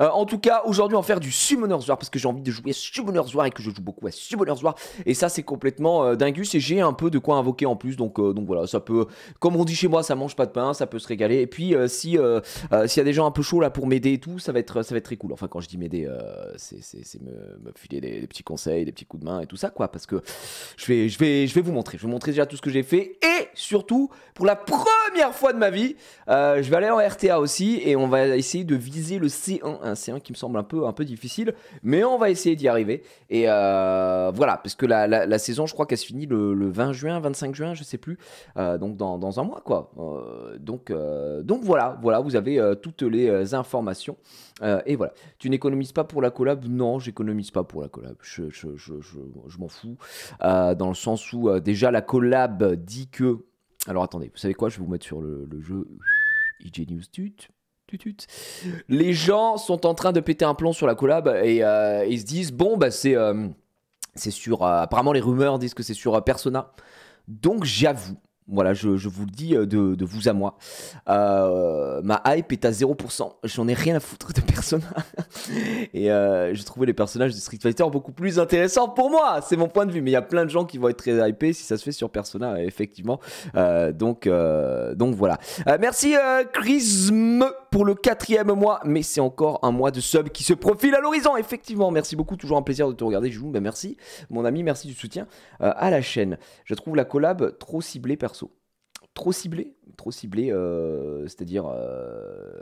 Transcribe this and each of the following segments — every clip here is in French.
Euh, en tout cas, aujourd'hui, on va faire du Summoner's War parce que j'ai envie de jouer Summoner's War et que je joue beaucoup à Summoner's War. Et ça, c'est complètement euh, dingus et j'ai un peu de quoi invoquer en plus. Donc, euh, donc voilà, ça peut, comme on dit chez moi, ça mange pas de pain, ça peut se régaler. Et puis, si s'il y a des gens un peu chauds là pour m'aider et tout, ça va être ça va être très cool. Enfin, quand je dis m'aider, c'est me, me, filer des, petits conseils, des petits coups de main et tout ça, quoi. Parce que je vais, je vais, je vais vous montrer. Je vais vous montrer déjà tout ce que j'ai fait et surtout pour la première première fois de ma vie. Euh, je vais aller en RTA aussi et on va essayer de viser le C1. Un C1 qui me semble un peu, un peu difficile, mais on va essayer d'y arriver. Et euh, voilà, parce que la, la, saison, je crois qu'elle se finit le, 20 juin, 25 juin, je sais plus. Euh, donc dans, dans, un mois, quoi. donc, donc voilà, voilà, vous avez toutes les informations. et voilà. Tu n'économises pas pour la collab Non, j'économise pas pour la collab. Je, je, je, je m'en fous. dans le sens où déjà la collab dit que alors attendez, vous savez quoi Je vais vous mettre sur le, jeu IG News Tut. Les gens sont en train de péter un plomb sur la collab et euh, ils se disent bon bah c'est euh, c'est sur euh, apparemment les rumeurs disent que c'est sur Persona. Donc j'avoue voilà, je, je, vous le dis euh, de, de vous à moi. Euh, ma hype est à 0%. J'en ai rien à foutre de Persona. Et euh, je trouvais les personnages de Street Fighter beaucoup plus intéressants pour moi. C'est mon point de vue. Mais il y a plein de gens qui vont être très hypés si ça se fait sur Persona, euh, effectivement. donc, donc voilà. merci Chrisme pour le quatrième mois. Mais c'est encore un mois de sub qui se profile à l'horizon. Effectivement, merci beaucoup. Toujours un plaisir de te regarder, Jou. Ben, merci, mon ami. Merci du soutien à la chaîne. Je trouve la collab trop ciblée, trop ciblé, trop ciblé, euh, c'est-à-dire, euh,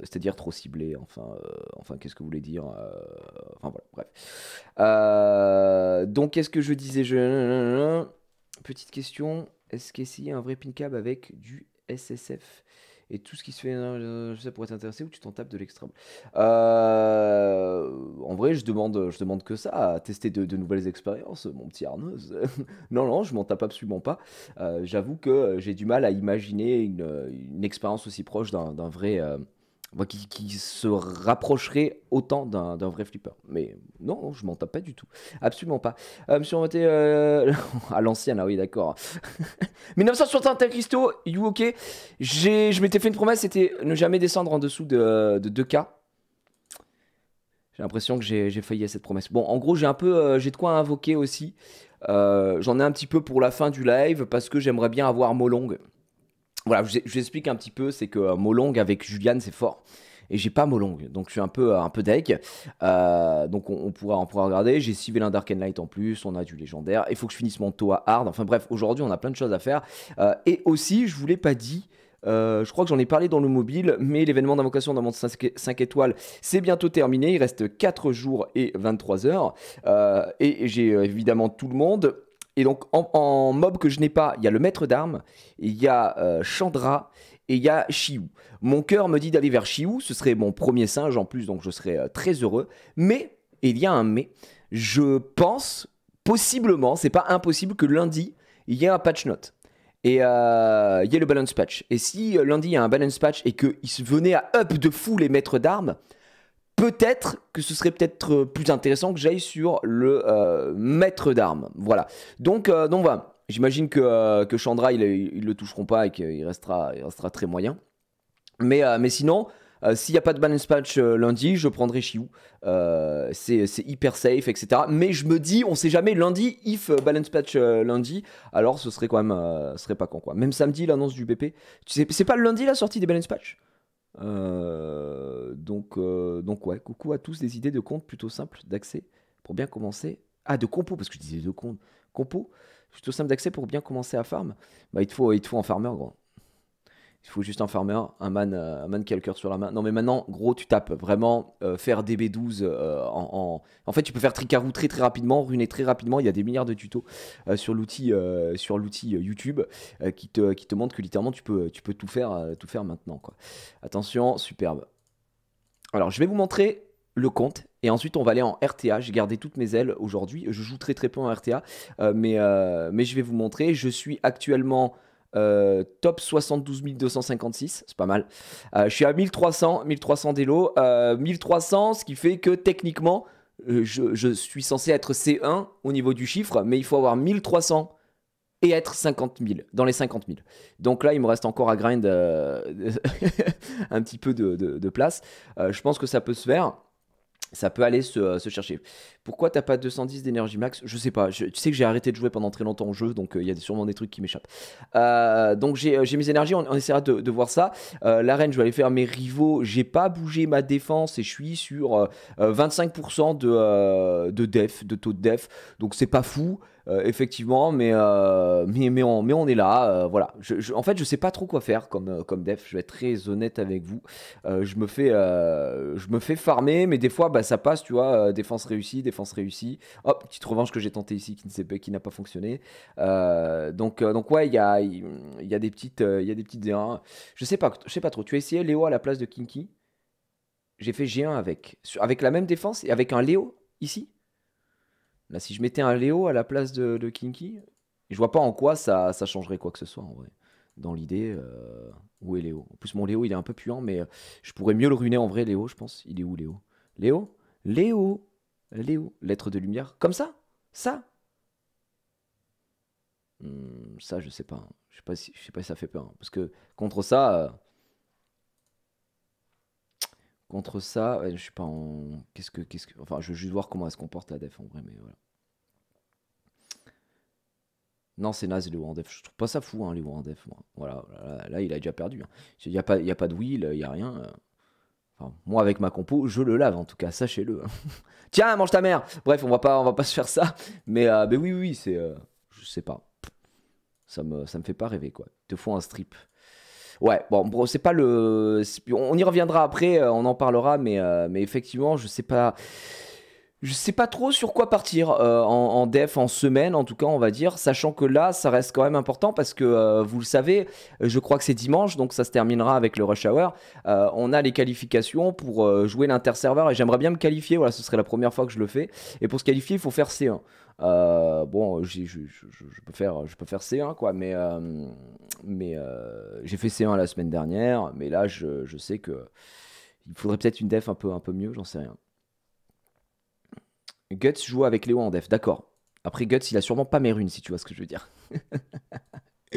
c'est-à-dire trop ciblé. Enfin, euh, enfin, qu'est-ce que vous voulez dire Enfin voilà, bref. donc, qu'est-ce que je disais je... Petite question. Est-ce qu'essayer un vrai pin cab avec du SSF et tout ce qui se fait, sais pour être intéressé ou tu t'en tapes de l'extrême. Euh, en vrai, je demande, je demande que ça, à tester de, nouvelles expériences, mon petit Arnaud. non, non, je m'en tape absolument pas. Euh, j'avoue que euh, j'ai du mal à imaginer une expérience aussi proche d'un vrai qui, se rapprocherait autant d'un vrai flipper. Mais non, je m'en tape pas du tout. Absolument pas. Euh, monsieur suis euh, à l'ancienne, ah oui, d'accord. 1961, Cristo, you ok Je m'étais fait une promesse, c'était ne jamais descendre en dessous de, 2K. J'ai l'impression que j'ai failli à cette promesse. Bon, en gros, j'ai un peu, euh, j'ai de quoi invoquer aussi. Euh, j'en ai un petit peu pour la fin du live parce que j'aimerais bien avoir Molong voilà, je vous explique un petit peu, c'est que euh, Molong avec Julian, c'est fort. Et j'ai pas Molong, donc je suis un peu, euh, un peu deck. Euh, donc on, pourra, en regarder. J'ai Vélins Dark and Light en plus, on a du légendaire. Il faut que je finisse mon Toa Hard. Enfin bref, aujourd'hui on a plein de choses à faire. et aussi, je vous l'ai pas dit, je crois que j'en ai parlé dans le mobile, mais l'événement d'invocation d'un monde 5, étoiles, c'est bientôt terminé. Il reste 4 jours et 23 heures. et j'ai évidemment tout le monde. Et donc, en, mob que je n'ai pas, il y a le maître d'armes, il y a euh, Chandra et il y a chiou Mon cœur me dit d'aller vers chiou ce serait mon premier singe en plus, donc je serais euh, très heureux. Mais, il y a un mais, je pense, possiblement, c'est pas impossible que lundi, il y ait un patch note. Et euh, il y a le balance patch. Et si lundi il y a un balance patch et se venait à up de fou les maîtres d'armes, peut-être que ce serait peut-être euh, plus intéressant que j'aille sur le euh, maître d'armes. Voilà. Donc, euh, donc voilà. J'imagine que, Chandra, ils, ne le toucheront pas et qu'il restera, très moyen. Mais, mais sinon, s'il n'y a pas de balance patch lundi, je prendrai Shiu. c'est hyper safe, etc. Mais je me dis, on ne sait jamais, lundi, if balance patch lundi, alors ce serait quand même, serait pas con quoi. Même samedi, l'annonce du BP. Tu sais, c'est pas le lundi la sortie des balance patch euh, donc, euh, donc ouais, coucou à tous, des idées de comptes plutôt simples d'accès pour bien commencer. Ah, de compos, parce que je disais de comptes. Compos, plutôt simple d'accès pour bien commencer à farm. Bah, il te faut, il faut un farmer, gros. Il faut juste un farmer, un man, euh, un man sur la main. Non, mais maintenant, gros, tu tapes vraiment euh, faire DB12 euh, en, en, fait, tu peux faire Tricarou très très rapidement, runer très rapidement. Il y a des milliards de tutos sur l'outil sur l'outil YouTube qui te qui te montre que littéralement tu peux tu peux tout faire tout faire maintenant quoi. Attention, superbe. Alors, je vais vous montrer le compte et ensuite, on va aller en RTA. J'ai gardé toutes mes ailes aujourd'hui. Je joue très très peu en RTA, mais, mais je vais vous montrer. Je suis actuellement euh, top 72 256, c'est pas mal. Euh, je suis à 1300, 1300 d'élo, 1300, euh, ce qui fait que techniquement, je, suis censé être C1 au niveau du chiffre, mais il faut avoir 1300 et être 50 000, dans les 50 000. Donc là, il me reste encore à grind un petit peu de place. je pense que ça peut se faire ça peut aller euh, se, chercher. Pourquoi t'as pas 210 d'énergie max Je sais pas. Je, tu sais que j'ai arrêté de jouer pendant très longtemps au jeu, donc euh, il y a sûrement des trucs qui m'échappent. Euh, donc j'ai mes énergies, on, essaiera de, voir ça. L'arène, je vais aller faire mes rivaux. J'ai pas bougé ma défense et je suis sur 25% de, de def, de taux de def. Donc c'est pas fou. Euh, effectivement, mais, euh, mais, mais, on, est là. Euh, voilà. en fait, je sais pas trop quoi faire comme, comme def. Je vais être très honnête avec vous. je, me fais, je me fais farmer, mais des fois, bah, ça passe, tu vois. défense réussie, défense réussie. Hop, petite revanche que j'ai tentée ici qui ne pas- qui n'a pas fonctionné. donc, donc, ouais, il y a, il y, a des petites, il y a des petites Je sais pas, je sais pas trop. Tu as essayé Léo à la place de Kinky J'ai fait G1 avec. Avec la même défense et avec un Léo ici Là, bah, si je mettais un Léo à la place de, Kinky, je vois pas en quoi ça, changerait quoi que ce soit en vrai. Dans l'idée, euh, où est Léo En plus, mon Léo, il est un peu puant, mais euh, je pourrais mieux le ruiner en vrai, Léo, je pense. Il est où, Léo Léo Léo Léo Lettre de lumière Comme ça Ça hmm, Ça, je sais pas. Je sais pas si, je sais pas si ça fait peur. Hein, parce que contre ça, euh, contre ça, je je sais pas en. Qu'est-ce que, qu'est-ce que. Enfin, je veux juste voir comment elle se comporte la def en vrai, mais voilà. Non, c'est naze les en def. Je trouve pas ça fou, hein, les en def. Voilà, là, il a déjà perdu. Hein. Il n'y a, pas, a pas de wheel, il n'y a rien. Euh. moi, avec ma compo, je le lave en tout cas, sachez-le. Hein. Tiens, mange ta mère Bref, on va pas, on va pas se faire ça. Mais, euh, mais oui, oui, c'est. Euh, je sais pas. Ça me, ça me fait pas rêver, quoi. Il te faut un strip. Ouais, bon, c'est pas le. On y reviendra après, euh, on en parlera, mais, euh, mais effectivement, je sais pas je sais pas trop sur quoi partir euh, en, def en semaine en tout cas on va dire sachant que là ça reste quand même important parce que euh, vous le savez je crois que c'est dimanche donc ça se terminera avec le rush hour euh, on a les qualifications pour jouer linter l'inter-serveur et j'aimerais bien me qualifier voilà ce serait la première fois que je le fais et pour se qualifier il faut faire C1 bon je, peux faire je peux faire C1 quoi mais mais j'ai fait C1 la semaine dernière mais là je, je sais que il faudrait peut-être une def un peu un peu mieux j'en sais rien Guts joue avec Léo en def, d'accord. Après, Guts, il a sûrement pas mes runes, si tu vois ce que je veux dire.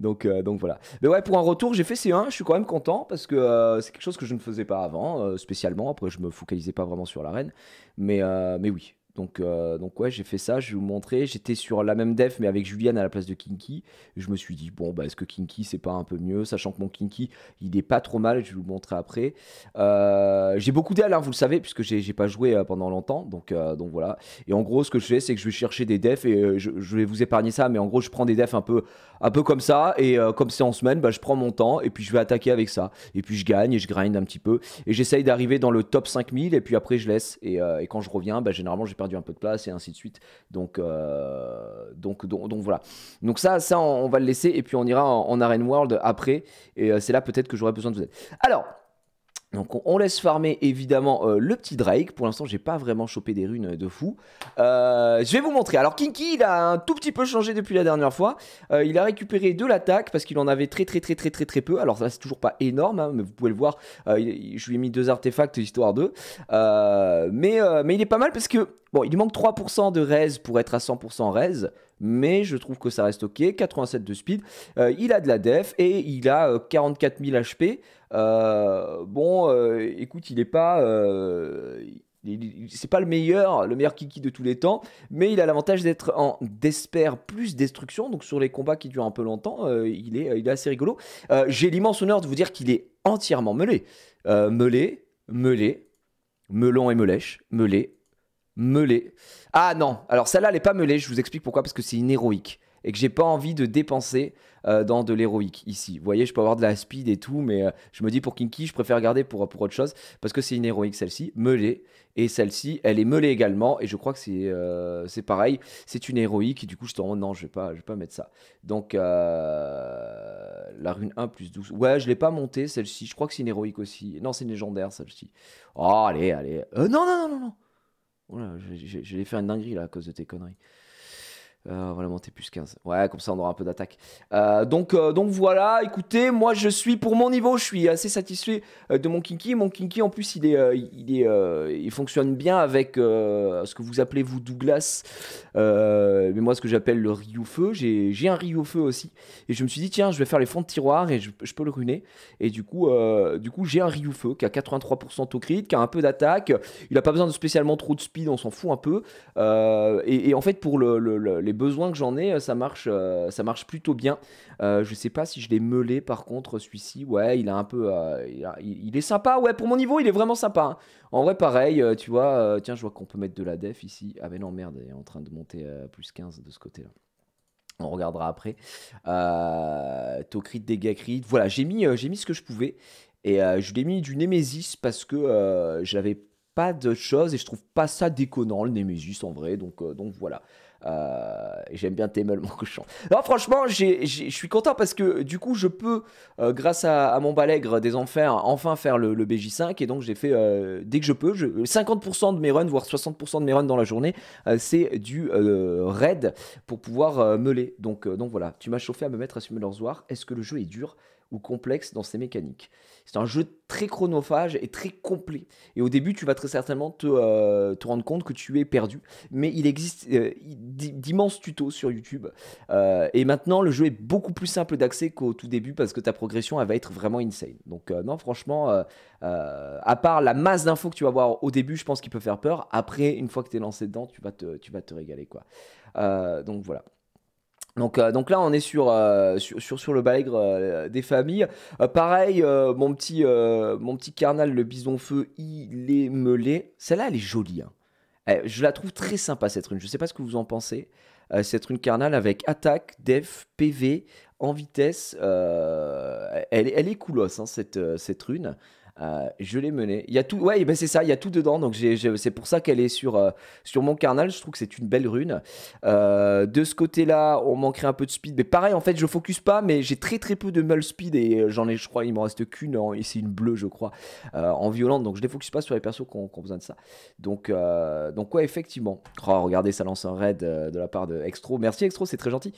donc, euh, donc voilà. Mais ouais, pour un retour, j'ai fait C1, je suis quand même content parce que euh, c'est quelque chose que je ne faisais pas avant, euh, spécialement. Après, je me focalisais pas vraiment sur l'arène. Mais, mais oui, euh, donc, ouais, j'ai fait ça, je vais vous montrer. J'étais sur la même def, mais avec Juliane à la place de Kinky. je me suis dit, bon, bah, est-ce que Kinky, c'est pas un peu mieux Sachant que mon Kinky, il est pas trop mal, je vais vous montrer après. Euh, j'ai beaucoup d'ailes, hein, vous le savez, puisque j'ai pas joué euh, pendant longtemps. Donc, donc voilà. Et en gros, ce que je fais, c'est que je vais chercher des defs et je, vais vous épargner ça, mais en gros, je prends des defs un peu, un peu comme ça. Et comme c'est en semaine, bah, je prends mon temps et puis je vais attaquer avec ça. Et puis je gagne et je grind un petit peu. Et j'essaye d'arriver dans le top 5000 et puis après, je laisse. Et, quand je reviens, bah, généralement, j'ai un peu de place et ainsi de suite. Donc, euh, donc, donc, voilà. Donc ça, ça on, va le laisser et puis on ira en, en World après. Et euh, c'est là peut-être que j'aurai besoin de vous aider. Alors. Donc on laisse farmer évidemment euh, le petit Drake. Pour l'instant, j'ai pas vraiment chopé des runes euh, de fou. Euh, je vais vous montrer. Alors Kinky, il a un tout petit peu changé depuis la dernière fois. il a récupéré de l'attaque parce qu'il en avait très très très très très très peu. Alors là, c'est toujours pas énorme, hein, mais vous pouvez le voir. je lui ai mis deux artefacts histoire d'eux. mais mais il est pas mal parce que bon, il manque 3% de res pour être à 100% res mais je trouve que ça reste ok. 87 de speed, euh, il a de la def et il a 44 000 HP. bon, euh, écoute, il n'est pas. Euh, c'est pas le meilleur, le meilleur kiki de tous les temps, mais il a l'avantage d'être en despair plus destruction, donc sur les combats qui durent un peu longtemps, il, est, il est assez rigolo. J'ai l'immense honneur de vous dire qu'il est entièrement meulé. meulé, meulé, melon et melèche, meulé, meulée. Ah non, alors celle-là, elle n'est pas meulée, je vous explique pourquoi, parce que c'est une héroïque et que j'ai pas envie de dépenser euh, dans de l'héroïque ici. Vous voyez, je peux avoir de la speed et tout, mais euh, je me dis pour Kinky, je préfère garder pour, pour autre chose parce que c'est une héroïque celle-ci, meulée. Et celle-ci, elle est meulée également. Et je crois que euh, c'est pareil. C'est une héroïque. Et du coup, je te non, je vais pas, je vais pas mettre ça. Donc, la rune 1 plus 12. Ouais, je l'ai pas montée celle-ci. Je crois que c'est une héroïque aussi. Non, c'est une légendaire celle-ci. Oh, allez, allez. non, non, non, non, non. Oula, l'ai fait un dinguerie là à cause de tes conneries. Euh, on monter plus 15. Ouais, comme ça on aura un peu d'attaque. Euh, donc, euh, donc voilà, écoutez, moi je suis pour mon niveau, je suis assez satisfait euh, de mon Kinky. Mon Kinky en plus il, est, il, est, il fonctionne bien avec ce que vous appelez vous Douglas, mais moi ce que j'appelle le Ryu Feu. J'ai un Ryu Feu aussi. Et je me suis dit, tiens, je vais faire les fonds de tiroir et je, peux le runer. Et du coup, du coup j'ai un Ryu Feu qui a 83% au crit, qui a un peu d'attaque. Il n'a pas besoin de spécialement trop de speed, on s'en fout un peu. Et, en fait, pour les besoin que j'en ai, euh, ça marche, euh, ça marche plutôt bien. Euh, je sais pas si je l'ai meulé par contre celui-ci. Ouais, il a un peu, il, est sympa. Ouais, pour mon niveau, il est vraiment sympa. Hein. En vrai, pareil, tu vois. tiens, je vois qu'on peut mettre de la def ici. Ah mais non, merde, il est en train de monter plus 15 de ce côté-là. On regardera après. Euh, Tocrit, dégâts crit. Voilà, j'ai mis, j'ai mis ce que je pouvais. Et je l'ai mis du Nemesis parce que j'avais pas de choses et je trouve pas ça déconnant le Nemesis en vrai donc donc voilà euh, j'aime bien Temel, mon cochon. Non, franchement, je suis content parce que du coup, je peux, euh, grâce à, mon balègre des enfers, enfin faire le, BJ5. Et donc, j'ai fait, euh, dès que je peux, 50% de mes runs, voire 60% de mes runs dans la journée, c'est du raid pour pouvoir meuler. Donc, voilà, tu m'as chauffé à me mettre à Summoner's War. Est-ce que le jeu est dur ou complexe dans ses mécaniques. C'est un jeu très chronophage et très complet. Et au début, tu vas très certainement te, euh, rendre compte que tu es perdu. Mais il existe euh, d'immenses tutos sur YouTube. Euh, et maintenant, le jeu est beaucoup plus simple d'accès qu'au tout début parce que ta progression, elle va être vraiment insane. Donc non, franchement, à part la masse d'infos que tu vas voir au début, je pense qu'il peut faire peur. Après, une fois que tu es lancé dedans, tu vas te, tu vas te régaler. quoi. donc voilà. Euh, donc, là, on est sur, euh, sur, le balègre euh, des familles. pareil, mon, petit, mon petit carnal, le bison-feu, il est meulé. Celle-là, elle est jolie. Hein. Eh, je la trouve très sympa, cette rune. Je ne sais pas ce que vous en pensez. cette rune carnal avec attaque, def, PV, en vitesse. elle, elle est coolos, hein, cette, cette rune. Euh, je l'ai mené. Il y a tout, ouais, ben c'est ça, il y a tout dedans. Donc c'est pour ça qu'elle est sur, euh, sur mon carnal. Je trouve que c'est une belle rune. Euh, de ce côté-là, on manquerait un peu de speed. Mais pareil, en fait, je focus pas, mais j'ai très très peu de mull speed et j'en ai, je crois, il m'en reste qu'une. Ici, une bleue, je crois, en violente. Donc je ne focus pas sur les persos qui ont, besoin de ça. Donc, donc ouais, effectivement. Oh, regardez, ça lance un raid de la part de Extro. Merci Extro, c'est très gentil.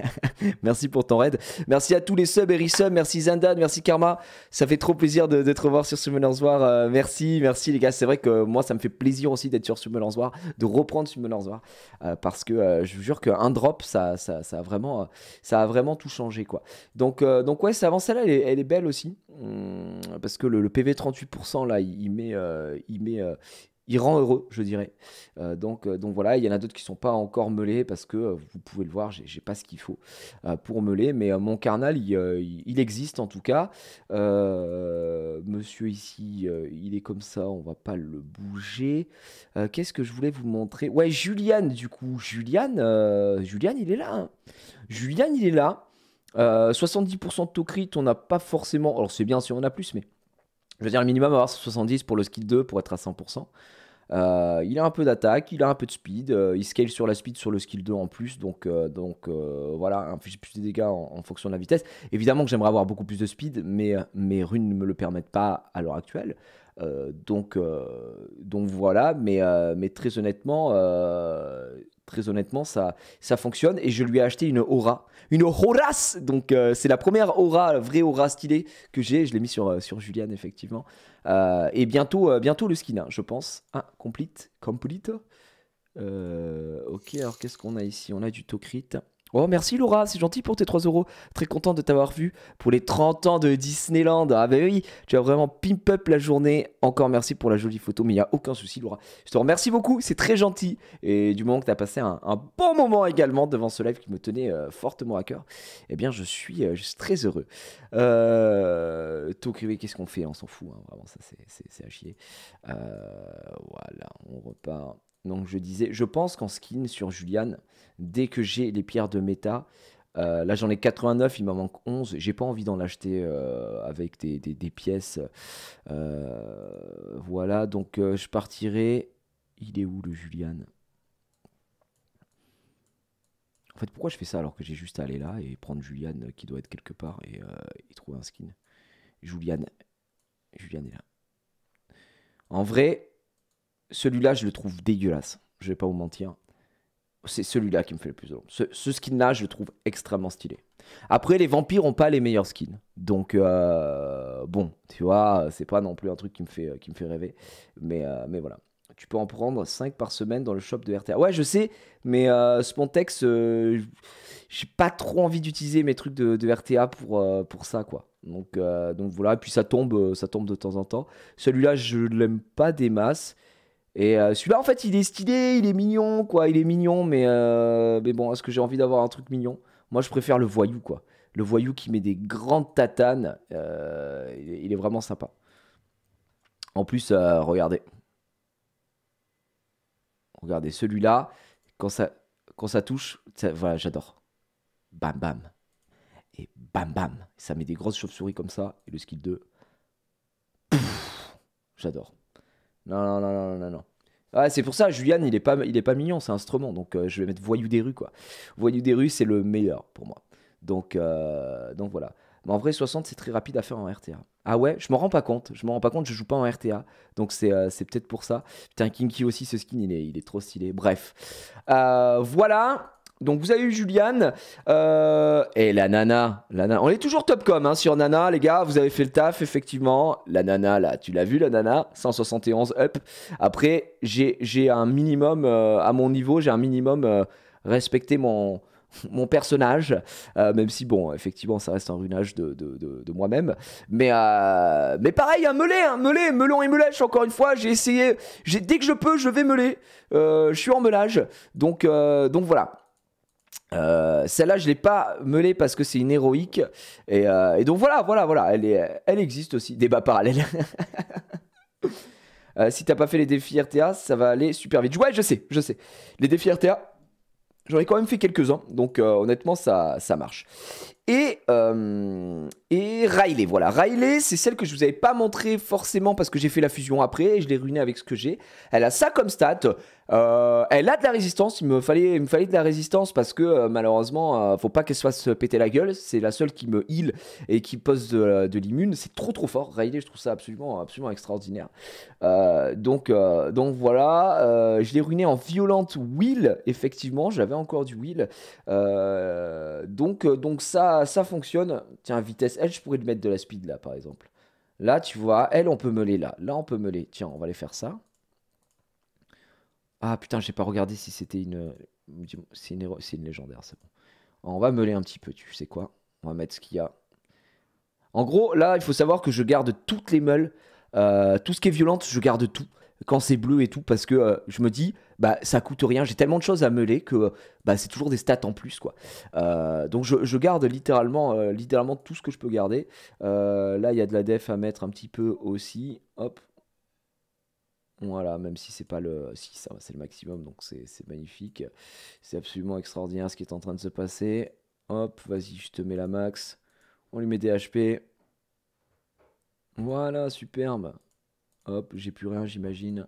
Merci pour ton raid. Merci à tous les subs et Merci Zindad. merci Karma. Ça fait trop plaisir d'être revoir sur ce War. Euh, merci, merci les gars. C'est vrai que moi, ça me fait plaisir aussi d'être sur ce War, de reprendre Summoners War. Euh, parce que euh, je vous jure qu'un drop, ça, ça, ça, a vraiment, ça a vraiment tout changé. quoi. Donc, donc ouais, ça avancée-là, elle, elle, est belle aussi. Hum, parce que le, le PV 38%, là, il, met, il, met, il rend heureux, je dirais. Euh, donc, euh, donc voilà, il y en a d'autres qui ne sont pas encore meulés parce que euh, vous pouvez le voir, j'ai pas ce qu'il faut pour meuler. Mais mon carnal, il, existe en tout cas. monsieur ici, il est comme ça, on va pas le bouger. Qu'est-ce que je voulais vous montrer Ouais, Julian, du coup, Julian, Julian, il est là. Hein. Juliane, Julian, il est là. 70% de taux on n'a pas forcément. Alors c'est bien si on en a plus, mais je veux dire, le minimum avoir 70 pour le skill 2 pour être à 100%. Euh, il a un peu d'attaque, il a un peu de speed, euh, il scale sur la speed sur le skill 2 en plus, donc, euh, donc voilà, j'ai plus de dégâts en, fonction de la vitesse. Évidemment que j'aimerais avoir beaucoup plus de speed, mais mes runes ne me le permettent pas à l'heure actuelle. donc, donc voilà, mais, mais très honnêtement, très honnêtement, ça, ça fonctionne. Et je lui ai acheté une aura. Une Horace Donc, euh, c'est la première aura, vraie aura stylée que j'ai. Je l'ai mis sur, euh, sur Julian, effectivement. Euh, et bientôt, bientôt le skin, hein, je pense. Ah, complete. Complete. ok, alors qu'est-ce qu'on a ici On a du Tocrit. Oh, merci Laura, c'est gentil pour tes 3 euros. Très content de t'avoir vu pour les 30 ans de Disneyland. Ah, bah oui, tu as vraiment pimp up la journée. Encore merci pour la jolie photo, mais il n'y a aucun souci, Laura. Je te remercie beaucoup, c'est très gentil. Et du moment que tu as passé un, bon moment également devant ce live qui me tenait euh, fortement à cœur, eh bien, euh, je suis, très heureux. Euh, Tokyo, qu'est-ce qu'on fait On s'en fout, hein. vraiment, ça, c'est à chier. Euh, voilà, on repart donc je disais, je pense qu'en skin sur Julian, dès que j'ai les pierres de méta, euh, là j'en ai 89, il m'en manque 11. J'ai pas envie d'en acheter euh, avec des, pièces. Euh, voilà, donc je partirai. Il est où le Julian En fait, pourquoi je fais ça alors que j'ai juste à aller là et prendre Julian qui doit être quelque part et, trouver un skin Julian. Julian est là. En vrai, celui-là, je le trouve dégueulasse. Je vais pas vous mentir. C'est celui-là qui me fait le plus de Ce, ce skin-là, je le trouve extrêmement stylé. Après, les vampires ont pas les meilleurs skins. Donc, euh, bon, tu vois, c'est pas non plus un truc qui me fait, qui me fait rêver. Mais, euh, mais voilà. Tu peux en prendre 5 par semaine dans le shop de RTA. Ouais, je sais, mais euh, Spontex, euh, j'ai pas trop envie d'utiliser mes trucs de, de RTA pour, pour ça, quoi. Donc, donc voilà, et puis ça tombe, ça tombe de temps en temps. Celui-là, je l'aime pas des masses. Et euh, celui-là, en fait, il est stylé, il est mignon, quoi. Il est mignon, mais, euh, mais bon, est-ce que j'ai envie d'avoir un truc mignon Moi, je préfère le voyou, quoi. Le voyou qui met des grandes tatanes. Euh, il est vraiment sympa. En plus, regardez. Regardez, celui-là, quand ça, quand ça touche, ça, voilà, j'adore. Bam, bam. Et bam, bam. Ça met des grosses chauves-souris comme ça. Et le skill 2. J'adore. Non, non, non, non, non, non Ouais, c'est pour ça, Julian, il est pas, il est pas mignon, c'est un instrument. Donc, euh, je vais mettre Voyou des rues, quoi. Voyou des rues, c'est le meilleur pour moi. Donc, euh, donc voilà. Mais en vrai, 60, c'est très rapide à faire en RTA. Ah ouais, je m'en rends pas compte. Je m'en rends pas compte, je joue pas en RTA. Donc, euh, c'est peut-être pour ça. Putain, Kinky aussi, ce skin, il est, il est trop stylé. Bref. voilà. Donc vous avez eu Juliane euh, et la nana, la nana. On est toujours top comme hein, sur Nana, les gars. Vous avez fait le taf, effectivement. La nana, là, tu l'as vu, la nana, 171 up. Après, j'ai un minimum euh, à mon niveau, j'ai un minimum euh, respecté mon mon personnage, même si bon, effectivement, ça reste un runage de, moi-même. Mais mais pareil, un hein, un hein, melon et meulage. Encore une fois, j'ai essayé. Dès que je peux, je vais meuler. je suis en meulage, donc donc voilà. Euh, celle-là, je l'ai pas meulée parce que c'est une héroïque. Et, euh, donc voilà, voilà, voilà, elle, existe aussi. Débat parallèle. Euh, si t'as pas fait les défis RTA, ça va aller super vite. Ouais, je sais, je sais. Les défis RTA, j'en ai quand même fait quelques-uns. Donc honnêtement, ça, ça marche. Et, et Riley, voilà. Riley, c'est celle que je vous avais pas montrée forcément parce que j'ai fait la fusion après et je l'ai ruinée avec ce que j'ai. Elle a ça comme stat. Euh, elle a de la résistance, il me fallait, il me fallait de la résistance parce que euh, malheureusement, euh, faut pas qu'elle se fasse péter la gueule. C'est la seule qui me heal et qui pose de, l'immune. C'est trop trop fort. Rayleigh, je trouve ça absolument, absolument extraordinaire. donc, donc voilà, je l'ai ruiné en violente will. Effectivement, j'avais encore du will. donc, donc ça, ça fonctionne. Tiens, vitesse, elle, je pourrais lui mettre de la speed là, par exemple. Là, tu vois, elle, on peut meuler là. Là, on peut meuler. Tiens, on va aller faire ça. Ah putain, j'ai pas regardé si c'était une. C'est une, une légendaire, c'est bon. On va meuler un petit peu, tu sais quoi. On va mettre ce qu'il y a. En gros, là, il faut savoir que je garde toutes les meules. Euh, tout ce qui est violente, je garde tout. Quand c'est bleu et tout, parce que euh, je me dis, bah ça coûte rien. J'ai tellement de choses à meuler que bah, c'est toujours des stats en plus, quoi. Euh, donc je, garde littéralement, littéralement tout ce que je peux garder. là, il y a de la def à mettre un petit peu aussi. Hop, voilà, même si c'est pas le, si ça, c'est le maximum, donc c'est magnifique. C'est absolument extraordinaire ce qui est en train de se passer. Hop, vas-y, je te mets la max. On lui met des HP. Voilà, superbe. Hop, j'ai plus rien, j'imagine.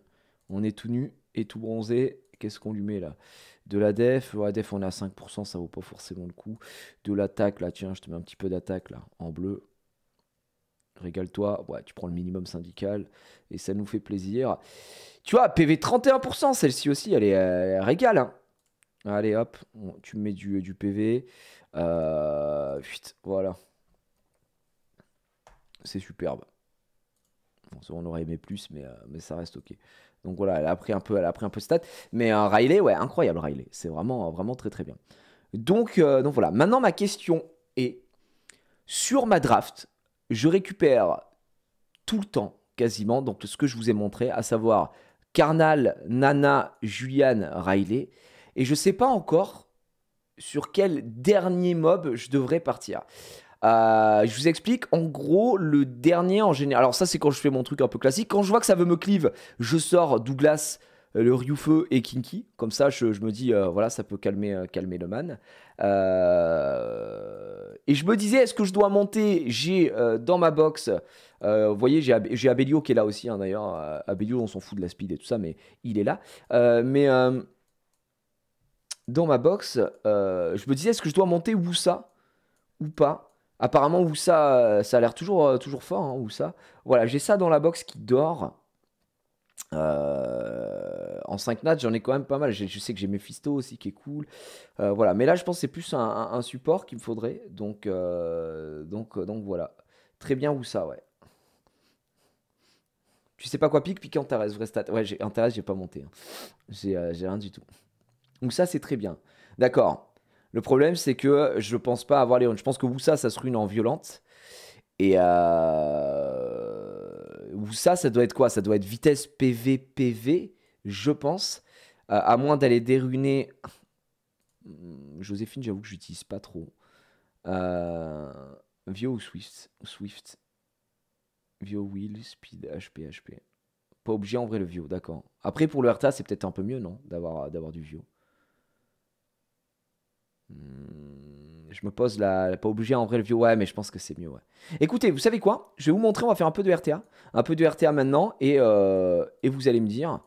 On est tout nu et tout bronzé. Qu'est-ce qu'on lui met là De la def, la def on est à 5%, ça vaut pas forcément le coup. De l'attaque là, tiens, je te mets un petit peu d'attaque là, en bleu régale-toi, ouais, tu prends le minimum syndical et ça nous fait plaisir. Tu vois, PV 31%, celle-ci aussi, elle est, régale. Hein. Allez hop, Tu tu mets du, PV. Euh, voilà. C'est superbe. on aurait aimé plus, mais, euh, mais ça reste ok. Donc voilà, elle a pris un peu, elle a pris un peu de stats. Mais un Riley, ouais, incroyable Riley. C'est vraiment, vraiment très très bien. Donc, euh, donc voilà, maintenant ma question est, sur ma draft, je récupère tout le temps, quasiment, donc ce que je vous ai montré, à savoir Carnal, Nana, Julian, Riley. Et je ne sais pas encore sur quel dernier mob je devrais partir. Euh, je vous explique, en gros, le dernier en général. Alors, ça, c'est quand je fais mon truc un peu classique. Quand je vois que ça veut me cleave, je sors Douglas. Euh, le Ryufeu et Kinky. Comme ça, je, me dis, euh, voilà, ça peut calmer, euh, calmer le man. et je me disais, est-ce que je dois monter J'ai dans ma box, vous voyez, j'ai Abelio qui est là aussi, hein, d'ailleurs. Abelio, on s'en fout de la speed et tout ça, mais il est là. mais dans ma box, je me disais, est-ce que je dois monter ça ou pas Apparemment, Oussa, ça a l'air toujours, toujours fort, ou hein, ça. Voilà, j'ai ça dans la box qui dort. Euh, euh, en 5 nats, j'en ai quand même pas mal. Je, sais que j'ai Mephisto aussi qui est cool. Euh, voilà. Mais là, je pense que c'est plus un, support qu'il me faudrait. Donc, euh, donc, donc voilà. Très bien Oussa, ça, ouais. Tu sais pas quoi pique, pique Antares, vrai stat. Ouais, j'ai, Antares, j'ai pas monté. Hein. J'ai, rien du tout. Donc ça, c'est très bien. D'accord. Le problème, c'est que je pense pas avoir les runes. Je pense que Oussa, ça se une en violente. Et euh... ça doit être quoi Ça doit être vitesse PV, PV je pense. Euh, à moins d'aller déruiner. Hum, Joséphine, j'avoue que j'utilise pas trop. Euh, Vio ou Swift Swift. Vio, Wheel, Speed, HP, HP. Pas obligé en vrai le Vio, d'accord. Après, pour le RTA, c'est peut-être un peu mieux, non D'avoir euh, du Vio. Hum, je me pose la, pas obligé en vrai le Vio, ouais, mais je pense que c'est mieux, ouais. Écoutez, vous savez quoi Je vais vous montrer, on va faire un peu de RTA, un peu de RTA maintenant, et, et vous allez me dire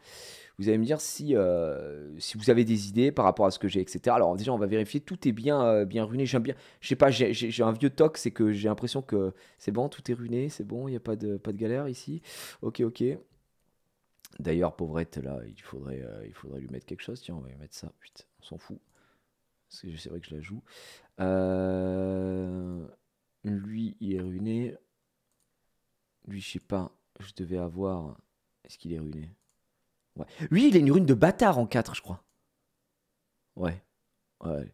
vous allez me dire si, euh, si vous avez des idées par rapport à ce que j'ai, etc. Alors déjà, on va vérifier. Tout est bien, euh, bien ruiné. J'aime bien. Je sais pas, j'ai un vieux toc, c'est que j'ai l'impression que c'est bon, tout est ruiné, c'est bon, il n'y a pas de, pas de galère ici. Ok, ok. D'ailleurs, pauvrette, là, il faudrait, euh, il faudrait lui mettre quelque chose. Tiens, on va lui mettre ça. Putain, on s'en fout. Parce que c'est vrai que je la joue. Lui, il est ruiné. Lui, je sais pas. Je devais avoir. Est-ce qu'il est ruiné lui, il a une rune de bâtard en 4, je crois. Ouais. ouais.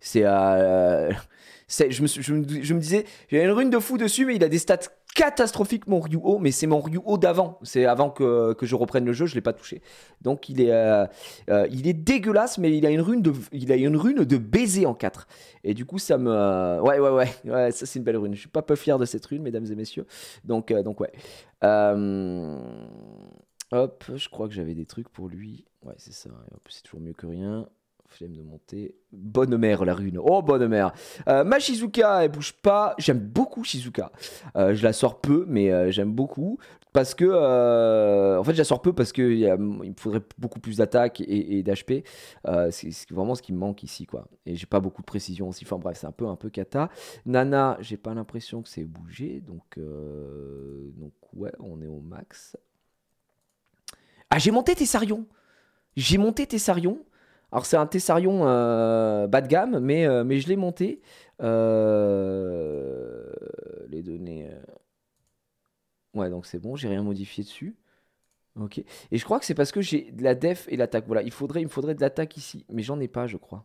C'est. Euh, je, me, je, me, je disais, j'ai une rune de fou dessus, mais il a des stats catastrophiques, mon Ryuho, mais c'est mon Ryuho d'avant. C'est avant que, je reprenne le jeu, je l'ai pas touché. Donc il est, euh, euh, il est dégueulasse, mais il a une rune de, il a une rune de baiser en 4. Et du coup, ça me, ouais, ouais, ouais, ouais, ça c'est une belle rune. Je suis pas peu fier de cette rune, mesdames et messieurs. Donc, donc ouais. Hop, je crois que j'avais des trucs pour lui. Ouais, c'est ça. En plus, C'est toujours mieux que rien. Flemme de monter. Bonne mère, la rune. Oh, bonne mère. Euh, ma Shizuka, elle bouge pas. J'aime beaucoup Shizuka. Euh, je la sors peu, mais euh, j'aime beaucoup. Parce que. en fait, je la sors peu parce qu'il me faudrait beaucoup plus d'attaque et, et d'HP. c'est vraiment ce qui me manque ici, quoi. Et j'ai pas beaucoup de précision aussi. Enfin, bref, c'est un peu, un peu kata. Nana, j'ai pas l'impression que c'est bougé. Donc, donc, ouais, on est au max. Ah, j'ai monté Tessarion. J'ai monté Tessarion. Alors, c'est un Tessarion euh, bas de gamme, mais, euh, mais je l'ai monté. Euh, les données. Ouais, donc c'est bon, j'ai rien modifié dessus. Ok. Et je crois que c'est parce que j'ai de la def et l'attaque. Voilà, il, faudrait, il me faudrait de l'attaque ici. Mais j'en ai pas, je crois.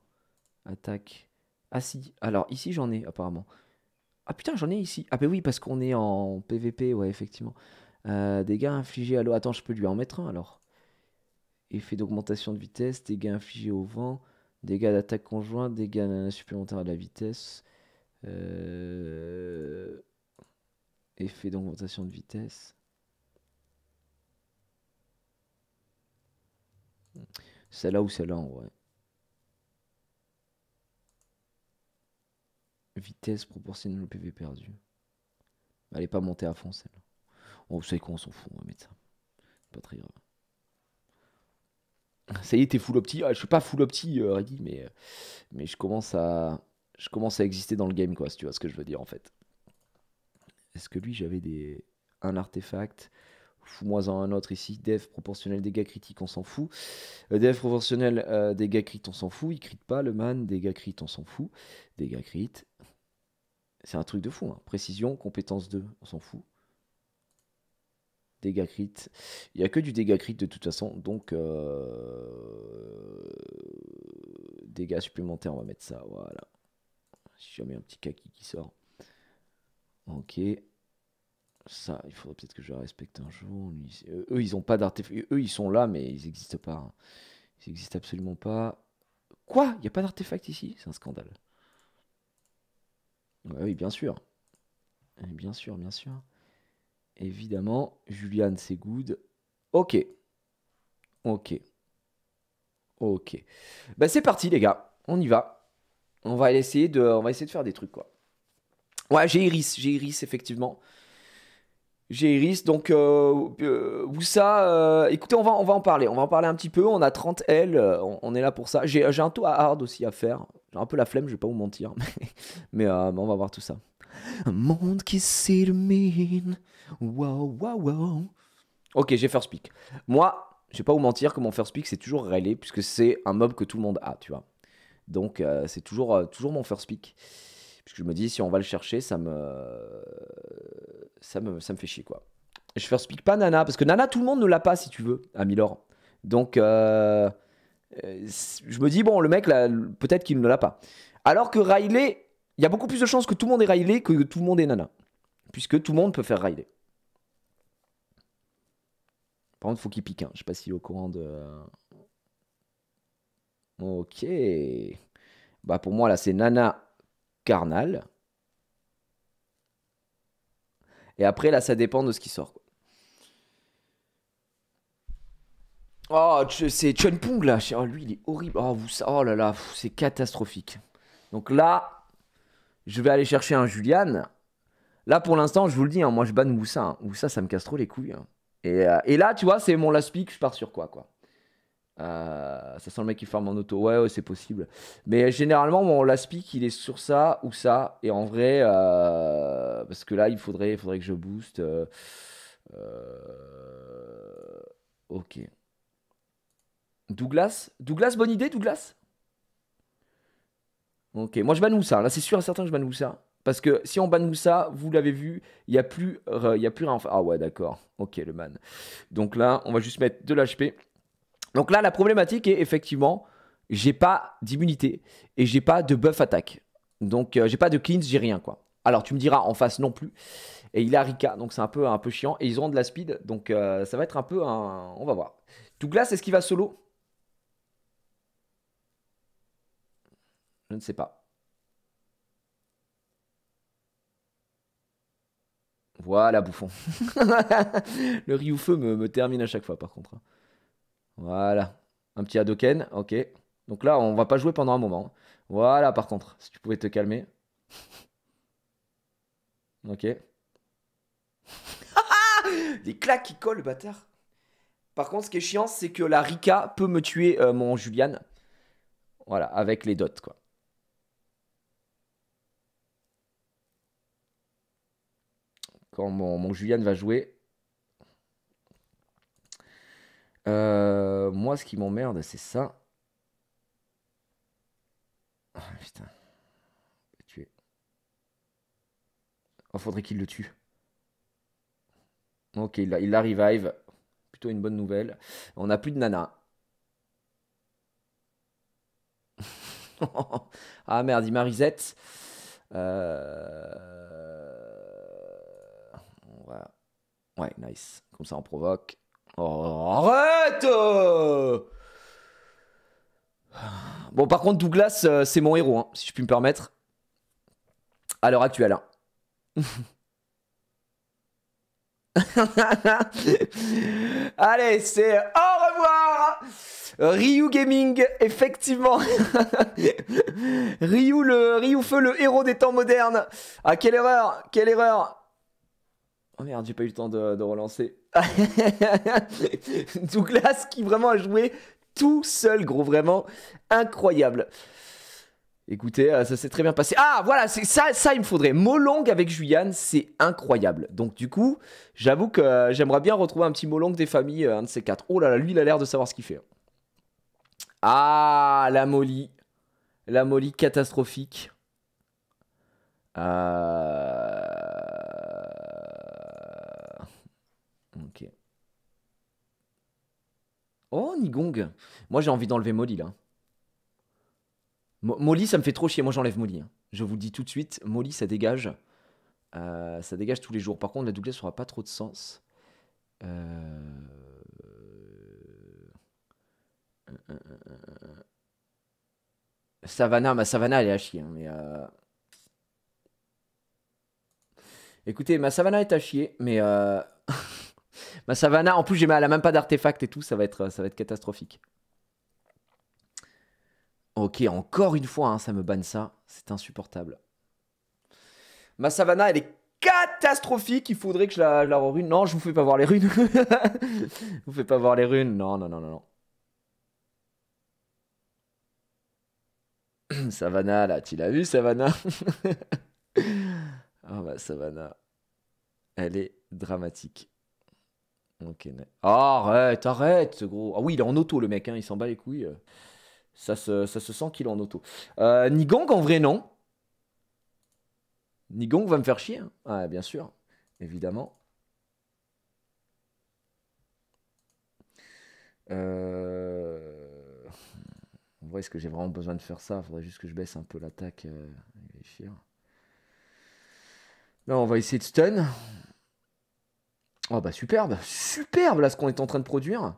Attaque. Ah si. Alors, ici, j'en ai, apparemment. Ah putain, j'en ai ici. Ah bah oui, parce qu'on est en PVP, ouais, effectivement. Euh, dégâts infligés à l'eau. Attends, je peux lui en mettre un alors. Effet d'augmentation de vitesse, dégâts infligés au vent, dégâts d'attaque conjointe, dégâts supplémentaires à la vitesse. Euh, effet d'augmentation de vitesse. Celle-là ou celle-là en vrai. Vitesse proportionnelle au PV perdu. Elle n'est pas montée à fond celle-là. Vous savez quoi, on s'en fout, on va mettre ça. pas très grave. Ça y est, t'es full opti. Ah, je suis pas full opti, euh, mais, euh, mais je, commence à, je commence à exister dans le game, quoi, si tu vois ce que je veux dire en fait. Est-ce que lui, j'avais des... un artefact Fous-moi en un autre ici. Dev proportionnel dégâts critiques, on s'en fout. Euh, Dev proportionnel euh, dégâts critiques, on s'en fout. Il crit pas, le man. Dégâts critiques, on s'en fout. Dégâts critiques. C'est un truc de fou. Hein. Précision, compétence 2, on s'en fout. Dégâts crit. Il n'y a que du dégâts crit de toute façon. Donc, euh, dégâts supplémentaires, on va mettre ça. Voilà. Si jamais un petit kaki qui sort. Ok. Ça, il faudrait peut-être que je respecte un jour. Euh, eux, ils ont pas d'artefacts. Eux, ils sont là, mais ils n'existent pas. Hein. Ils n'existent absolument pas. Quoi Il n'y a pas d'artefact ici C'est un scandale. oui, bien sûr. Bien sûr, bien sûr évidemment. Julian, c'est good. Ok. Ok. Ok. Bah, c'est parti, les gars. On y va. On va essayer de, on va essayer de faire des trucs, quoi. Ouais, j'ai Iris. J'ai Iris, effectivement. J'ai Iris. Donc, euh, euh, où ça euh, Écoutez, on va, on va en parler. On va en parler un petit peu. On a 30 L. On, est là pour ça. J'ai un tour à hard aussi à faire. J'ai un peu la flemme, je vais pas vous mentir. mais on va voir tout ça. Un monde qui s'illumine. Wow, wow, wow. Ok, j'ai first pick. Moi, je vais pas vous mentir que mon first pick, c'est toujours Rayleigh, puisque c'est un mob que tout le monde a, tu vois. Donc, euh, c'est toujours, euh, toujours mon first pick. Puisque je me dis, si on va le chercher, ça me. Ça me, ça me fait chier, quoi. Je first pick pas Nana, parce que Nana, tout le monde ne l'a pas, si tu veux, à Milor. Donc, euh, je me dis, bon, le mec, peut-être qu'il ne l'a pas. Alors que Riley, il y a beaucoup plus de chances que tout le monde est raillé que tout le monde est Nana. Puisque tout le monde peut faire Riley. Par contre, faut qu'il pique. Hein. Je sais pas s'il est au courant de. Euh, ok. Bah pour moi là c'est Nana Carnal. Et après là ça dépend de ce qui sort. Oh c'est Chun là. Oh, lui il est horrible. Oh, vous... oh là là c'est catastrophique. Donc là je vais aller chercher un Julian. Là, pour l'instant, je vous le dis, hein, moi, je banne Moussa. Hein. Moussa, ça me casse trop les couilles. Hein. Euh, et, là, tu vois, c'est mon last pick, je pars sur quoi, quoi. Euh, ça sent le mec qui ferme en auto. Ouais, c'est possible. Mais généralement, mon last il est sur ça ou ça. Et en vrai, euh, parce que là, il faudrait, il faudrait que je booste. ok. Douglas Douglas, bonne idée, Douglas Ok, moi je banou ça. Là, c'est sûr et certain que je banou ça, Parce que si on banou ça, vous l'avez vu, il n'y a, plus, il y a plus rien. Ah ouais, d'accord. Ok, le man. Donc là, on va juste mettre de l'HP. Donc là, la problématique est effectivement, j'ai pas d'immunité et j'ai pas de buff attaque. Donc euh, j'ai pas de cleanse, j'ai rien quoi. Alors tu me diras en face non plus. Et il a Rika, donc c'est un peu, un peu chiant. Et ils auront de la speed, donc euh, ça va être un peu un... On va voir. Douglas, est-ce qu'il va solo Je ne sais pas. Voilà, bouffon. le Ryufeu feu me termine à chaque fois, par contre. Hein. Voilà. Un petit Hadoken, ok. Donc là, on va pas jouer pendant un moment. Hein. Voilà, par contre, si tu pouvais te calmer. ok. Des claques qui collent, le bâtard. Par contre, ce qui est chiant, c'est que la Rika peut me tuer euh, mon Julian. Voilà, avec les dots, quoi. quand mon, Julian va jouer. Euh, moi, ce qui m'emmerde, c'est ça. Oh, putain. Tuer. Oh, faudrait qu'il le tue. Ok, il la, revive. Plutôt une bonne nouvelle. On n'a plus de nana. ah merde, il m'a Euh... Ouais, nice. Comme ça, on provoque. arrête euh. Bon, par contre, Douglas, euh, c'est mon héros, hein, si je puis me permettre. À l'heure actuelle. Hein. Allez, c'est au revoir Ryu Gaming, effectivement. Ryu, le, Ryu Feu, le héros des temps modernes. Ah, quelle erreur Quelle erreur Oh, merde, j'ai pas eu le temps de, relancer. Douglas qui vraiment a joué tout seul, gros, vraiment incroyable. Écoutez, euh, ça s'est très bien passé. Ah, voilà, ça, ça il me faudrait. Molong avec Julian, c'est incroyable. Donc du coup, j'avoue que euh, j'aimerais bien retrouver un petit Molong des familles, euh, un de ces quatre. Oh là là, lui, il a l'air de savoir ce qu'il fait. Hein. Ah, la molly. La molly catastrophique. Euh... Oh, Nigong. Moi, j'ai envie d'enlever Molly, là. Molly, ça me fait trop chier. Moi, j'enlève Molly. Hein. Je vous le dis tout de suite, Molly, ça dégage. Euh, ça dégage tous les jours. Par contre, la ça n'aura pas trop de sens. Euh... Savannah, ma Savannah, elle est à chier. Hein, euh, Écoutez, ma Savannah est à chier, mais... Euh, Ma bah, savana, en plus, j'ai elle a même pas d'artefact et tout, ça va être, catastrophique. Ok, encore une fois, hein, ça me banne ça. C'est insupportable. Ma savannah elle est catastrophique. Il faudrait que je la, je rune. Non, je vous fais pas voir les runes. je vous fais pas voir les runes. Non, non, non, non, non. là, tu l'as vu, savannah oh, ma savannah elle est dramatique. Ok. arrête, arrête, gros. Ah oui, il est en auto, le mec, hein, il s'en bat les couilles. Euh. Ça se, ça se sent qu'il est en auto. Euh, Nigong, en vrai, non. Nigong va me faire chier. Hein. bien sûr, évidemment. Euh... En vrai, est-ce que j'ai vraiment besoin de faire ça il Faudrait juste que je baisse un peu l'attaque. Euh, Là, on va essayer de stun. Oh bah superbe, superbe là ce qu'on est en train de produire.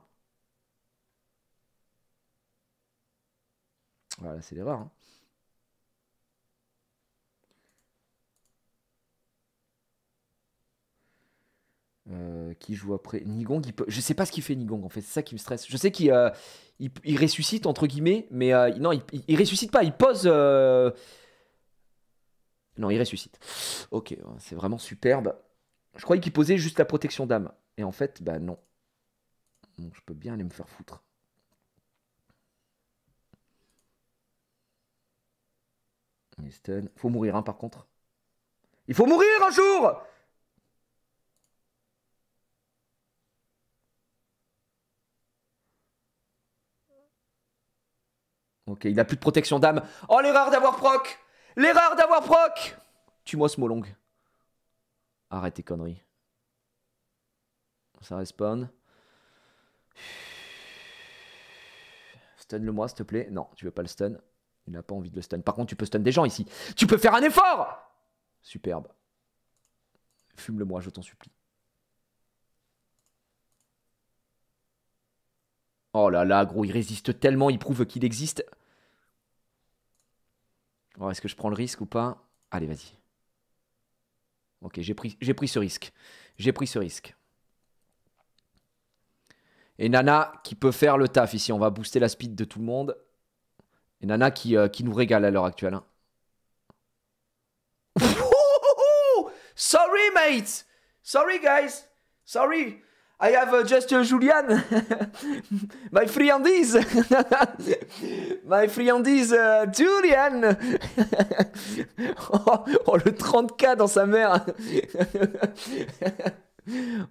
Voilà, c'est l'erreur. rares. Hein. Euh, qui joue après Nigong Je sais pas ce qu'il fait Nigong en fait, c'est ça qui me stresse. Je sais qu'il euh, il, ressuscite entre guillemets, mais euh, non, il, il, ressuscite pas, il pose. Non, il ressuscite. Ok, c'est vraiment superbe. Je croyais qu'il posait juste la protection d'âme. Et en fait, bah non. je peux bien aller me faire foutre. Il Faut mourir, hein, par contre. Il faut mourir un jour Ok, il a plus de protection d'âme. Oh, l'erreur d'avoir proc L'erreur d'avoir proc Tue-moi ce molong. Arrête tes conneries. Ça respawn. Stun-le-moi, s'il te plaît. Non, tu veux pas le stun. Il n'a pas envie de le stun. Par contre, tu peux stun des gens ici. Tu peux faire un effort Superbe. Fume-le-moi, je t'en supplie. Oh là là, gros, il résiste tellement, il prouve qu'il existe. Oh, Est-ce que je prends le risque ou pas Allez, vas-y. Ok, j'ai pris, ce risque. J'ai pris ce risque. Et Nana qui peut faire le taf ici. On va booster la speed de tout le monde. Et Nana qui, euh, nous régale à l'heure actuelle. Hein. Sorry, mate! Sorry, guys! Sorry! I have just Julian, my friandise, my friandise uh, Julian. Oh, oh, le 30k dans sa mère.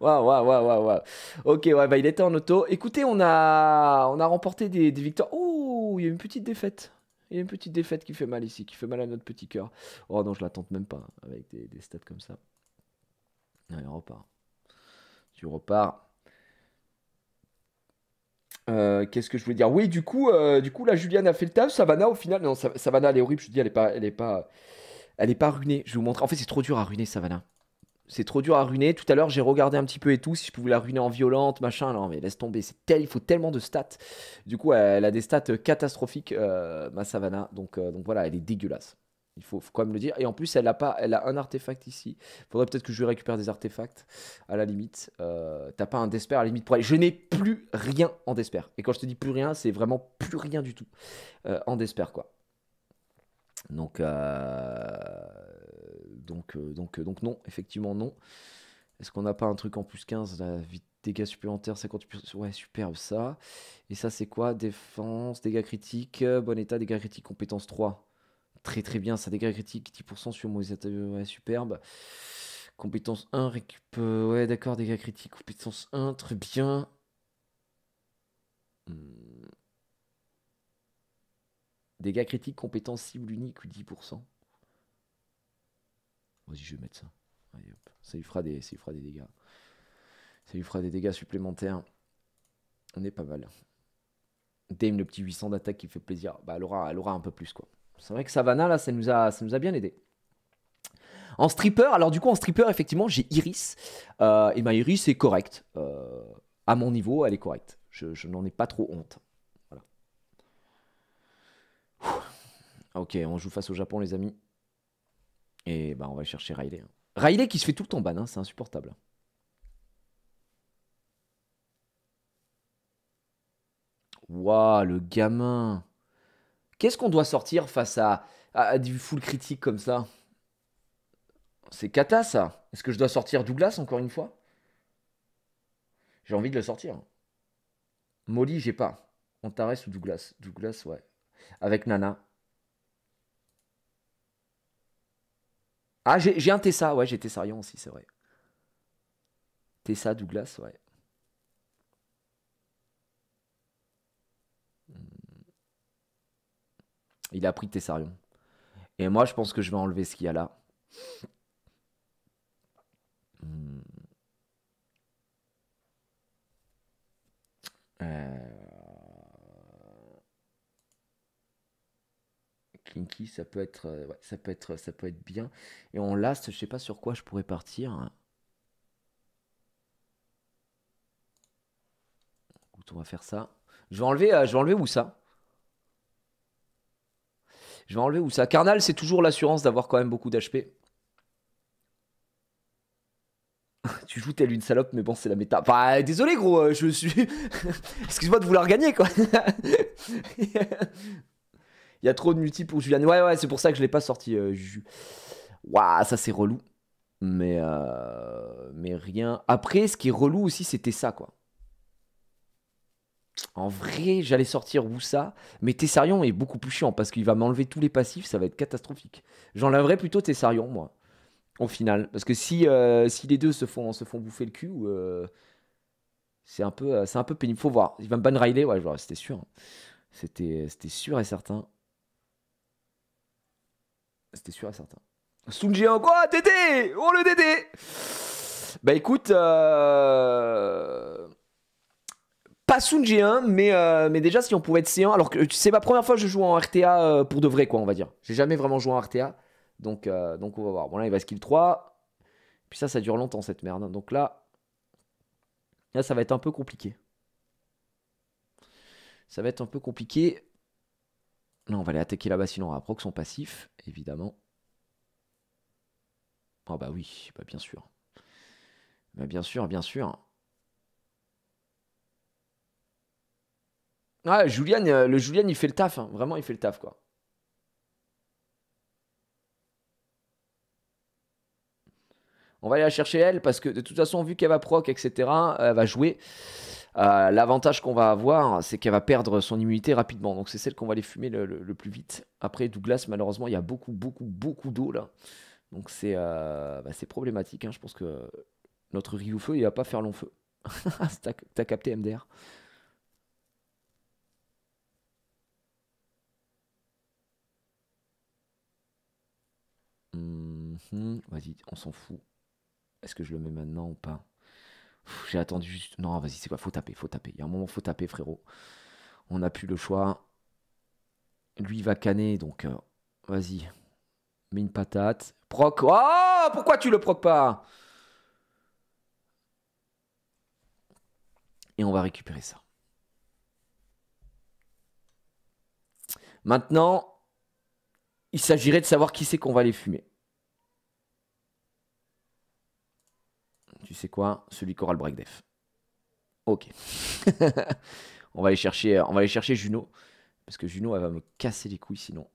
Waouh, waouh, waouh, waouh. Ok, ouais, bah, il était en auto. Écoutez, on a, on a remporté des, victoires. Oh, il y a une petite défaite. Il y a une petite défaite qui fait mal ici, qui fait mal à notre petit cœur. Oh non, je la tente même pas avec des, stats comme ça. Allez, on repart tu repars. Euh, qu'est-ce que je voulais dire Oui, du coup, euh, du coup, la Juliane a fait le taf. Savannah, au final, non, Savannah, elle est horrible. Je dis, elle est pas, elle est pas, elle est pas ruinée. Je vous montre. En fait, c'est trop dur à ruiner, Savannah. C'est trop dur à ruiner. Tout à l'heure, j'ai regardé un petit peu et tout. Si je pouvais la ruiner en violente, machin. Non, mais laisse tomber. C'est tel, il faut tellement de stats. Du coup, elle, a des stats euh, catastrophiques, ma Savannah. Donc, donc voilà, elle est dégueulasse. Il faut, quoi quand le dire. Et en plus, elle a, pas, elle a un artefact ici. Faudrait peut-être que je lui récupère des artefacts, à la limite. Euh, t'as pas un Despair, à la limite, pour aller. Je n'ai plus rien en Despair. Et quand je te dis plus rien, c'est vraiment plus rien du tout euh, en Despair, quoi. Donc, euh, donc, donc, donc, non, effectivement, non. Est-ce qu'on n'a pas un truc en plus 15 la dégâts supplémentaires, 50%. Ouais, superbe ça. Et ça, c'est quoi Défense, dégâts critiques, bon état, dégâts critiques, compétence 3. Très très bien, ça dégâts critique, 10% sur Moïse euh, ouais, superbe. Compétence 1, récup. Euh, ouais, d'accord, dégâts critiques. Compétence 1, très bien. Hmm. Dégâts critiques, compétence cible unique ou 10%. Vas-y, je vais mettre ça. Ça, lui fera des, ça fera des dégâts. Ça lui fera des dégâts supplémentaires. On est pas mal. Dame, le petit 800 d'attaque qui fait plaisir. Bah, elle aura, elle aura un peu plus, quoi. C'est vrai que Savannah, là, ça nous a, ça nous a bien aidé. En stripper, alors du coup, en stripper, effectivement, j'ai Iris. Euh, et ma Iris est correcte. Euh, à mon niveau, elle est correcte. Je, n'en ai pas trop honte. Voilà. Ok, on joue face au Japon, les amis. Et bah, on va chercher Riley. Hein. Riley qui se fait tout le temps ban, hein, c'est insupportable. Waouh, le gamin! Qu'est-ce qu'on doit sortir face à, du full critique comme ça C'est cata ça. Est-ce que je dois sortir Douglas encore une fois J'ai envie de le sortir. Molly, j'ai pas. On Antares sous Douglas Douglas, ouais. Avec Nana. Ah, j'ai un Tessa, ouais, j'ai Tessarion aussi, c'est vrai. Tessa, Douglas, ouais. Il a pris Tessarion. Et moi, je pense que je vais enlever ce qu'il y a là. Hmm. Euh. Kinky, ça peut être, euh, ça peut être, ça peut être bien. Et on last, je sais pas sur quoi je pourrais partir. Écoute, on va faire ça. Je vais enlever, où euh, je vais je vais enlever où ça. Carnal, c'est toujours l'assurance d'avoir quand même beaucoup d'HP. tu joues telle une salope, mais bon, c'est la méta. Bah, désolé, gros, euh, je suis. Excuse-moi de vouloir gagner, quoi. Il y a trop de multi pour Julien. Ouais, ouais, c'est pour ça que je l'ai pas sorti. Waouh, ça c'est relou. Mais, euh, mais rien. Après, ce qui est relou aussi, c'était ça, quoi en vrai, j'allais sortir Woussa, mais Tessarion est beaucoup plus chiant parce qu'il va m'enlever tous les passifs, ça va être catastrophique. J'enlèverai plutôt Tessarion, moi, au final. Parce que si, euh, si les deux se font, se font bouffer le cul, euh, c'est un, peu, euh, c'est un peu pénible. Faut voir. Il va me ban ouais, hein. c'était sûr. C'était, sûr et certain. C'était sûr et certain. en quoi Dédé Oh le Dédé Bah écoute pas Soon G1, mais, euh, mais déjà si on pouvait être C1. Alors que c'est ma première fois que je joue en RTA euh, pour de vrai, quoi, on va dire. J'ai jamais vraiment joué en RTA. Donc, euh, donc on va voir. Bon, là, il va skill 3. Puis ça, ça dure longtemps cette merde. Hein. Donc là, là, ça va être un peu compliqué. Ça va être un peu compliqué. Non on va aller attaquer là-bas, sinon on son passif, évidemment. Ah bah oui, bah bah bien sûr. bien sûr, bien sûr. Ouais, Julian, euh, le Julian, il fait le taf. Hein. Vraiment, il fait le taf, quoi. On va aller la chercher, elle, parce que de toute façon, vu qu'elle va proc, etc., elle euh, va jouer. Euh, l'avantage qu'on va avoir, c'est qu'elle va perdre son immunité rapidement. Donc, c'est celle qu'on va aller fumer le, plus vite. Après, Douglas, malheureusement, il y a beaucoup, beaucoup, beaucoup d'eau, là. Donc, c'est bah, problématique. Hein. Je pense que notre Ryu Feu, il va pas faire long feu. T'as capté, MDR vas-y, on s'en fout. Est-ce que je le mets maintenant ou pas J'ai attendu juste. Non, vas-y, c'est quoi Faut taper, faut taper. Il y a un moment, faut taper, frérot. On n'a plus le choix. Lui, il va canner, donc euh, vas-y. Mets une patate. Proc. Oh Pourquoi tu le proc pas Et on va récupérer ça. Maintenant, il s'agirait de savoir qui c'est qu'on va les fumer. tu sais quoi, celui qui aura le break def. Ok. on, va aller chercher, euh, on va aller chercher Juno. Parce que Juno, elle va me casser les couilles sinon.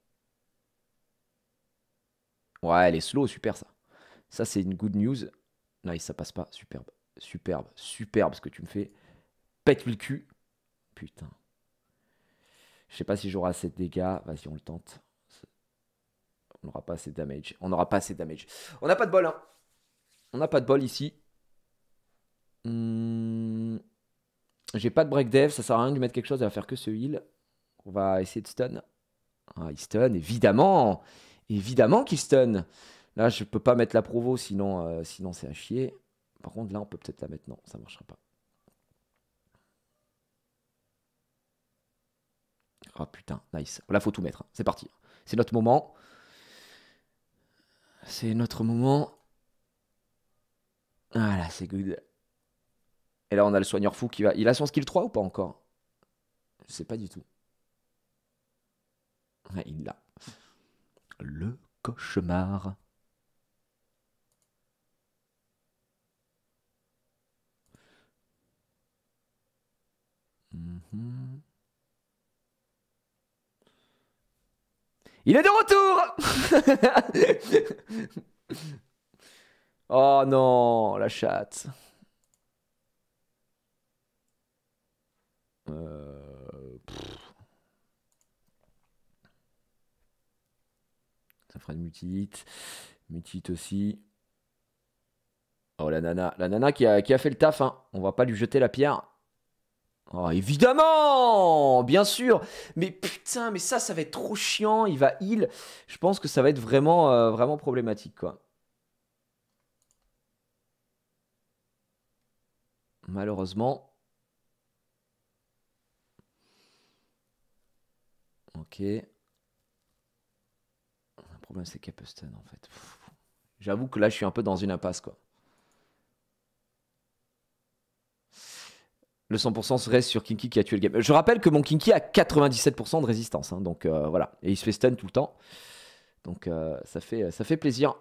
Ouais, elle est slow, super ça. Ça, c'est une good news. Nice, ça passe pas. Superbe. Superbe. Superbe ce que tu me fais. pète le cul. Putain. Je sais pas si j'aurai assez de dégâts. Vas-y, on le tente. On n'aura pas assez de damage. On n'aura pas assez de damage. On n'a pas de bol. Hein. On n'a pas de bol ici. Hmm, j'ai pas de break dev, ça sert à rien de mettre quelque chose, elle va faire que ce heal. On va essayer de stun. Ah, il stun, évidemment Évidemment qu'il stun Là, je peux pas mettre la provo, sinon, euh, sinon c'est un chier. Par contre, là, on peut peut-être la mettre. Non, ça marchera pas. Ah oh, putain, nice. Là, faut tout mettre. Hein. C'est parti. C'est notre moment. C'est notre moment. Voilà, ah, c'est good. Et là, on a le soigneur fou qui va. Il a son skill 3 ou pas encore Je sais pas du tout. il l'a. Le cauchemar. Mm-hmm. Il est de retour Oh non, la chatte. Euh, ça ferait une mutilite mutilite aussi. Oh, la nana. La nana qui a, qui a fait le taf. Hein. On va pas lui jeter la pierre. Oh, évidemment Bien sûr Mais putain, mais ça, ça va être trop chiant. Il va heal. Je pense que ça va être vraiment, euh, vraiment problématique, quoi. Malheureusement. Ok. Le problème, c'est stun en fait. J'avoue que là, je suis un peu dans une impasse, quoi. Le 100% se reste sur Kinky qui a tué le game. Je rappelle que mon Kinky a 97% de résistance. Hein, donc euh, voilà. Et il se fait stun tout le temps. Donc euh, ça, fait, ça fait plaisir.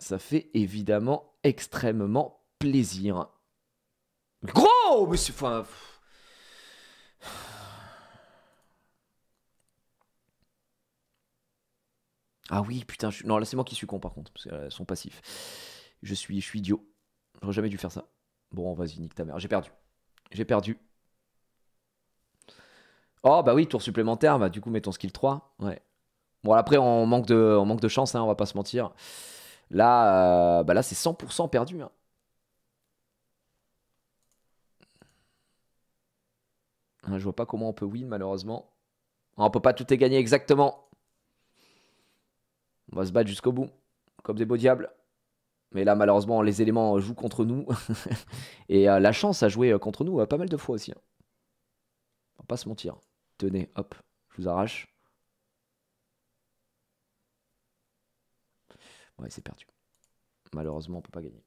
Ça fait évidemment extrêmement plaisir. Gros Mais c'est. Ah oui, putain, non, là c'est moi qui suis con par contre, parce qu'elles euh, sont passifs. Je suis, je suis idiot. J'aurais jamais dû faire ça. Bon, vas-y, nique ta mère. J'ai perdu. J'ai perdu. Oh bah oui, tour supplémentaire, bah du coup mettons skill 3. Ouais. Bon après on manque de, manque de chance, hein, on va pas se mentir. Là, euh, bah là c'est 100% perdu. Hein. hein. Je vois pas comment on peut win malheureusement. On peut pas tout est exactement. On va se battre jusqu'au bout, comme des beaux diables. Mais là, malheureusement, les éléments jouent contre nous. et euh, la chance a joué euh, contre nous euh, pas mal de fois aussi. Hein. On va pas se mentir. Tenez, hop, je vous arrache. Ouais, c'est perdu. Malheureusement, on peut pas gagner.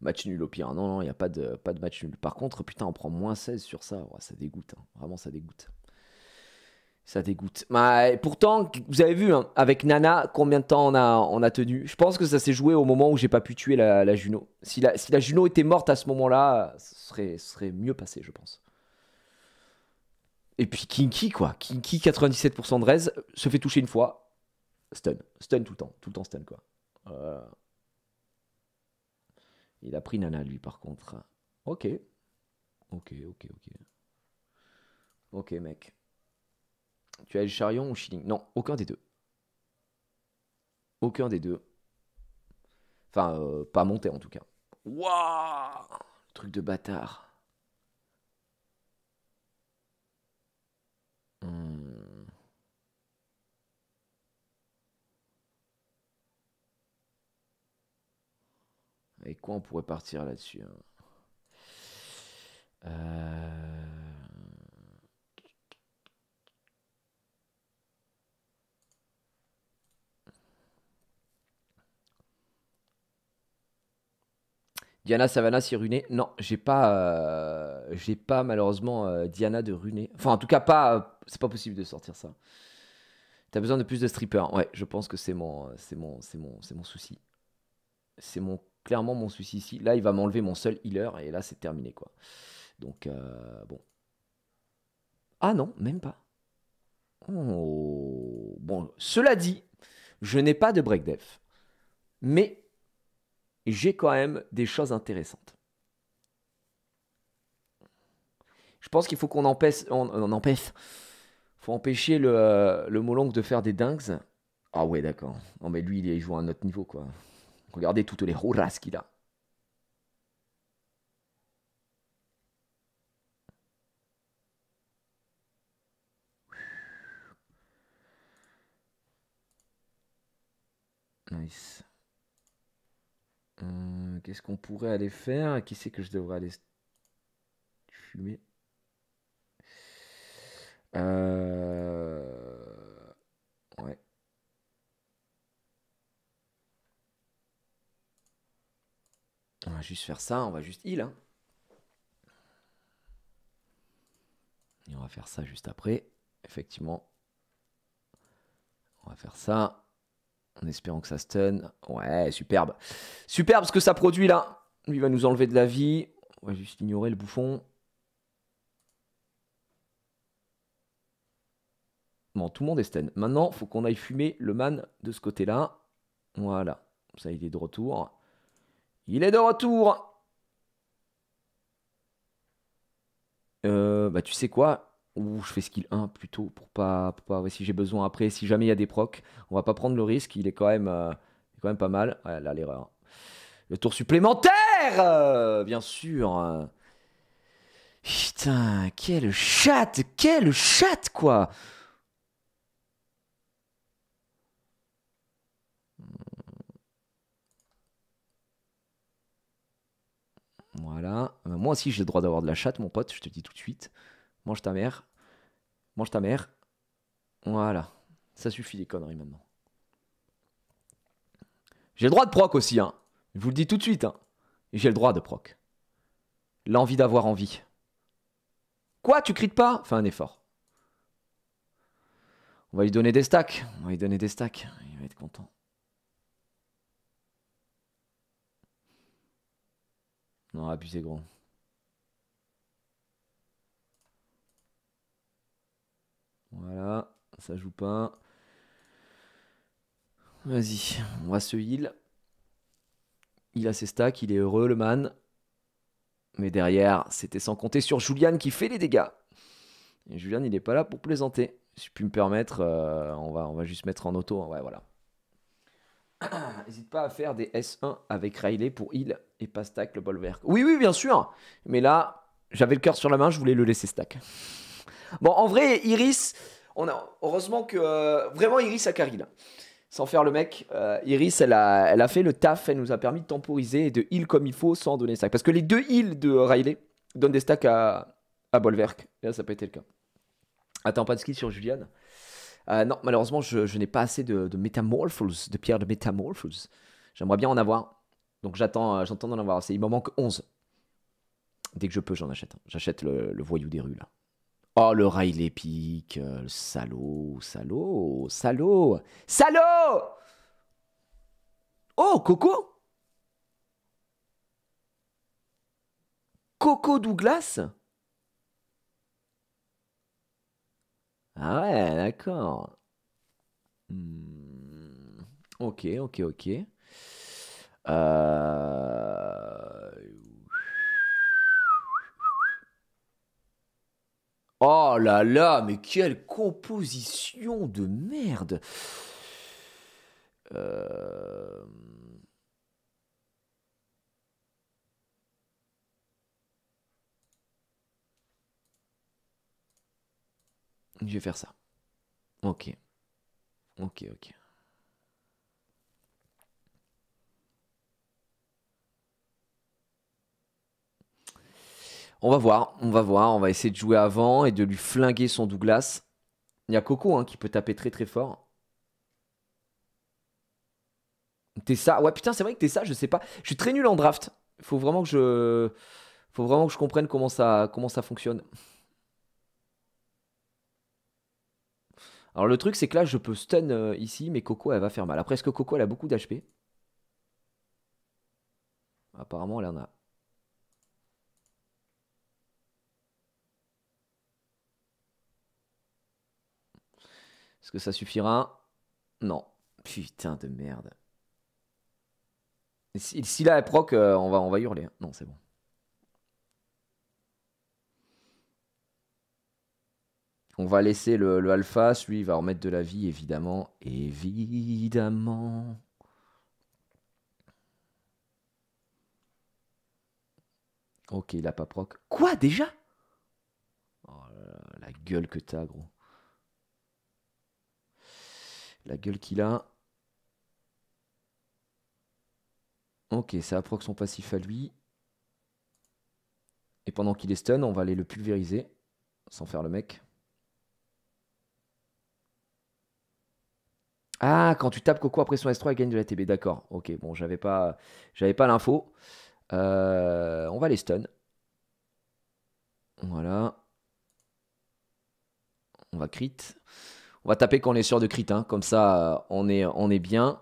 Match nul au pire. Non, non, il n'y a pas de, pas de match nul. Par contre, putain, on prend moins 16 sur ça. ça dégoûte. Hein. Vraiment, ça dégoûte. Ça dégoûte. Bah, pourtant, vous avez vu, hein, avec Nana, combien de temps on a, on a tenu. Je pense que ça s'est joué au moment où j'ai pas pu tuer la, Juno. Si la, Juno était morte à ce moment-là, ce serait, serait mieux passé, je pense. Et puis Kinky, quoi. Kinky, 97% de raise, se fait toucher une fois. Stun. Stun tout le temps. Tout le temps stun, quoi. Euh. Il a pris Nana, lui, par contre. Ok. Ok, ok, ok. Ok, mec. Tu as le Charion ou shilling Non, aucun des deux. Aucun des deux. Enfin, euh, pas monté en tout cas. Waouh Truc de bâtard. Hmm. Et quoi on pourrait partir là-dessus hein euh... Diana Savannah s'est Runé. Non, j'ai pas, euh, pas malheureusement euh, Diana de Runé. Enfin, en tout cas, pas. Euh, c'est pas possible de sortir ça. T'as besoin de plus de strippers. Ouais, je pense que c'est mon, c'est mon, c'est mon, c'est mon souci. C'est mon, clairement mon souci ici. Là, il va m'enlever mon seul healer et là, c'est terminé quoi. Donc bon. Ah non, même pas. Oh. Bon, cela dit, je n'ai pas de break Mais j'ai quand même des choses intéressantes. Je pense qu'il faut qu'on empêche, on, empêche. faut empêcher le, Molong de faire des dingues. Ah ouais, d'accord. Non mais lui, il joue à un autre niveau, quoi. Regardez toutes les roras qu'il a. Nice. Euh, qu'est-ce qu'on pourrait aller faire Qui c'est que je devrais aller fumer euh, Ouais. On va juste faire ça, on va juste heal. Hein. Et on va faire ça juste après. Effectivement. On va faire ça. En espérant que ça stun. Ouais, superbe. Superbe ce que ça produit là. Lui va nous enlever de la vie. On va juste ignorer le bouffon. Bon, tout le monde est stun. Maintenant, faut qu'on aille fumer le man de ce côté-là. Voilà. Ça, il est de retour. Il est de retour. Euh, bah, tu sais quoi ou je fais skill 1 plutôt pour pas, pas si j'ai besoin après, si jamais il y a des procs, on va pas prendre le risque, il est quand même, euh, quand même pas mal. Ouais, là, l'erreur. Le tour supplémentaire euh, Bien sûr euh. Putain, quelle chatte Quelle chatte, quoi Voilà. Moi aussi, j'ai le droit d'avoir de la chatte, mon pote, je te dis tout de suite mange ta mère, mange ta mère. Voilà, ça suffit les conneries maintenant. J'ai le droit de proc aussi, hein. Je vous le dis tout de suite, hein. J'ai le droit de proc. L'envie d'avoir envie. Quoi, tu crites pas Fais un effort. On va lui donner des stacks. On va lui donner des stacks. Il va être content. Non, abusez gros. Voilà, ça joue pas. Vas-y, on va se heal. Il a ses stacks, il est heureux le man. Mais derrière, c'était sans compter sur Julian qui fait les dégâts. Et Julian, il n'est pas là pour plaisanter. Si je puis me permettre, euh, on, va, on va juste mettre en auto. Hein. Ouais, voilà. N'hésite pas à faire des S1 avec Riley pour heal et pas stack le bol vert. Oui, oui, bien sûr. Mais là, j'avais le cœur sur la main, je voulais le laisser stack. Bon, en vrai, Iris, on a, heureusement que. Euh, vraiment, Iris carré, là. Sans faire le mec, euh, Iris, elle a, fait le taf, elle nous a permis de temporiser et de heal comme il faut sans donner stack. Parce que les deux heals de Riley donnent des stacks à, à Bolwerk. Là, ça peut pas été le cas. Attends, pas de ski sur Juliane. Euh, non, malheureusement, je, n'ai pas assez de, de de pierres de Metamorphos. J'aimerais bien en avoir. Donc j'attends d'en avoir assez. Il me manque 11. Dès que je peux, j'en achète. J'achète le voyou des rues, là. Oh, le rail épique, euh, le salaud, salaud, salaud, salaud Oh, Coco Coco Douglas Ah ouais, d'accord. Hmm. Ok, ok, ok. Euh... Oh là là, mais quelle composition de merde euh. Je vais faire ça. Ok. Ok, ok. On va voir, on va voir, on va essayer de jouer avant et de lui flinguer son Douglas. Il y a Coco hein, qui peut taper très très fort. ça ouais putain c'est vrai que ça. je sais pas, je suis très nul en draft. Faut vraiment que je, faut vraiment que je comprenne comment ça, comment ça fonctionne. Alors le truc c'est que là je peux stun euh, ici, mais Coco elle va faire mal. Après est-ce que Coco elle a beaucoup d'HP Apparemment elle en a. Est-ce que ça suffira Non. Putain de merde. S'il si a proc, euh, on, va, on va hurler. Non, c'est bon. On va laisser le, alpha, lui il va remettre de la vie, évidemment. Évidemment. Ok, il a pas proc. Quoi déjà Oh la gueule que t'as, gros. La gueule qu'il a. Ok, ça approque son passif à lui. Et pendant qu'il est stun, on va aller le pulvériser. Sans faire le mec. Ah, quand tu tapes Coco après son S3, il gagne de la TB. D'accord. Ok, bon, j'avais pas, pas l'info. Euh, on va les stun. Voilà. On va crit. On va taper quand on est sûr de crit, hein. comme ça euh, on est, on est bien.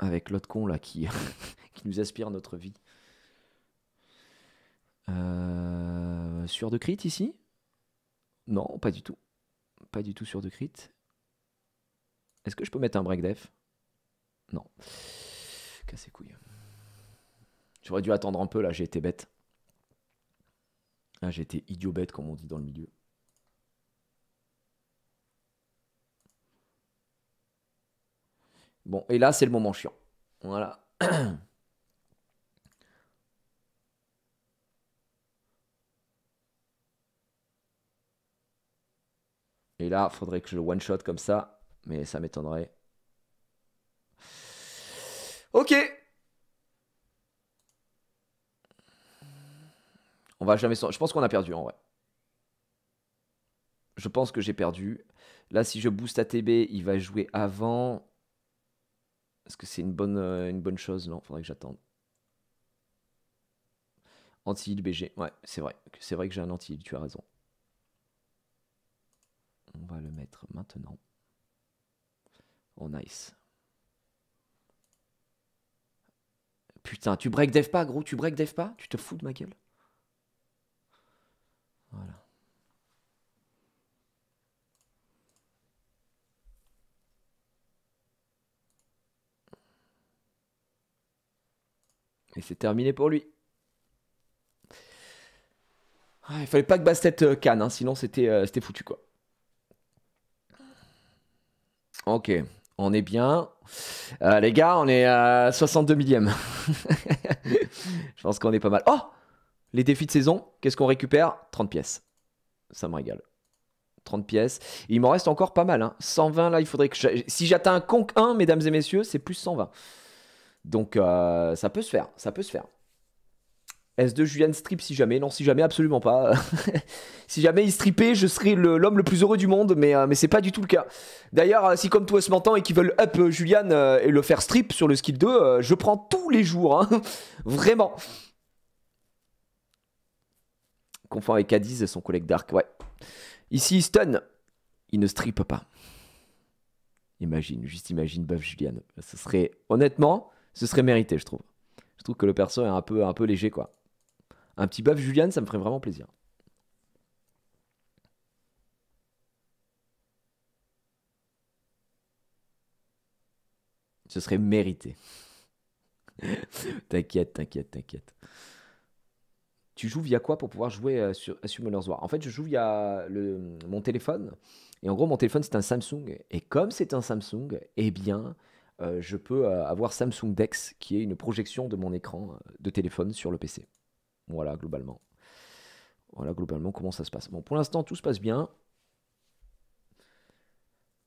Avec l'autre con là qui, qui nous aspire notre vie. Euh, sur de crit ici Non, pas du tout. Pas du tout sur de crit. Est-ce que je peux mettre un break def Non. Cassez couilles. J'aurais dû attendre un peu là, j'ai été bête. Ah, j'ai été idiot bête comme on dit dans le milieu. Bon, et là, c'est le moment chiant. Voilà. Et là, il faudrait que je le one-shot comme ça, mais ça m'étonnerait. Ok On va jamais... Je pense qu'on a perdu, en vrai. Je pense que j'ai perdu. Là, si je booste ATB, il va jouer avant. Est-ce que c'est une bonne, euh, une bonne chose Non, faudrait que j'attende. Anti-heal BG, ouais, c'est vrai. C'est vrai que j'ai un anti-heal, tu as raison. On va le mettre maintenant. Oh, nice. Putain, tu break dev pas, gros, tu break dev pas Tu te fous de ma gueule Voilà. Et c'est terminé pour lui. Ah, il fallait pas que Bastet euh, canne, hein, sinon euh, c'était foutu quoi. Ok, on est bien. Euh, les gars, on est à 62 millièmes. Je pense qu'on est pas mal. Oh Les défis de saison, qu'est-ce qu'on récupère 30 pièces. Ça me régale. 30 pièces. il m'en reste encore pas mal. 120 hein. là, il faudrait que... Si j'atteins un conque 1, mesdames et messieurs, c'est plus 120. Donc euh, ça peut se faire, ça peut se faire. Est-ce Julian strip si jamais Non, si jamais, absolument pas. si jamais il stripait, je serais l'homme le, plus heureux du monde, mais, ce euh, mais c'est pas du tout le cas. D'ailleurs, euh, si comme toi ce m'entend et qu'ils veulent up Julian et le faire strip sur le skill 2, je prends tous les jours. Hein. Vraiment. Confond avec Cadiz, son collègue Dark, ouais. Ici, il stun. Il ne strip pas. Imagine, juste imagine, buff Julian. Ce serait, honnêtement, ce serait mérité, je trouve. Je trouve que le perso est un peu, un peu léger, quoi. Un petit buff Julian, ça me ferait vraiment plaisir. Ce serait mérité. t'inquiète, t'inquiète, t'inquiète. Tu joues via quoi pour pouvoir jouer euh, sur Summoner's War En fait, je joue via le, mon téléphone. Et en gros, mon téléphone, c'est un Samsung. Et comme c'est un Samsung, eh bien, euh, je peux euh, avoir Samsung Dex, qui est une projection de mon écran euh, de téléphone sur le PC. Voilà, globalement. Voilà, globalement, comment ça se passe. Bon, pour l'instant, tout se passe bien.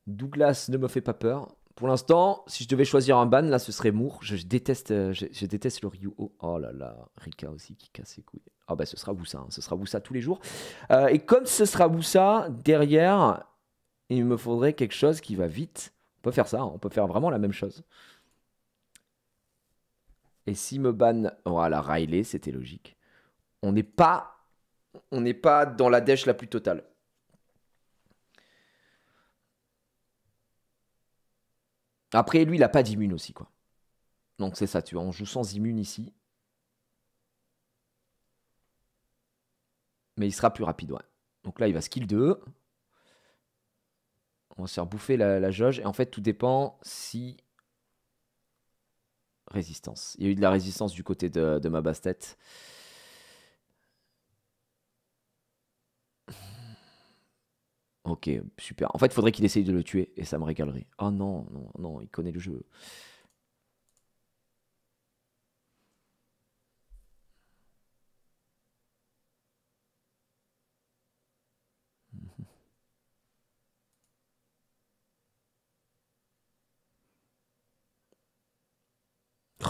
Douglas ne me fait pas peur. Pour l'instant, si je devais choisir un ban, là, ce serait Moore. Je, déteste, je, déteste le Ryu. Oh, oh là là, Rika aussi qui casse ses couilles. Ah ben, ce sera vous ça. Hein. Ce sera Boussa tous les jours. et comme ce sera vous ça, derrière, il me faudrait quelque chose qui va vite. On peut faire ça, hein. on peut faire vraiment la même chose. Et si me banne, voilà, Riley, c'était logique. On n'est pas, on n'est pas dans la dèche la plus totale. Après, lui, il n'a pas d'immune aussi, quoi. Donc c'est ça, tu vois, on joue sans immune ici. Mais il sera plus rapide, ouais. Donc là, il va skill 2. On va se faire bouffer la, jauge. Et en fait, tout dépend si. Résistance. Il y a eu de la résistance du côté de, ma basse tête. Ok, super. En fait, il faudrait qu'il essaye de le tuer et ça me régalerait. Oh non, non, non, il connaît le jeu.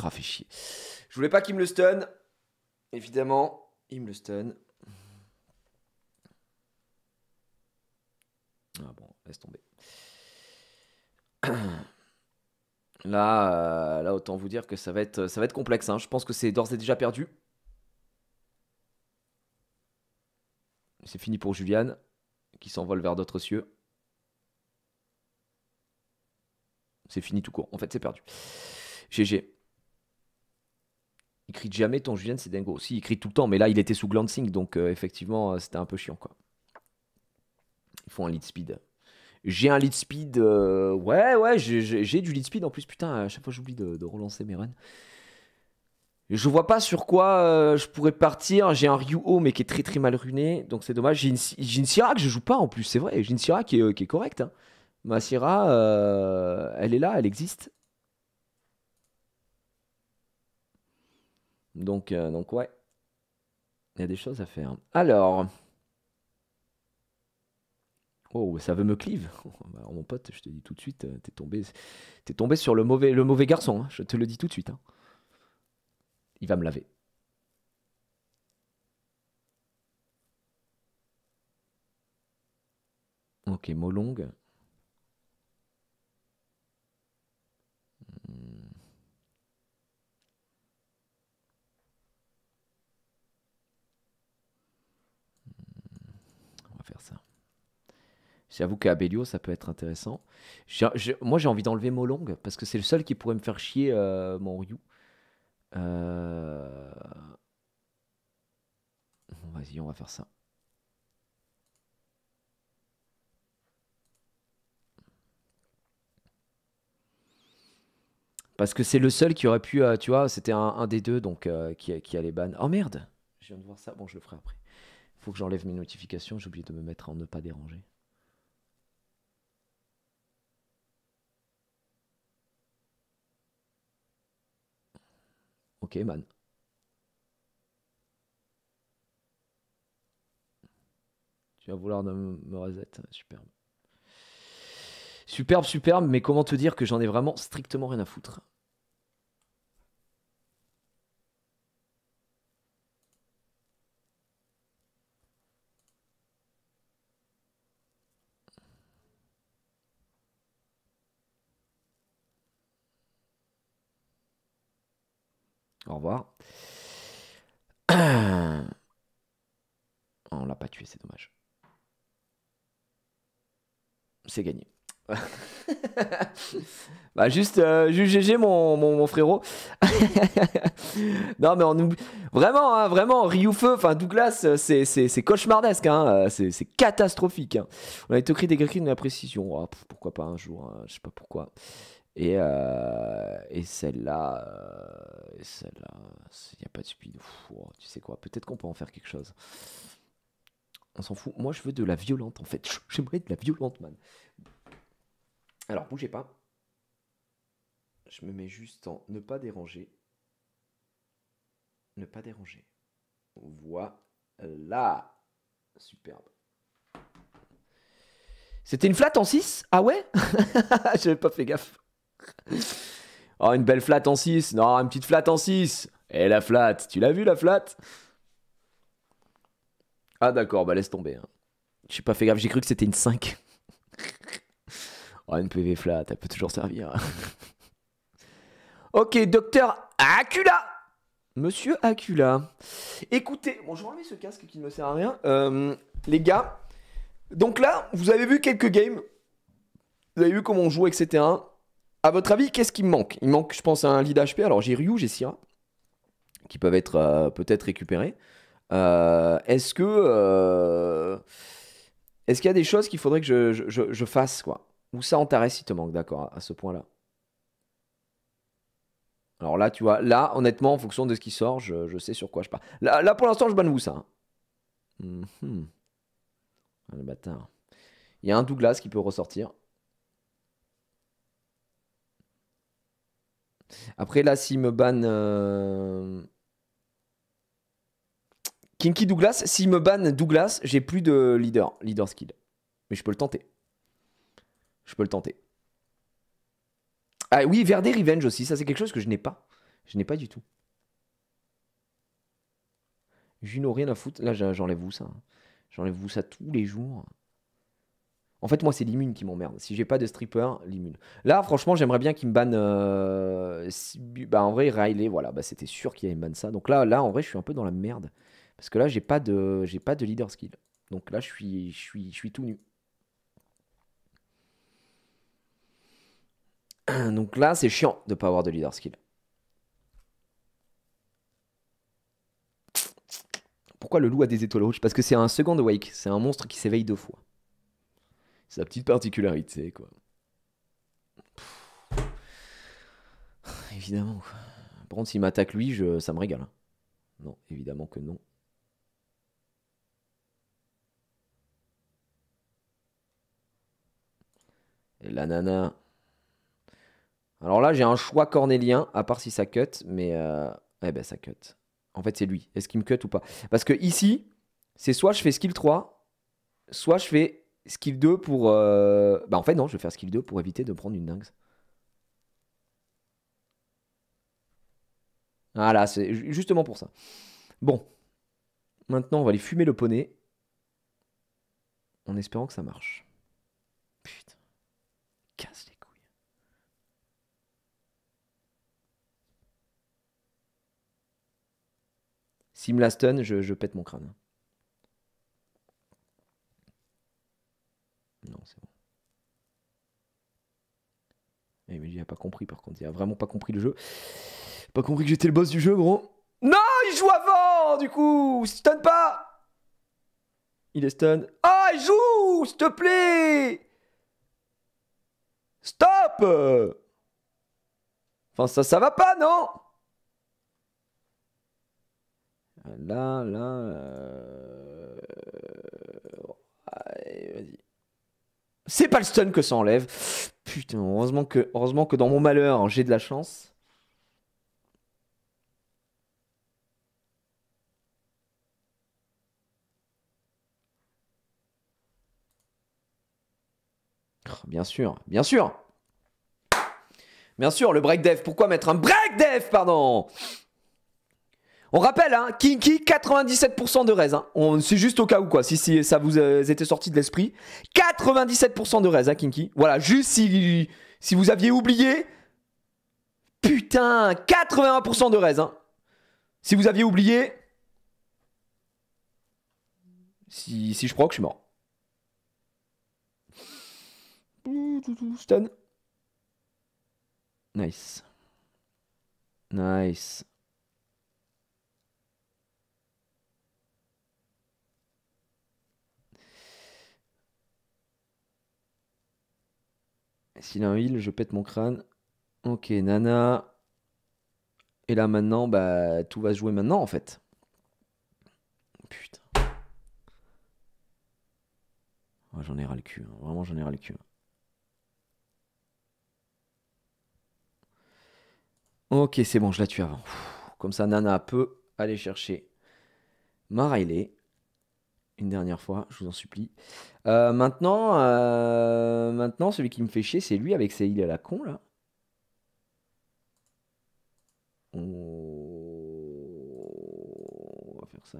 Ah, Je voulais pas qu'il me le stun. Évidemment, il me le stun. Ah bon, laisse tomber. Là, euh, là autant vous dire que ça va être, ça va être complexe. Hein. Je pense que c'est d'ores et déjà perdu. C'est fini pour Juliane, qui s'envole vers d'autres cieux. C'est fini tout court. En fait, c'est perdu. GG il crie jamais ton Julien, c'est dingo. Si, il crie tout le temps, mais là, il était sous glancing, donc euh, effectivement, euh, c'était un peu chiant, quoi. Il faut un lead speed. J'ai un lead speed. Euh, ouais, ouais, j'ai du lead speed en plus. Putain, à chaque fois, j'oublie de, relancer mes runs. Je vois pas sur quoi je pourrais partir. J'ai un Ryuho, mais qui est très très mal runé, donc c'est dommage. J'ai une, Syrah que je joue pas en plus, c'est vrai. J'ai une Syrah qui est, correcte. Hein. Ma Syrah, elle est là, elle existe. Donc, euh, donc ouais, il y a des choses à faire. Alors, oh, ça veut me cleave. Oh, bah, mon pote, je te dis tout de suite, euh, t'es tombé, t'es tombé sur le mauvais, le mauvais garçon. Hein. Je te le dis tout de suite. Hein. Il va me laver. Ok, Molong. J'avoue qu'à ça peut être intéressant. moi, j'ai envie d'enlever Molong parce que c'est le seul qui pourrait me faire chier euh, mon Ryu. Euh, vas-y, on va faire ça. Parce que c'est le seul qui aurait pu, euh, tu vois, c'était un, des deux donc qui, qui a les Oh merde Je viens de voir ça, bon je le ferai après. Faut que j'enlève mes notifications, j'ai oublié de me mettre en ne pas déranger. man. Tu vas vouloir me reset. Superbe. Superbe, superbe, mais comment te dire que j'en ai vraiment strictement rien à foutre Au revoir. On l'a pas tué, c'est dommage. C'est gagné. bah juste, GG euh, mon, frérot. non mais on oublie... Vraiment, hein, vraiment, Ryufeu, enfin Douglas, euh, c'est cauchemardesque, hein, euh, c'est catastrophique. Hein. On a été cri des de la précision. Oh, pourquoi pas un jour, je sais pas pourquoi. Euh, et, celle-là, euh, et celle-là, il n'y a pas de speed. Oh, tu sais quoi, peut-être qu'on peut en faire quelque chose. On s'en fout. Moi, je veux de la violente, en fait. J'aimerais de la violente, man. Alors, bougez pas. Je me mets juste en ne pas déranger. Ne pas déranger. Voilà. Superbe. C'était une flatte en 6 Ah ouais J'avais pas fait gaffe. oh, une belle flat en 6. Non, une petite flat en 6. Et eh, la flat, tu l'as vu la flat Ah d'accord, bah laisse tomber. Je hein. J'ai pas fait gaffe, j'ai cru que c'était une 5. oh, une PV flat, elle peut toujours servir. ok, docteur Acula Monsieur Acula. Écoutez, bon, je vais enlever ce casque qui ne me sert à rien. Euh, les gars, donc là, vous avez vu quelques games. Vous avez vu comment on joue, etc à votre avis, qu'est-ce qui me manque Il manque, je pense, un lead HP. Alors j'ai Ryu, j'ai Syrah, qui peuvent être euh, peut-être récupérés. Euh, est-ce que euh, est-ce qu'il y a des choses qu'il faudrait que je, fasse quoi Ou ça en t'arrête si te manque, d'accord, à, ce point-là. Alors là, tu vois, là, honnêtement, en fonction de ce qui sort, je, sais sur quoi je pars. Là, pour l'instant, je banne vous ça. Hein. Mhm. Ah, le bâtard. Il y a un Douglas qui peut ressortir. Après, là, s'il me banne. Euh, Kinky Douglas, s'il me banne Douglas, j'ai plus de leader, leader skill. Mais je peux le tenter. Je peux le tenter. Ah oui, Verde Revenge aussi, ça c'est quelque chose que je n'ai pas. Je n'ai pas du tout. Juno, rien à foutre. Là, j'enlève vous ça. J'enlève vous ça tous les jours. En fait, moi, c'est l'immune qui m'emmerde. Si j'ai pas de stripper, l'immune. Là, franchement, j'aimerais bien qu'il me banne. Euh, bah, en vrai, Riley, voilà, bah, c'était sûr qu'il allait me banne ça. Donc là, là, en vrai, je suis un peu dans la merde. Parce que là, j'ai pas de, pas de leader skill. Donc là, je suis, je suis, je suis tout nu. Donc là, c'est chiant de pas avoir de leader skill. Pourquoi le loup a des étoiles rouges Parce que c'est un second wake, c'est un monstre qui s'éveille deux fois sa petite particularité, quoi. évidemment, quoi. Par contre, s'il m'attaque lui, je, ça me régale. Hein. Non, évidemment que non. Et la nana. Alors là, j'ai un choix cornélien, à part si ça cut, mais euh, eh ben ça cut. En fait, c'est lui. Est-ce qu'il me cut ou pas Parce que ici, c'est soit je fais skill 3, soit je fais Skill 2 pour. Euh, bah, en fait, non, je vais faire skill 2 pour éviter de prendre une dingue. Voilà, ah c'est justement pour ça. Bon. Maintenant, on va aller fumer le poney. En espérant que ça marche. Putain. Casse les couilles. Si me la je pète mon crâne. Non, c'est bon. Et eh, mais il a pas compris par contre, il a vraiment pas compris le jeu. Pas compris que j'étais le boss du jeu, gros. Non, il joue avant, du coup Stun pas Il est stun. Ah, il joue S'il te plaît Stop Enfin, ça, ça va pas, non Là, là... Euh, C'est pas le stun que ça enlève. Putain, heureusement que, heureusement que dans mon malheur, j'ai de la chance. Oh, bien sûr, bien sûr. Bien sûr, le break dev. Pourquoi mettre un break dev, pardon on rappelle, hein, Kinky, 97% de raise. Hein. C'est juste au cas où, quoi, si, ça vous euh, était sorti de l'esprit. 97% de raise, hein, Kinky. Voilà, juste si, vous aviez oublié. Putain, 81% de raise. Hein. Si vous aviez oublié. Si, je crois que je suis mort. Stun. Nice. Nice. S'il a un heal, je pète mon crâne. Ok, Nana. Et là maintenant, bah tout va se jouer maintenant en fait. Putain. j'en ai ras le cul, hein. vraiment j'en ai ras le cul. Hein. Ok, c'est bon, je la tue avant. Comme ça, Nana peut aller chercher ma une dernière fois, je vous en supplie. Euh, maintenant, euh, maintenant, celui qui me fait chier, c'est lui avec ses îles à la con, là. On, On va faire ça.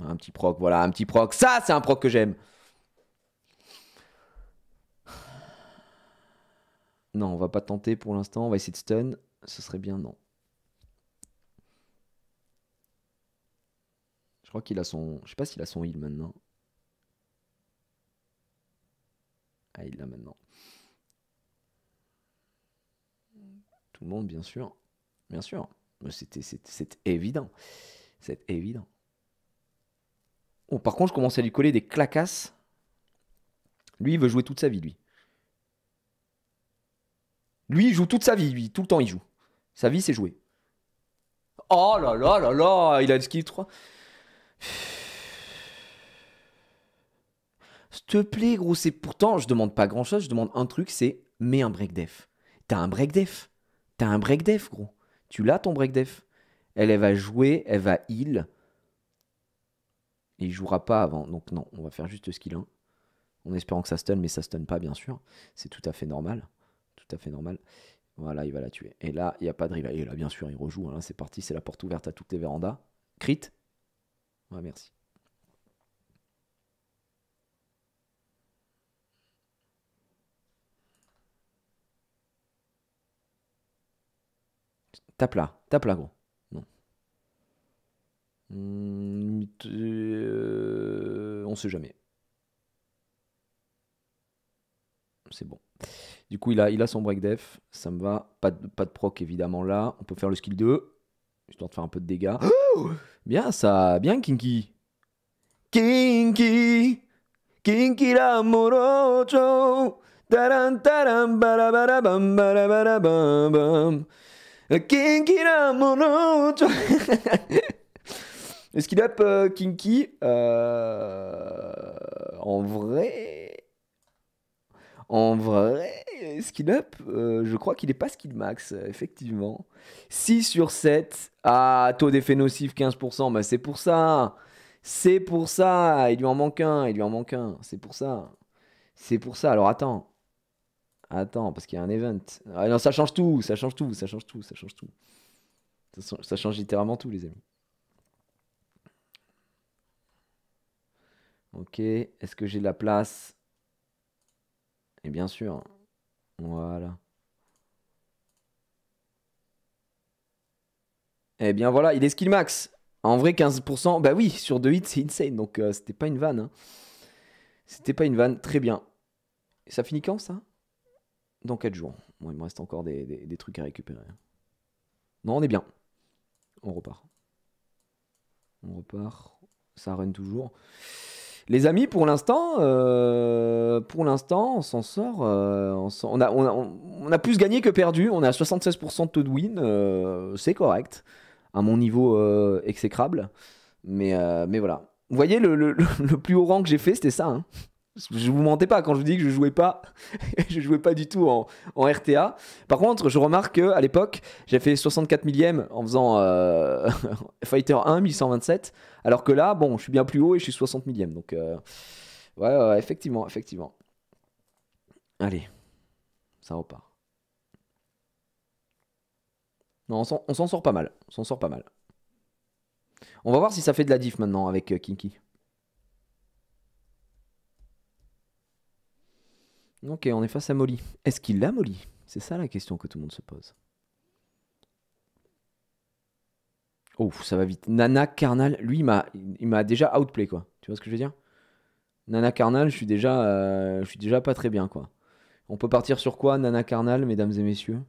Un petit proc, voilà, un petit proc. Ça, c'est un proc que j'aime. Non, on va pas tenter pour l'instant. On va essayer de stun. Ce serait bien, non. Je crois qu'il a son. Je sais pas s'il a son heal maintenant. Ah, il l'a maintenant. Tout le monde, bien sûr. Bien sûr. C'était évident. C'est évident. Bon oh, par contre, je commence à lui coller des clacasses. Lui, il veut jouer toute sa vie, lui. Lui, il joue toute sa vie, lui. Tout le temps, il joue. Sa vie, c'est jouer. Oh là là là là, il a le skill 3. S'il te plaît, gros, c'est pourtant, je demande pas grand chose, je demande un truc, c'est mets un break def. T'as un break def. T'as un break def, gros. Tu l'as ton break def. Elle, elle va jouer, elle va heal. Et il jouera pas avant. Donc non, on va faire juste ce qu'il a. En espérant que ça stun, mais ça stun pas, bien sûr. C'est tout à fait normal. Tout à fait normal. Voilà, il va la tuer. Et là, il n'y a pas de rival. Et là, bien sûr, il rejoue. Hein. C'est parti, c'est la porte ouverte à toutes les vérandas. Crit, Ouais, merci. Tape là, tape là, gros. Non. Hmm, euh, on sait jamais. C'est bon. Du coup, il a, il a son break def. Ça me va. Pas de, pas de proc, évidemment, là. On peut faire le skill 2. Histoire de faire un peu de dégâts. Oh Bien ça, bien Kinky. Kinky, Kinky l'amoroso. Taran taran barabarabam barabarabam. Kinky l'amoroso. Est-ce qu'il a euh, Kinky euh... En vrai, en vrai, Skin Up, euh, je crois qu'il n'est pas Skill Max, euh, effectivement. 6 sur 7. Ah, taux d'effet nocif 15%. Bah, c'est pour ça. C'est pour ça. Il lui en manque un. Il lui en manque un. C'est pour ça. C'est pour ça. Alors attends. Attends, parce qu'il y a un event. Ah, non, ça change tout. Ça change tout. Ça change tout. Ça change tout. Ça, ça change littéralement tout, les amis. Ok. Est-ce que j'ai de la place bien sûr, voilà. et eh bien voilà, il est skill max. En vrai, 15%, bah oui, sur 2 hits, c'est insane. Donc euh, c'était pas une vanne. Hein. C'était pas une vanne, très bien. ça finit quand ça Dans 4 jours. Bon, il me reste encore des, trucs à récupérer. Non, on est bien. On repart. On repart. Ça run toujours. Les amis, pour l'instant, euh, pour l'instant, on s'en sort. Euh, on, a, plus gagné que perdu. On est à 76% de taux de win. Euh, c'est correct. À mon niveau exécrable. Mais, mais voilà. Vous voyez, le, plus haut rang que j'ai fait, c'était ça. Hein. Je vous mentais pas quand je vous dis que je jouais pas, je jouais pas du tout en, RTA. Par contre, je remarque qu'à l'époque, j'ai fait 64 millième en faisant euh, Fighter 1 1127, alors que là, bon, je suis bien plus haut et je suis 60 millième. Donc, euh, ouais, effectivement, effectivement. Allez, ça repart. Non, on s'en sort pas mal. On s'en sort pas mal. On va voir si ça fait de la diff maintenant avec euh, Kinky. Ok, on est face à Molly. Est-ce qu'il l'a, Molly C'est ça la question que tout le monde se pose. Oh, ça va vite. Nana Carnal, lui, il m'a déjà outplay, quoi. Tu vois ce que je veux dire Nana Carnal, je suis déjà, euh, je suis déjà pas très bien, quoi. On peut partir sur quoi, Nana Carnal, mesdames et messieurs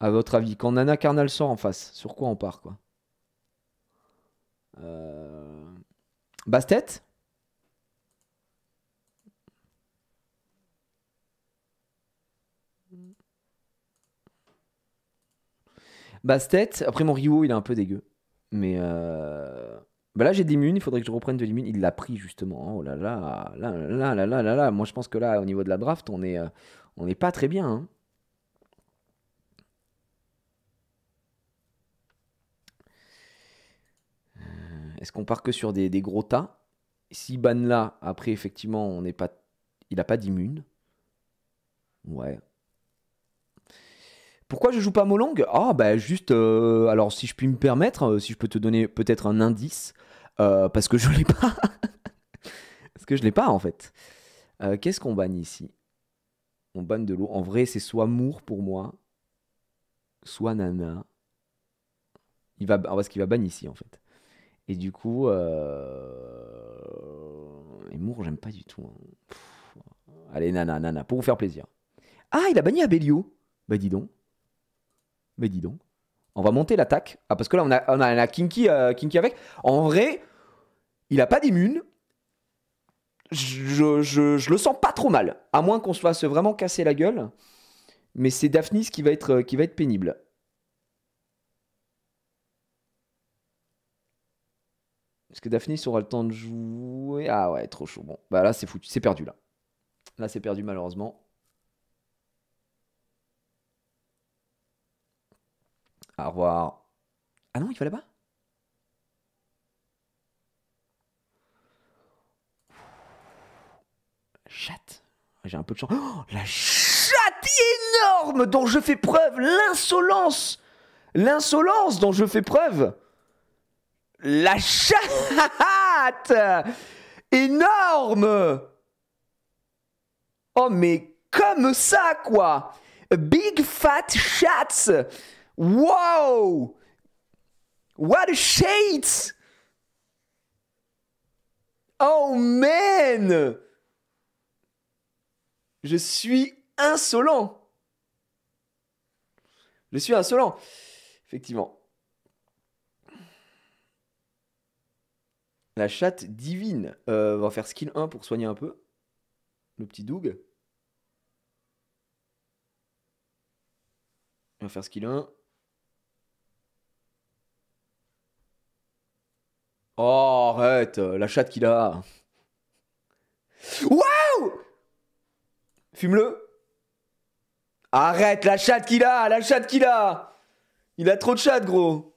À votre avis, quand Nana Carnal sort en face, sur quoi on part, quoi euh... Bastet tête, bah, après mon Rio, il est un peu dégueu. Mais euh, bah, là, j'ai des immunes. il faudrait que je reprenne de l'immune. Il l'a pris justement. Oh là là, là là, là Moi, je pense que là, au niveau de la draft, on n'est euh, pas très bien. Hein. Euh, est-ce qu'on part que sur des, gros tas Si Banla, après, effectivement, on n'est pas, il n'a pas d'immune. Ouais, pourquoi je joue pas Molong Ah, bah juste, euh, alors si je puis me permettre, euh, si je peux te donner peut-être un indice, euh, parce que je l'ai pas. parce que je l'ai pas en fait. Qu'est-ce qu'on banne ici On banne de l'eau. En vrai, c'est soit Mour pour moi, soit Nana. Il va, parce qu'il va ban ici en fait. Et du coup, et Mour, j'aime pas du tout. Hein. Allez, Nana, Nana, pour vous faire plaisir. Ah, il a banni Abelio. Bah dis donc mais dis donc, on va monter l'attaque. Ah, parce que là, on a, a euh, Kinky, avec. En vrai, il n'a pas d'immune. Je, je, le sens pas trop mal. À moins qu'on se fasse vraiment casser la gueule. Mais c'est Daphnis qui va être, euh, qui va être pénible. Est-ce que Daphnis aura le temps de jouer Ah ouais, trop chaud. Bon, bah là, c'est foutu. C'est perdu, là. Là, c'est perdu, malheureusement. Au revoir. Ah non, il fallait pas Chatte. J'ai un peu de chance. Oh, la chatte énorme dont je fais preuve. L'insolence. L'insolence dont je fais preuve. La chatte énorme. Oh mais comme ça quoi. Big fat chats. Wow! What a shades! Oh man! Je suis insolent! Je suis insolent! Effectivement. La chatte divine. Euh, va faire skill 1 pour soigner un peu. Le petit Doug. On va faire skill 1. Oh, arrête, euh, la chatte qu'il a. Waouh Fume-le. Arrête, la chatte qu'il a, la chatte qu'il a. Il a trop de chatte, gros.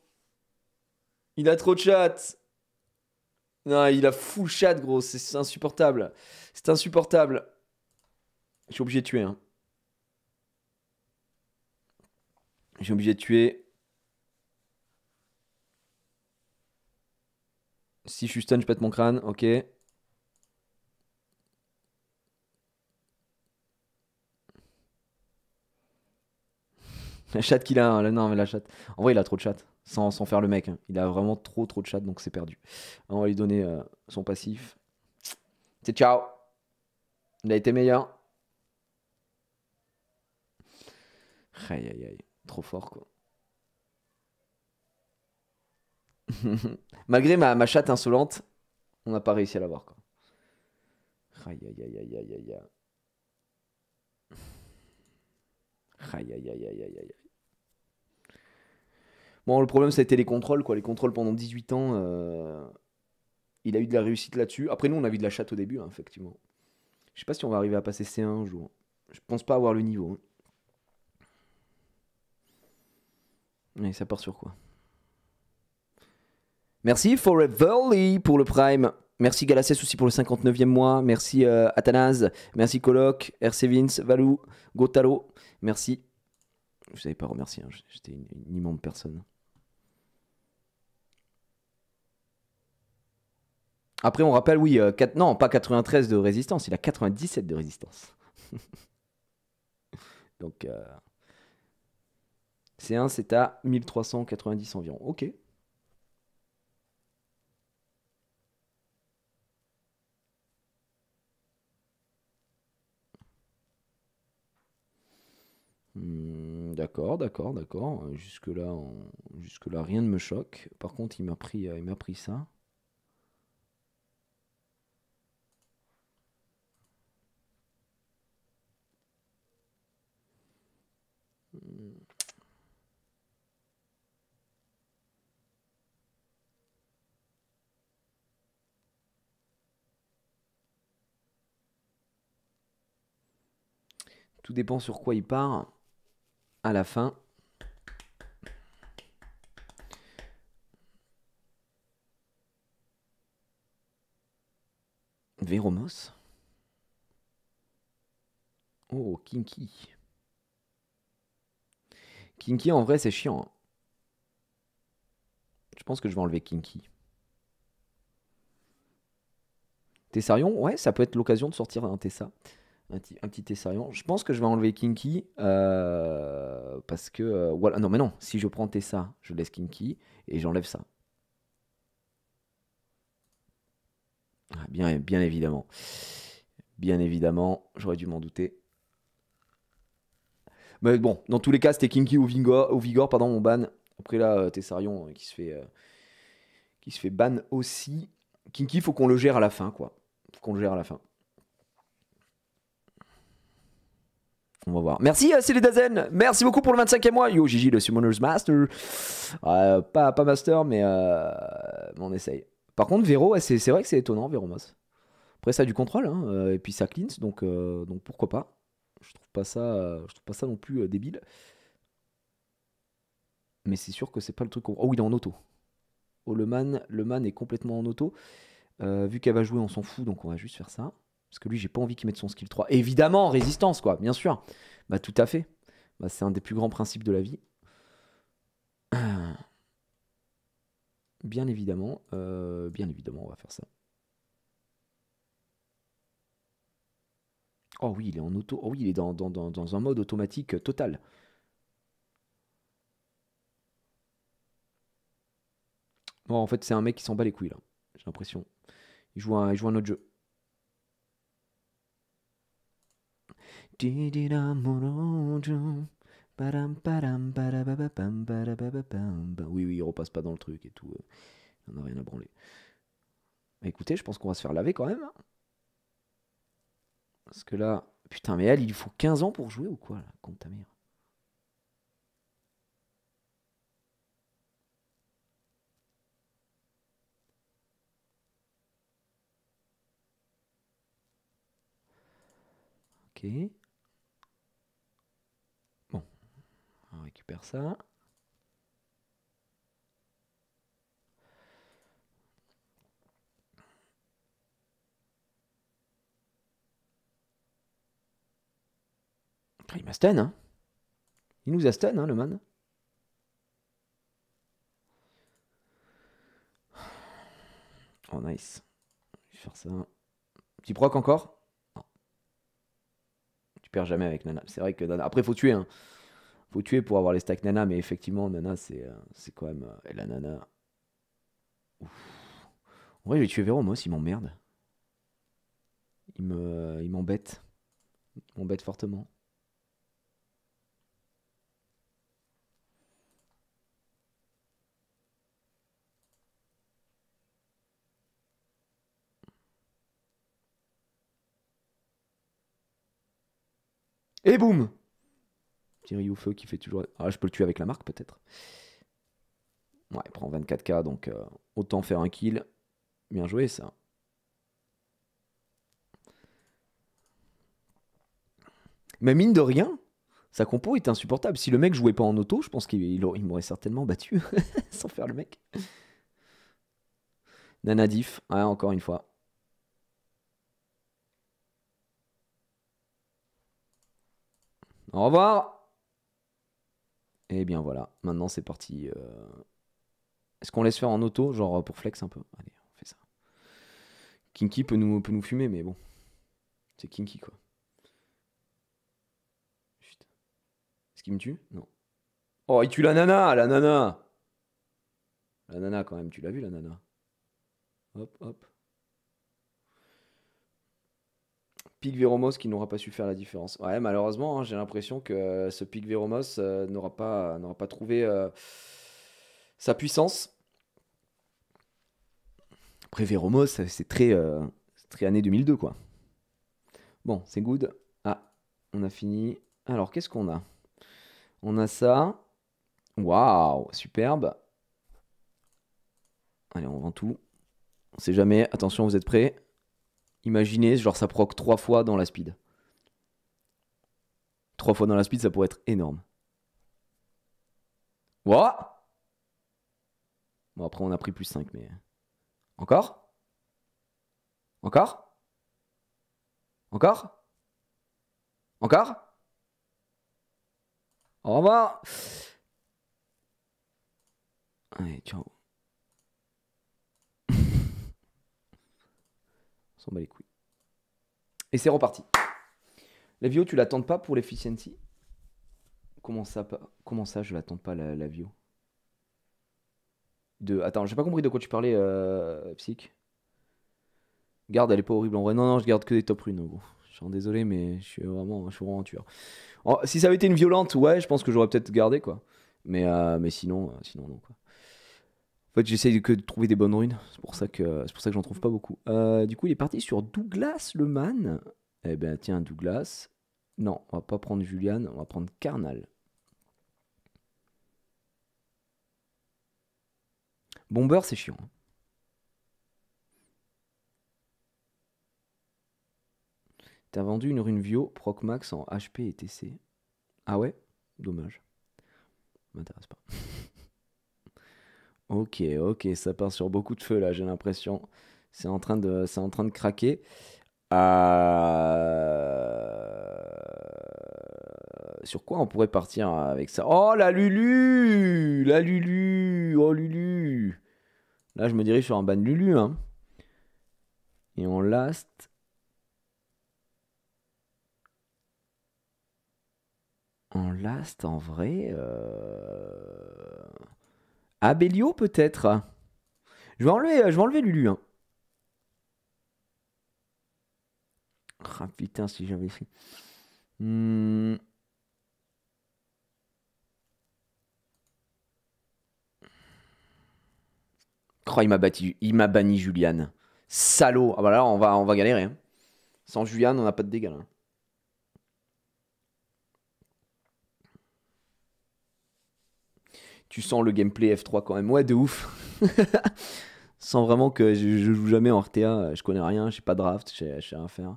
Il a trop de chatte. Non, il a full chatte, gros. C'est insupportable. C'est insupportable. Je suis obligé de tuer. Hein. Je suis obligé de tuer. Si je suis stun, je pète mon crâne, ok. La chatte qu'il a, hein, la non mais la chatte. En vrai, il a trop de chatte, sans, faire le mec. Hein. Il a vraiment trop trop de chatte, donc c'est perdu. On va lui donner euh, son passif. C'est ciao. Il a été meilleur. Aïe aïe aïe, trop fort quoi. Malgré ma, chatte insolente, on n'a pas réussi à l'avoir. Aïe aïe aïe Bon, le problème, ça a été les contrôles, quoi. Les contrôles pendant 18 ans, euh, il a eu de la réussite là-dessus. Après, nous, on a eu de la chatte au début, hein, effectivement. Je sais pas si on va arriver à passer C1 un jour. Je pense pas avoir le niveau. Mais hein. ça part sur quoi Merci Foreverly pour le Prime. Merci Galacès aussi pour le 59e mois. Merci euh, Athanase. Merci Coloc, RC Vince, Valou, Gotalo. Merci. Je ne savais pas remercier, hein. j'étais une, immense personne. Après, on rappelle, oui, 4, euh, non, pas 93 de résistance, il a 97 de résistance. Donc, euh, C1, c'est à 1390 environ. Ok, Hmm, d'accord, d'accord, d'accord. Jusque-là, Jusque là, rien ne me choque. Par contre, il m'a pris, euh, il m'a pris ça. Hmm. Tout dépend sur quoi il part à la fin. Véromos. Oh, Kinky. Kinky, en vrai, c'est chiant. Hein. Je pense que je vais enlever Kinky. Tessarion, ouais, ça peut être l'occasion de sortir un Tessa un petit, Tessarion. Je pense que je vais enlever Kinky euh, parce que. Euh, voilà. Non, mais non, si je prends Tessa, je laisse Kinky et j'enlève ça. Ah, bien, bien évidemment. Bien évidemment, j'aurais dû m'en douter. Mais bon, dans tous les cas, c'était Kinky ou Vigor, ou Vigor pardon, mon ban. Après là, euh, Tessarion qui se fait, qui se fait ban aussi. Kinky, faut qu'on le gère à la fin, quoi. Faut qu'on le gère à la fin. On va voir. Merci, euh, c'est Dazen. Merci beaucoup pour le 25e mois. Yo, Gigi, le Summoner's Master. Euh, pas, pas Master, euh, mais on essaye. Par contre, Vero, c'est vrai que c'est étonnant, Vero Mas. Après, ça a du contrôle, hein, et puis ça cleanse, donc, donc pourquoi pas. Je trouve pas ça, je trouve pas ça non plus débile. Mais c'est sûr que c'est pas le truc. Oh, il est en auto. Oh, le man, le man est complètement en auto. vu qu'elle va jouer, on s'en fout, donc on va juste faire ça. Parce que lui, j'ai pas envie qu'il mette son skill 3. Évidemment, résistance, quoi, bien sûr. Bah, tout à fait. Bah, c'est un des plus grands principes de la vie. Bien évidemment, euh, bien évidemment, on va faire ça. Oh oui, il est en auto. Oh oui, il est dans, un mode automatique total. Bon, en fait, c'est un mec qui s'en bat les couilles là. J'ai l'impression. Il joue il joue un autre jeu. Bah oui, oui, il repasse pas dans le truc et tout. Euh. On a rien à branler. Bah écoutez, je pense qu'on va se faire laver quand même. Hein. Parce que là, putain, mais elle, il faut 15 ans pour jouer ou quoi, là, contre ta mère Ok. perds ça. il m'a stun, hein. Il nous a stun, hein, le man. Oh, nice. Je vais faire ça. Petit proc encore Tu perds jamais avec Nana. C'est vrai que Nana... Après, faut tuer, hein faut tuer pour avoir les stacks nana, mais effectivement, nana, c'est euh, c'est quand même. Euh, la nana. Ouais je vais tuer tué Véro, moi aussi, il m'emmerde. Il m'embête. il m'embête fortement. Et boum Petit feu qui fait toujours. Ah, je peux le tuer avec la marque peut-être. Ouais, il prend 24k, donc euh, autant faire un kill. Bien joué ça. Mais mine de rien, sa compo est insupportable. Si le mec jouait pas en auto, je pense qu'il m'aurait certainement battu sans faire le mec. Nanadif, ouais, hein, encore une fois. Au revoir et eh bien voilà, maintenant c'est parti. Euh. Est-ce qu'on laisse faire en auto, genre pour flex un peu Allez, on fait ça. Kinky peut nous, peut nous fumer, mais bon. C'est Kinky quoi. Est-ce qu'il me tue Non. Oh, il tue la nana, la nana La nana quand même, tu l'as vu la nana Hop, hop. Pic Véromos qui n'aura pas su faire la différence. Ouais, malheureusement, hein, j'ai l'impression que euh, ce Pic Véromos euh, n'aura pas, euh, n'aura pas trouvé sa puissance. Après, Véromos, c'est très, très année 2002, quoi. Bon, c'est good. Ah, on a fini. Alors, qu'est-ce qu'on a On a ça. Waouh, superbe. Allez, on vend tout. On sait jamais. Attention, vous êtes prêts Imaginez, genre ça proc trois fois dans la speed. Trois fois dans la speed, ça pourrait être énorme. What Bon, après, on a pris plus 5, mais. Encore Encore Encore Encore Au revoir Allez, ciao. s'en les couilles. Et c'est reparti. La VIO, tu l'attends pas pour l'efficiency comment ça, comment ça, je l'attends pas la, la de... Attends, j'ai pas compris de quoi tu parlais, euh, Psych. Garde, elle est pas horrible en vrai. Non, non, je garde que des top runes. je suis désolé, mais je suis vraiment, je suis en un tueur. si ça avait été une violente, ouais, je pense que j'aurais peut-être gardé quoi. Mais, euh, mais sinon, euh, sinon non quoi. En fait, j'essaye que de trouver des bonnes runes. C'est pour ça que c'est pour ça que j'en trouve pas beaucoup. Euh, du coup, il est parti sur Douglas le man. Eh ben tiens, Douglas. Non, on va pas prendre Julian, on va prendre Carnal. Bomber, c'est chiant. Hein. T'as vendu une rune Vio, proc max en HP et TC. Ah ouais Dommage. M'intéresse pas. Ok, ok, ça part sur beaucoup de feu là, j'ai l'impression. C'est en train de, c'est en train de craquer. Euh, sur quoi on pourrait partir avec ça Oh la Lulu La Lulu Oh Lulu Là je me dirige sur un ban Lulu. Hein. Et on last. On last en vrai. Euh, Abellio peut-être. Je vais enlever, euh, je vais enlever Lulu. Hein. Ah, putain, si j'avais fait. Hmm. Oh, il m'a battu, il m'a banni Julian. Salaud. Ah bah on va, on va galérer. Hein. Sans Julian, on n'a pas de dégâts tu sens le gameplay F3 quand même. Ouais, de ouf. Sans vraiment que je, joue jamais en RTA, je connais rien, j'ai pas de draft, j'ai rien à faire.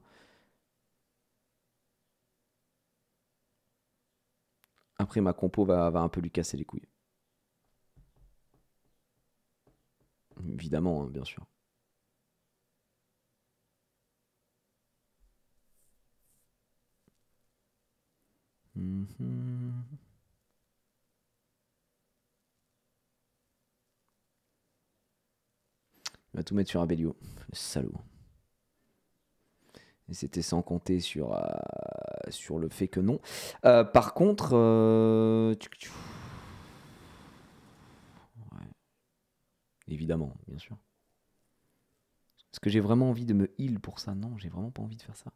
Après, ma compo va, un peu lui casser les couilles. Évidemment, hein, bien sûr. Mhm. Il va tout mettre sur Abelio. Le salaud. Et c'était sans compter sur, euh, sur le fait que non. Euh, par contre. Euh, ouais. Évidemment, bien sûr. Est-ce que j'ai vraiment envie de me heal pour ça Non, j'ai vraiment pas envie de faire ça.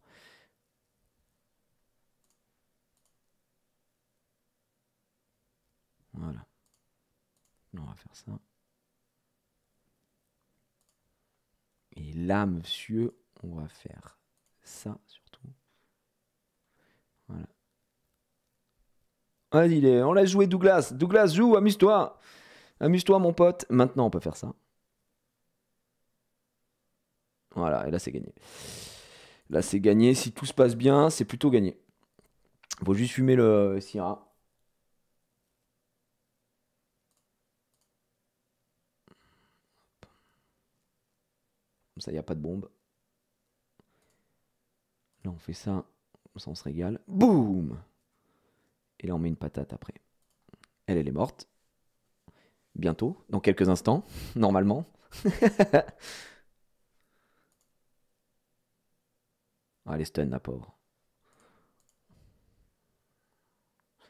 Voilà. On va faire ça. Et là, monsieur, on va faire ça surtout. Voilà. Vas-y, on laisse jouer Douglas. Douglas, joue, amuse-toi. Amuse-toi, mon pote. Maintenant, on peut faire ça. Voilà, et là, c'est gagné. Là, c'est gagné. Si tout se passe bien, c'est plutôt gagné. Il Faut juste fumer le syrah. ça, il n'y a pas de bombe. Là, on fait ça. Ça, on se régale. Boum Et là, on met une patate après. Elle, elle est morte. Bientôt, dans quelques instants, normalement. ah, les stun, la pauvre.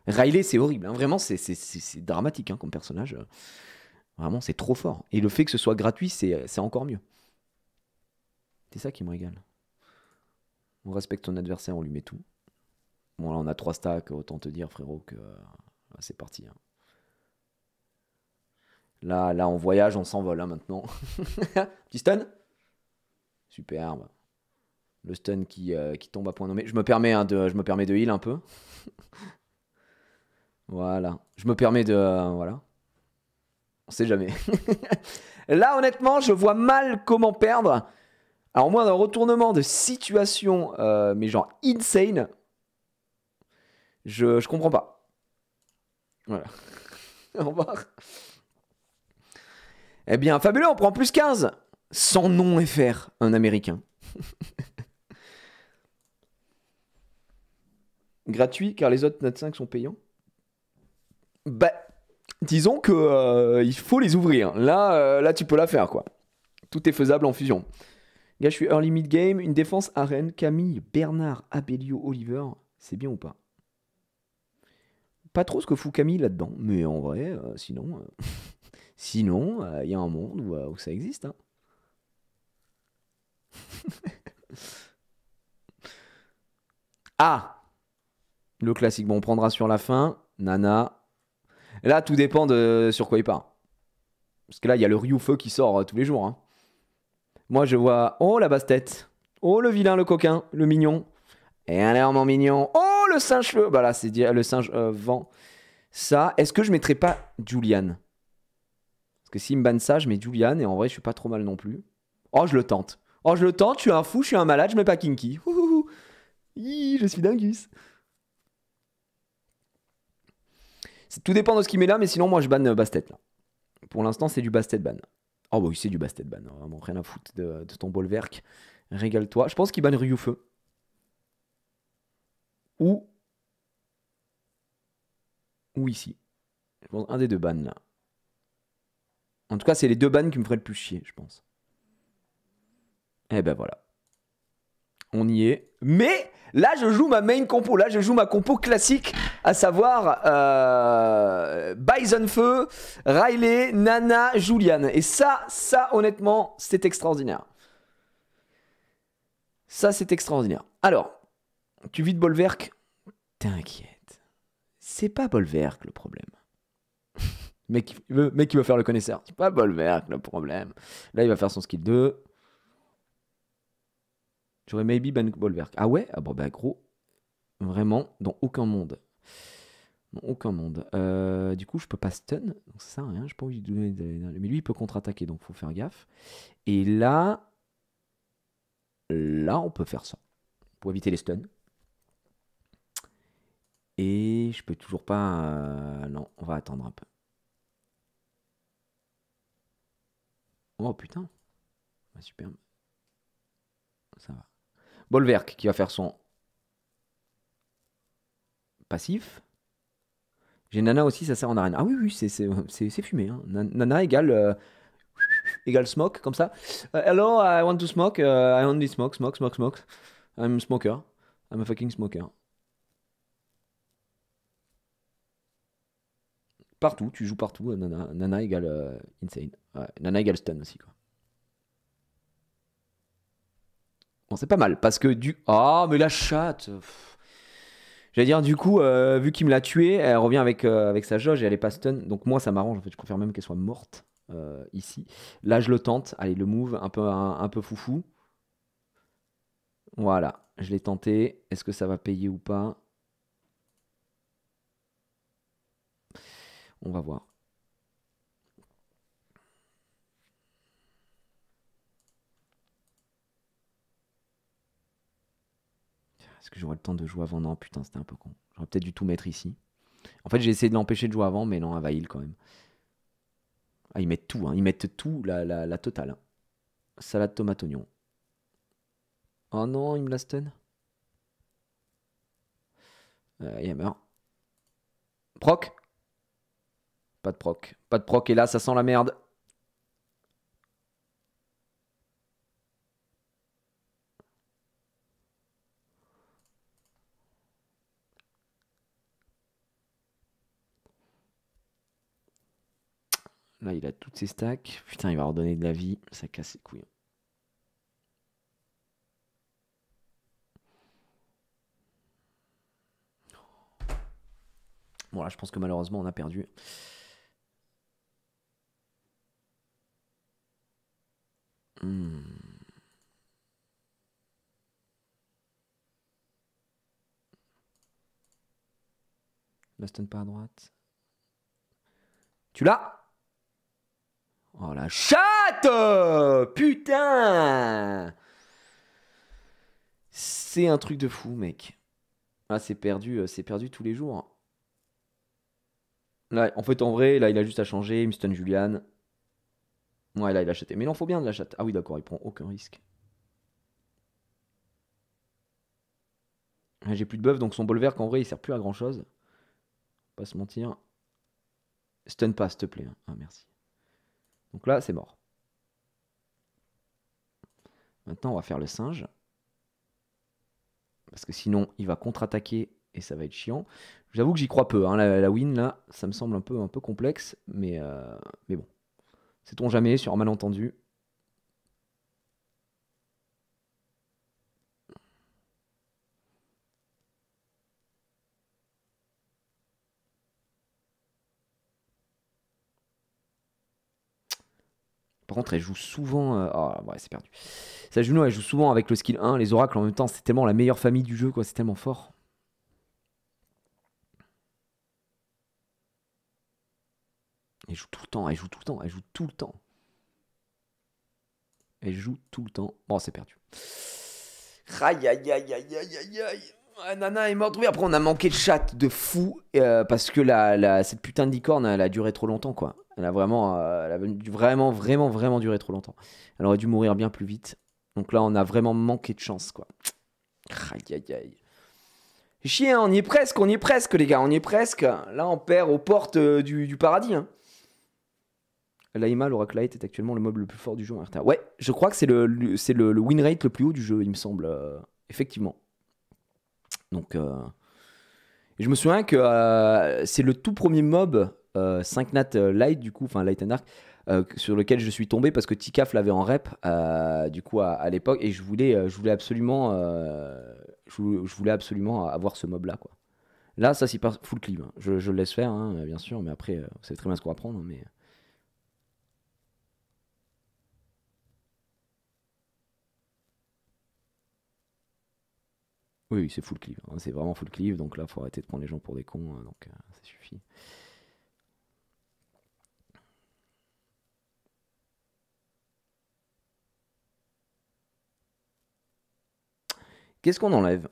Riley, c'est horrible. Hein. Vraiment, c'est dramatique hein, comme personnage. Vraiment, c'est trop fort. Et le fait que ce soit gratuit, c'est encore mieux. C'est ça qui me régale. On respecte ton adversaire, on lui met tout. Bon, là, on a trois stacks, autant te dire, frérot, que euh, c'est parti. Hein. Là, là, on voyage, on s'envole, hein, maintenant. Petit stun Superbe. Le stun qui, euh, qui, tombe à point nommé. Je me permets, hein, de, je me permets de heal un peu. voilà. Je me permets de... Euh, voilà. On sait jamais. là, honnêtement, je vois mal comment perdre. Alors moins d'un retournement de situation, euh, mais genre insane, je, comprends pas. Voilà. Au revoir. Eh bien, fabuleux, on prend plus 15. Sans nom FR, un Américain. Gratuit, car les autres notes 5 sont payants. Bah, disons que euh, il faut les ouvrir. Là, euh, là, tu peux la faire, quoi. Tout est faisable en fusion. Gars, je suis early mid game, une défense à Rennes, Camille, Bernard, Abelio, Oliver, c'est bien ou pas Pas trop ce que fout Camille là-dedans, mais en vrai, euh, sinon, euh, sinon, il euh, y a un monde où, ça existe. Hein. ah Le classique, bon, on prendra sur la fin, Nana. Là, tout dépend de sur quoi il part. Parce que là, il y a le Feu qui sort tous les jours. Hein. Moi, je vois. Oh, la basse tête. Oh, le vilain, le coquin, le mignon. Et alors, mon mignon. Oh, le singe cheveux. Bah là, c'est le singe euh, vent. Ça. Est-ce que je mettrais pas Julian Parce que s'il me banne ça, je mets Julian. Et en vrai, je suis pas trop mal non plus. Oh, je le tente. Oh, je le tente. Je suis un fou, je suis un malade, je mets pas Kinky. je suis dingus. Tout dépend de ce qu'il met là, mais sinon, moi, je banne euh, Bastet. Là. Pour l'instant, c'est du basse-tête ban. Oh, bah oui, c'est du basket ban. Hein, rien à foutre de, ton Bolverk. Régale-toi. Je pense qu'il banne Feu. Ou. Ou ici. Je pense un des deux bans là. En tout cas, c'est les deux bans qui me feraient le plus chier, je pense. Eh ben voilà. On y est. Mais là, je joue ma main compo. Là, je joue ma compo classique à savoir euh, Bison Feu, Riley, Nana, Julian. Et ça, ça honnêtement, c'est extraordinaire. Ça, c'est extraordinaire. Alors, tu vis de Bolverk T'inquiète. C'est pas Bolverk, le problème. mec, il veut, mec, il veut faire le connaisseur. C'est pas Bolverk, le problème. Là, il va faire son skill 2. J'aurais maybe Ben Bolwerk. Ah ouais Ah bon, bah gros, vraiment, dans aucun monde, aucun monde. Euh, du coup, je peux pas stun, donc ça pas envie donner. Mais lui, il peut contre-attaquer, donc faut faire gaffe. Et là. Là, on peut faire ça. Pour éviter les stuns. Et je peux toujours pas. Euh, non, on va attendre un peu. Oh putain. Ah, super. Ça va. Bolverk qui va faire son passif. J'ai Nana aussi, ça sert en arène. Ah oui, oui, c'est fumé. Hein. Nana égale, euh, égale smoke, comme ça. Euh, hello, I want to smoke. Euh, I only smoke, smoke, smoke, smoke. I'm a smoker. I'm a fucking smoker. Partout, tu joues partout. Nana, égale insane. nana égale stun aussi, quoi. Bon, c'est pas mal, parce que du... Ah, oh, mais la chatte J'allais dire, du coup, euh, vu qu'il me l'a tué, elle revient avec, euh, avec sa jauge et elle est pas stun. Donc moi, ça m'arrange. En fait, je préfère même qu'elle soit morte euh, ici. Là, je le tente. Allez, le move, un peu, un peu foufou. Voilà, je l'ai tenté. Est-ce que ça va payer ou pas On va voir. Est-ce que j'aurai le temps de jouer avant Non, putain, c'était un peu con. J'aurais peut-être dû tout mettre ici. En fait, j'ai essayé de l'empêcher de jouer avant, mais non, un va-il quand même. Ah, ils mettent tout, hein. ils mettent tout, la, totale. Hein. Salade tomate oignon. Oh non, il me la stun. Euh, il Proc Pas de proc. Pas de proc, et là, ça sent la merde. Là, il a toutes ses stacks. Putain, il va redonner de la vie. Ça casse ses couilles. Bon, là, je pense que malheureusement, on a perdu. Hmm. stun pas à droite. Tu l'as Oh la chatte euh, Putain C'est un truc de fou, mec. Ah, c'est perdu, euh, c'est perdu tous les jours. Là, en fait, en vrai, là, il a juste à changer. stun Julian. Ouais, là, il a acheté. Mais il en faut bien de la chatte. Ah oui, d'accord, il prend aucun risque. Ah, j'ai plus de bœuf, donc son vert, en vrai, il sert plus à grand chose. Pas se mentir. Stun pas, s'il te plaît. Ah, merci. Donc là, c'est mort. Maintenant, on va faire le singe. Parce que sinon, il va contre-attaquer et ça va être chiant. J'avoue que j'y crois peu. Hein. La, win, là, ça me semble un peu, un peu complexe. Mais, euh, mais bon. Sait-on jamais sur un malentendu contre, elle joue souvent. Euh, oh, ouais, c'est perdu. Sa elle joue souvent avec le skill 1, les oracles en même temps. C'est tellement la meilleure famille du jeu, quoi. C'est tellement fort. Elle joue tout le temps, elle joue tout le temps, elle joue tout le temps. Elle joue tout le temps. Bon, c'est perdu. Aïe, aïe, aïe, aïe, aïe, aïe, aïe. Nana est morte, oui. Après, on a manqué de chat de fou euh, parce que la, cette putain de licorne, elle a duré trop longtemps, quoi. Elle a vraiment, euh, vraiment, vraiment, vraiment duré trop longtemps. Elle aurait dû mourir bien plus vite. Donc là, on a vraiment manqué de chance, quoi. Aïe, aïe, Chien, on y est presque, on y est presque, les gars, on y est presque. Là, on perd aux portes euh, du, paradis. Hein. Laima, l'Oracle Light est actuellement le mob le plus fort du jeu en RTA. Ouais, je crois que c'est le, le, win rate le plus haut du jeu, il me semble. effectivement. Donc, euh, je me souviens que euh, c'est le tout premier mob 5 euh, Nat Light, du coup, enfin Light and Dark, sur lequel je suis tombé parce que Tikaf l'avait en rep du coup à, l'époque et je voulais, je voulais absolument, voulais absolument avoir ce mob là quoi. Là ça c'est pas full clip, hein. je, le laisse faire hein, bien sûr, mais après c'est très bien ce qu'on va prendre hein, mais Oui, c'est full cleave. Hein. c'est vraiment full cleave. Donc là, faut arrêter de prendre les gens pour des cons. Hein, donc c'est euh, ça suffit. Qu'est-ce qu'on enlève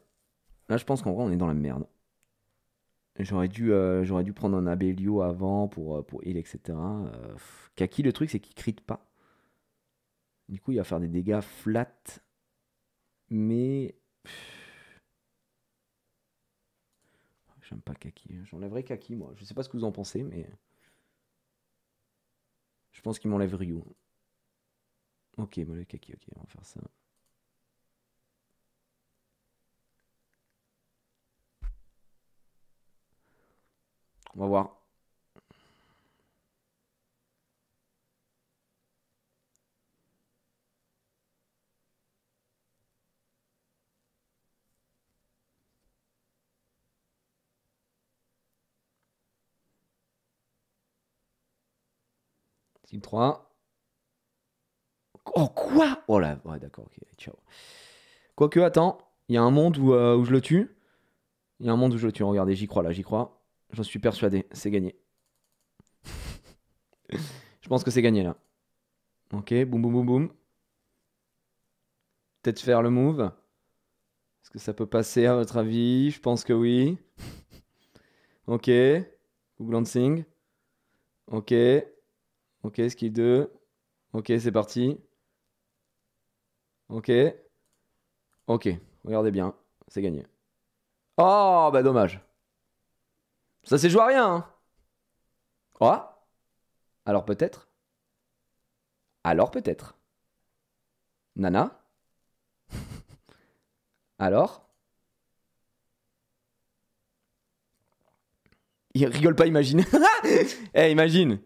Là, je pense qu'en vrai, on est dans la merde. J'aurais dû, euh, dû prendre un Abelio avant pour, euh, pour heal, etc. Kaki, le truc, c'est qu'il crit pas. Du coup, il va faire des dégâts flat. Mais. J'aime pas Kaki. Hein. J'enlèverai Kaki, moi. Je sais pas ce que vous en pensez, mais. Je pense qu'il m'enlève Ryu. Ok, mais le Kaki, ok, on va faire ça. On va voir. 3 Oh, quoi Oh là, ouais, d'accord, ok, ciao. Quoique, attends, il y a un monde euh, où, je le tue. Il y a un monde où je le tue. Regardez, j'y crois là, j'y crois. J'en suis persuadé, c'est gagné. je pense que c'est gagné là. Ok, boum boum boum boum. Peut-être faire le move. Est-ce que ça peut passer à votre avis Je pense que oui. ok. Google glancing. Ok. Ok, skill 2. Ok, c'est parti. Ok. Ok, regardez bien, c'est gagné. Oh, bah dommage. Ça c'est joué à rien. Hein oh Alors peut-être Alors peut-être Nana Alors Il rigole pas, imagine. Eh, imagine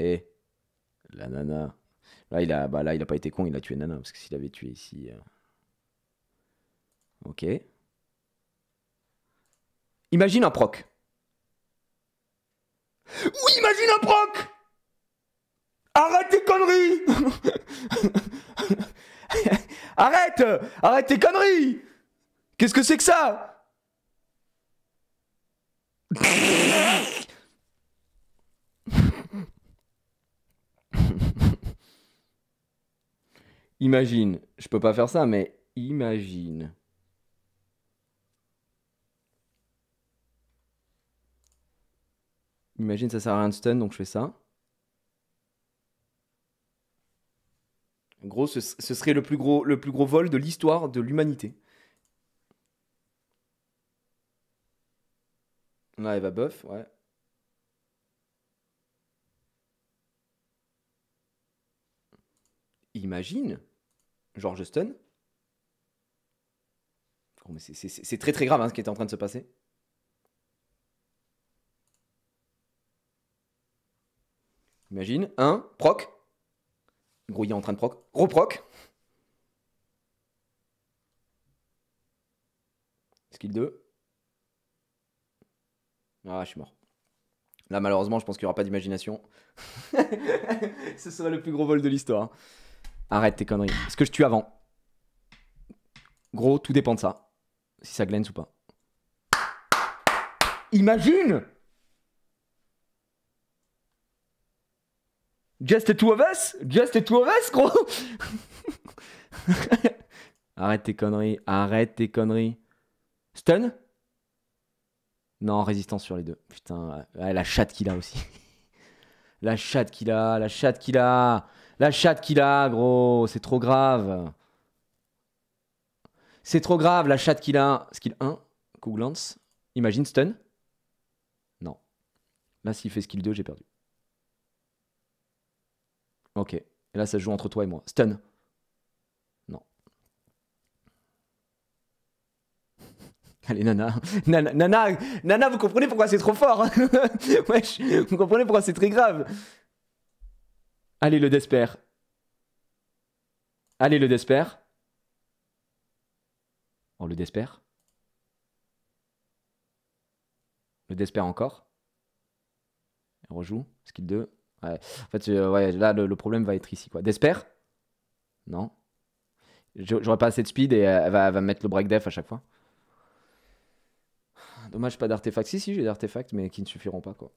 Eh, la nana. Là, il a, bah, là, il a pas été con, il a tué nana, parce que s'il avait tué ici. Euh, ok. Imagine un proc. Oui, imagine un proc Arrête tes conneries Arrête Arrête tes conneries Qu'est-ce que c'est que ça Imagine, je peux pas faire ça, mais imagine. Imagine, ça sert à rien de stun, donc je fais ça. En gros, ce, serait le plus gros, le plus gros vol de l'histoire de l'humanité. Là, elle va buff, ouais. Imagine. George Stone. Oh, c'est très très grave hein, ce qui était en train de se passer. Imagine, un, proc. grouillant en train de proc. Gros proc. Skill 2. Ah, je suis mort. Là, malheureusement, je pense qu'il n'y aura pas d'imagination. Ce sera le plus gros vol de l'histoire. Arrête tes conneries. Est-ce que je tue avant Gros, tout dépend de ça. Si ça glance ou pas. Imagine Just the two of us Just the two of us, gros Arrête tes conneries, arrête tes conneries. Stun Non, résistance sur les deux. Putain, la chatte qu'il a aussi. la chatte qu'il a, la chatte qu'il a la chatte qu'il a, gros, c'est trop grave. C'est trop grave, la chatte qu'il a. Skill 1, Kuglance Imagine stun. Non. Là, s'il fait skill 2, j'ai perdu. Ok. Et là, ça joue entre toi et moi. Stun. Non. Allez, nana. nana. Nana, nana, vous comprenez pourquoi c'est trop fort hein? vous comprenez pourquoi c'est très grave Allez, le Desper. Allez, le Desper. On oh, le Desper. Le Desper encore. rejoue. Skill 2. En fait, euh, là, le, problème va être ici. quoi. Desper Non. J'aurais pas assez de speed et euh, elle va, mettre le break def à chaque fois. Dommage, pas d'artefacts. Si, si, j'ai des mais qui ne suffiront pas. quoi.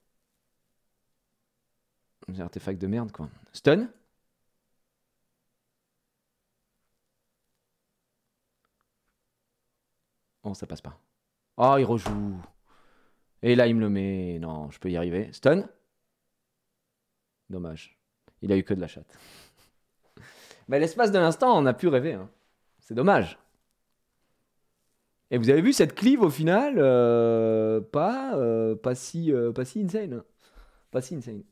Des artefacts de merde, quoi. Stun Oh, ça passe pas. Oh, il rejoue. Et là, il me le met. Non, je peux y arriver. Stun Dommage. Il a eu que de la chatte. Mais l'espace de l'instant, on a pu rêver. Hein. C'est dommage. Et vous avez vu cette clive au final, euh, pas, euh, pas, si, euh, pas si insane. Hein. Pas si insane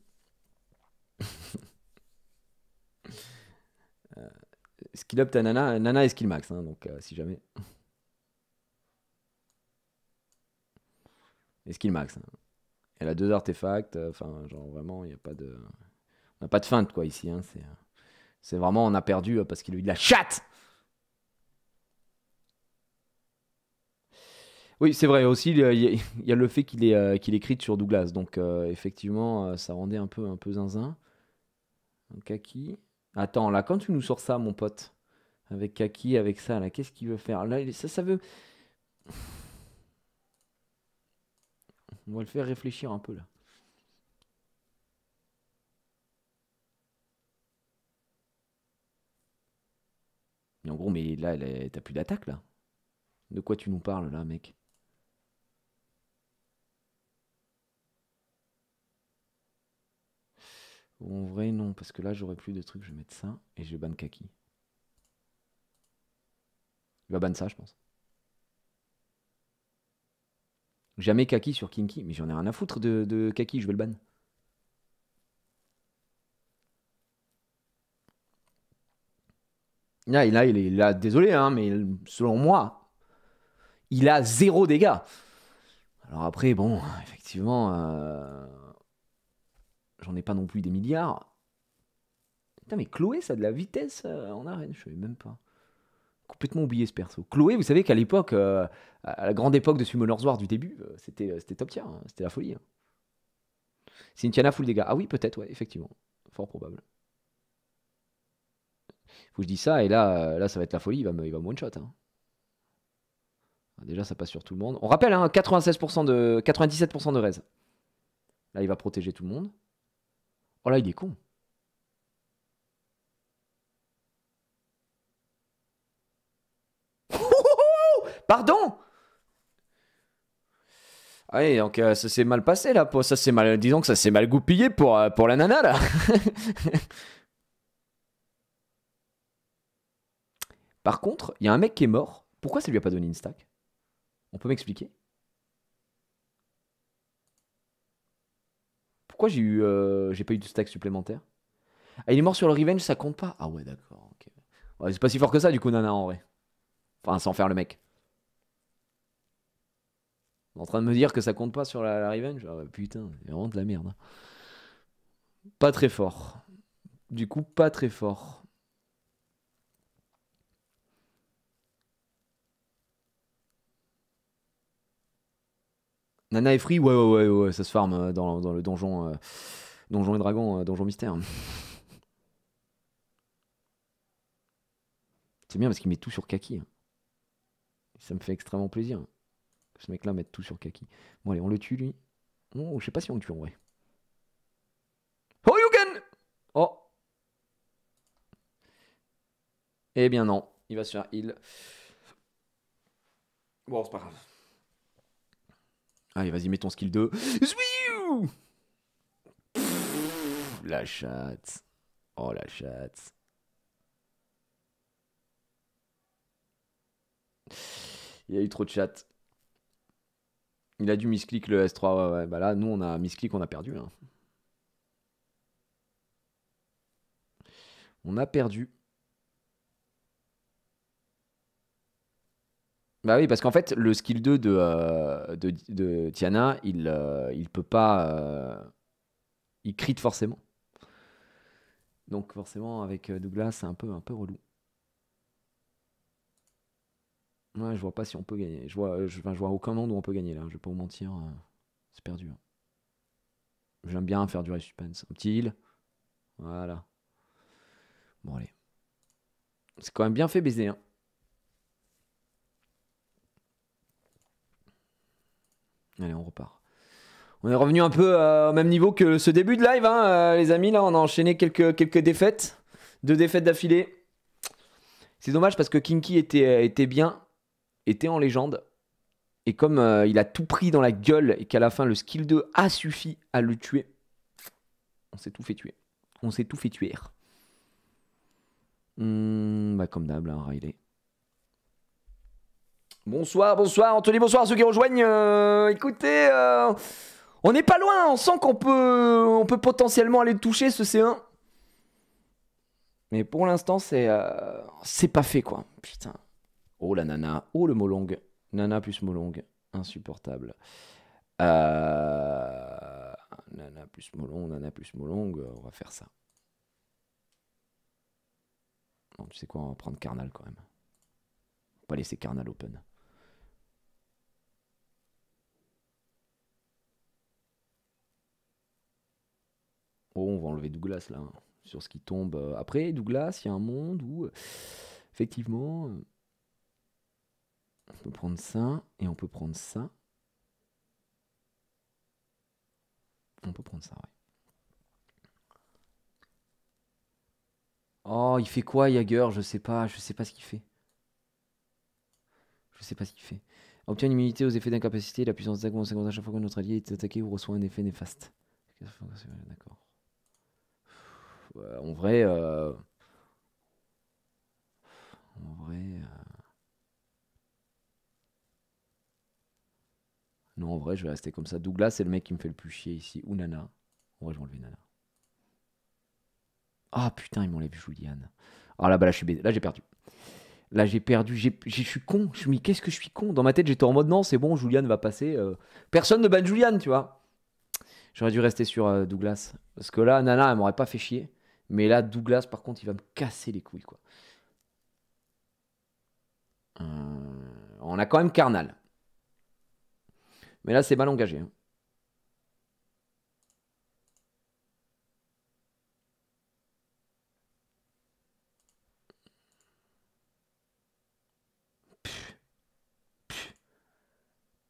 skill up ta nana, nana et skill max, hein, donc euh, si jamais. Et skill max. Hein. Elle a deux artefacts, euh, enfin, genre vraiment, il n'y a pas de. On n'a pas de feinte, quoi, ici. Hein, c'est vraiment, on a perdu euh, parce qu'il a eu de la chatte! Oui, c'est vrai. Aussi, il y, a, le fait qu'il est, qu'il est écrit sur Douglas. Donc, effectivement, ça rendait un peu, un peu zinzin. Kaki. Attends, là, quand tu nous sors ça, mon pote, avec Kaki, avec ça, là, qu'est-ce qu'il veut faire Là, ça, ça veut. On va le faire réfléchir un peu, là. Mais en gros, mais là, là t'as plus d'attaque, là. De quoi tu nous parles, là, mec En vrai, non, parce que là, j'aurais plus de trucs. Je vais mettre ça et je ban Kaki. Il va ban ça, je pense. Jamais Kaki sur Kinky. Mais j'en ai rien à foutre de, Kaki, je vais le ban. Là, ah, il a, il est désolé, hein, mais selon moi, il a zéro dégâts. Alors après, bon, effectivement, euh, j'en ai pas non plus des milliards. Putain, mais Chloé, ça a de la vitesse euh, en arène, je savais même pas. Complètement oublié ce perso. Chloé, vous savez qu'à l'époque, euh, à la grande époque de Summoner's War du début, euh, c'était, c'était top tier, hein, c'était la folie. c'est une Tiana full dégâts. Ah oui, peut-être, ouais, effectivement. Fort probable. Faut que je dise ça, et là, là ça va être la folie, il va me, il va one-shot. Hein. Ah, déjà, ça passe sur tout le monde. On rappelle, hein, 96% de, 97% de raise. Là, il va protéger tout le monde. Oh là, il est con. Pardon allez donc euh, ça s'est mal passé là, ça mal, disons que ça s'est mal goupillé pour, euh, pour la nana là. Par contre, il y a un mec qui est mort. Pourquoi ça lui a pas donné une stack On peut m'expliquer j'ai eu, euh, j'ai pas eu de stack supplémentaire Ah, il est mort sur le revenge, ça compte pas Ah ouais, d'accord. ok. c'est pas si fort que ça, du coup, Nana, en vrai. Enfin, sans faire le mec. En train de me dire que ça compte pas sur la, revenge ah, Putain, vraiment de la merde. Hein. Pas très fort. Du coup, pas très fort. Nana et Free, ouais, ouais, ouais, ouais ça se farme euh, dans, le donjon, euh, donjon et dragon, euh, donjon mystère. C'est bien parce qu'il met tout sur Kaki. Hein. Ça me fait extrêmement plaisir. Que ce mec-là mette tout sur Kaki. Bon, allez, on le tue, lui. Oh, je sais pas si on le tue en vrai. can Oh Eh bien, non. Il va se faire heal. Bon, c'est pas grave. Allez, vas-y, mets ton skill 2. la chatte. Oh la chatte. Il y a eu trop de chat. Il a dû misclick le S3. Ouais, ouais. Bah là, nous, on a misclick, on a perdu. Hein. On a perdu. Bah oui, parce qu'en fait, le skill 2 euh, de, de, Tiana, il, euh, il peut pas. Euh, il crit forcément. Donc, forcément, avec Douglas, c'est un peu, un peu relou. Ouais, je vois pas si on peut gagner. Je vois, je, vois aucun monde où on peut gagner là. Je vais pas vous mentir. c'est perdu. Hein. J'aime bien faire du suspense. Un petit heal. Voilà. Bon, allez. C'est quand même bien fait baiser. Hein. Allez, on repart. On est revenu un peu euh, au même niveau que ce début de live, hein, euh, les amis. Là, on a enchaîné quelques, quelques défaites. Deux défaites d'affilée. C'est dommage parce que Kinky était, euh, était bien, était en légende. Et comme il a tout pris dans la gueule et qu'à la fin, le skill 2 a suffi à le tuer, on s'est tout fait tuer. On s'est tout fait tuer. Hmm, bah, comme d'hab, hein, Riley. Bonsoir, bonsoir Anthony, bonsoir à ceux qui rejoignent. Euh, écoutez, euh, on n'est pas loin, on sent qu'on peut, on peut potentiellement aller toucher ce C1. Mais pour l'instant, euh, c'est pas fait quoi. Putain. Oh la nana, oh le molong. Nana plus molong, insupportable. nana plus molong, nana plus molong, on va faire ça. Non, tu sais quoi, on va prendre carnal quand même. On va laisser carnal open. Oh, on va enlever Douglas là, sur ce qui tombe. Après, Douglas, il y a un monde où, effectivement, on peut prendre ça et on peut prendre ça. On peut prendre ça, ouais. Oh, il fait quoi, Jagger Je sais pas, je sais pas ce qu'il fait. Je sais pas ce qu'il fait. Obtient une immunité aux effets d'incapacité, la puissance d'augmente à chaque fois que notre allié est attaqué ou reçoit un effet néfaste. D'accord. Euh, en vrai. Euh, en vrai. Euh, non, en vrai, je vais rester comme ça. Douglas, c'est le mec qui me fait le plus chier ici. Ou Nana. En vrai, je vais enlever Nana. Ah putain, ils m'enlèvent Julian. Ah là, bah là, je suis Là, j'ai perdu. Là, j'ai perdu. Je suis con. Je me dis, qu'est-ce que je suis con Dans ma tête, j'étais en mode non, c'est bon, Julian va passer. Personne ne bat Julian, tu vois. J'aurais dû rester sur Douglas. Parce que là, Nana, elle m'aurait pas fait chier. Mais là, Douglas, par contre, il va me casser les couilles, quoi. Euh, on a quand même Carnal. Mais là, c'est mal engagé. Hein.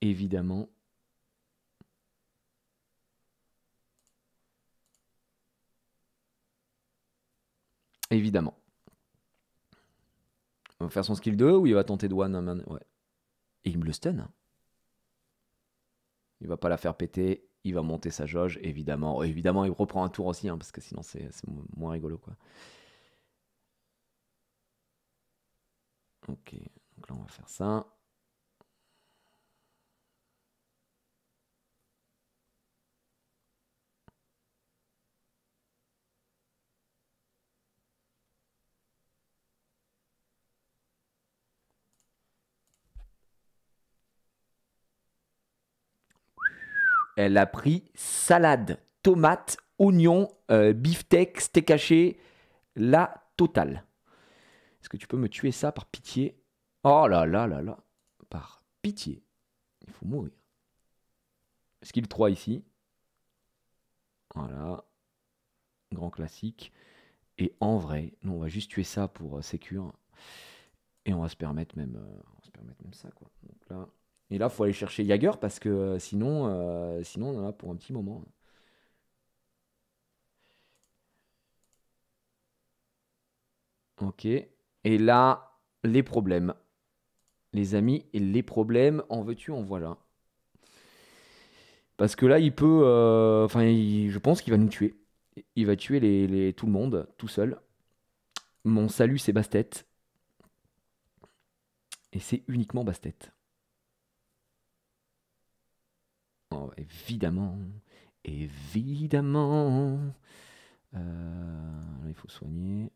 évidemment, Évidemment. On va faire son skill 2 ou il va tenter de one Ouais. Et il me le stun. Il va pas la faire péter. Il va monter sa jauge, évidemment. Oh, évidemment, il reprend un tour aussi, hein, parce que sinon c'est moins rigolo. quoi. Ok, donc là on va faire ça. elle a pris salade, tomate, oignon, euh, beefsteak, steak haché, la totale. Est-ce que tu peux me tuer ça par pitié Oh là là là là, par pitié. Il faut mourir. Est-ce Skill 3 ici. Voilà. Grand classique. Et en vrai, nous on va juste tuer ça pour euh, sécure. Et on va se permettre même, euh, on va se permettre même ça quoi. Donc là, et là, faut aller chercher Jagger parce que euh, sinon, euh, sinon on en a pour un petit moment. Ok. Et là, les problèmes. Les amis, les problèmes, en veux-tu, en voilà. Parce que là, il peut. Euh, enfin, je pense qu'il va nous tuer. Il va tuer les, tout le monde, tout seul. Mon salut, c'est Bastet. Et c'est uniquement Bastet. évidemment, évidemment, euh, il faut soigner.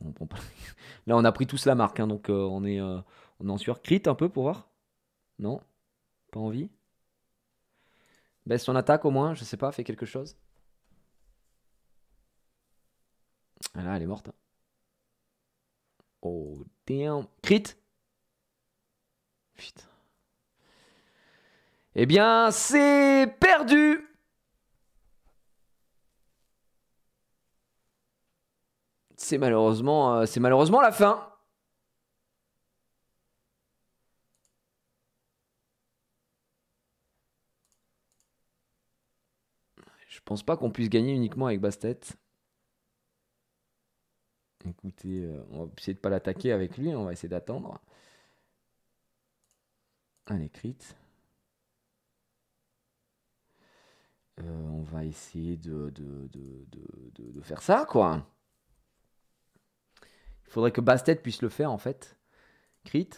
Là, on a pris tous la marque, hein, donc euh, on est euh, on en sur crit un peu pour voir. Non, pas envie. Baisse son attaque au moins, je sais pas, fait quelque chose. Ah là, elle est morte. Hein. Oh damn, crit et Eh bien, c'est perdu C'est malheureusement, euh, c'est malheureusement la fin. Je pense pas qu'on puisse gagner uniquement avec Bastet. Écoutez, euh, on va essayer de pas l'attaquer avec lui, on va essayer d'attendre allez crit euh, on va essayer de, de, faire ça, quoi. Il faudrait que Bastet puisse le faire, en fait. Crit.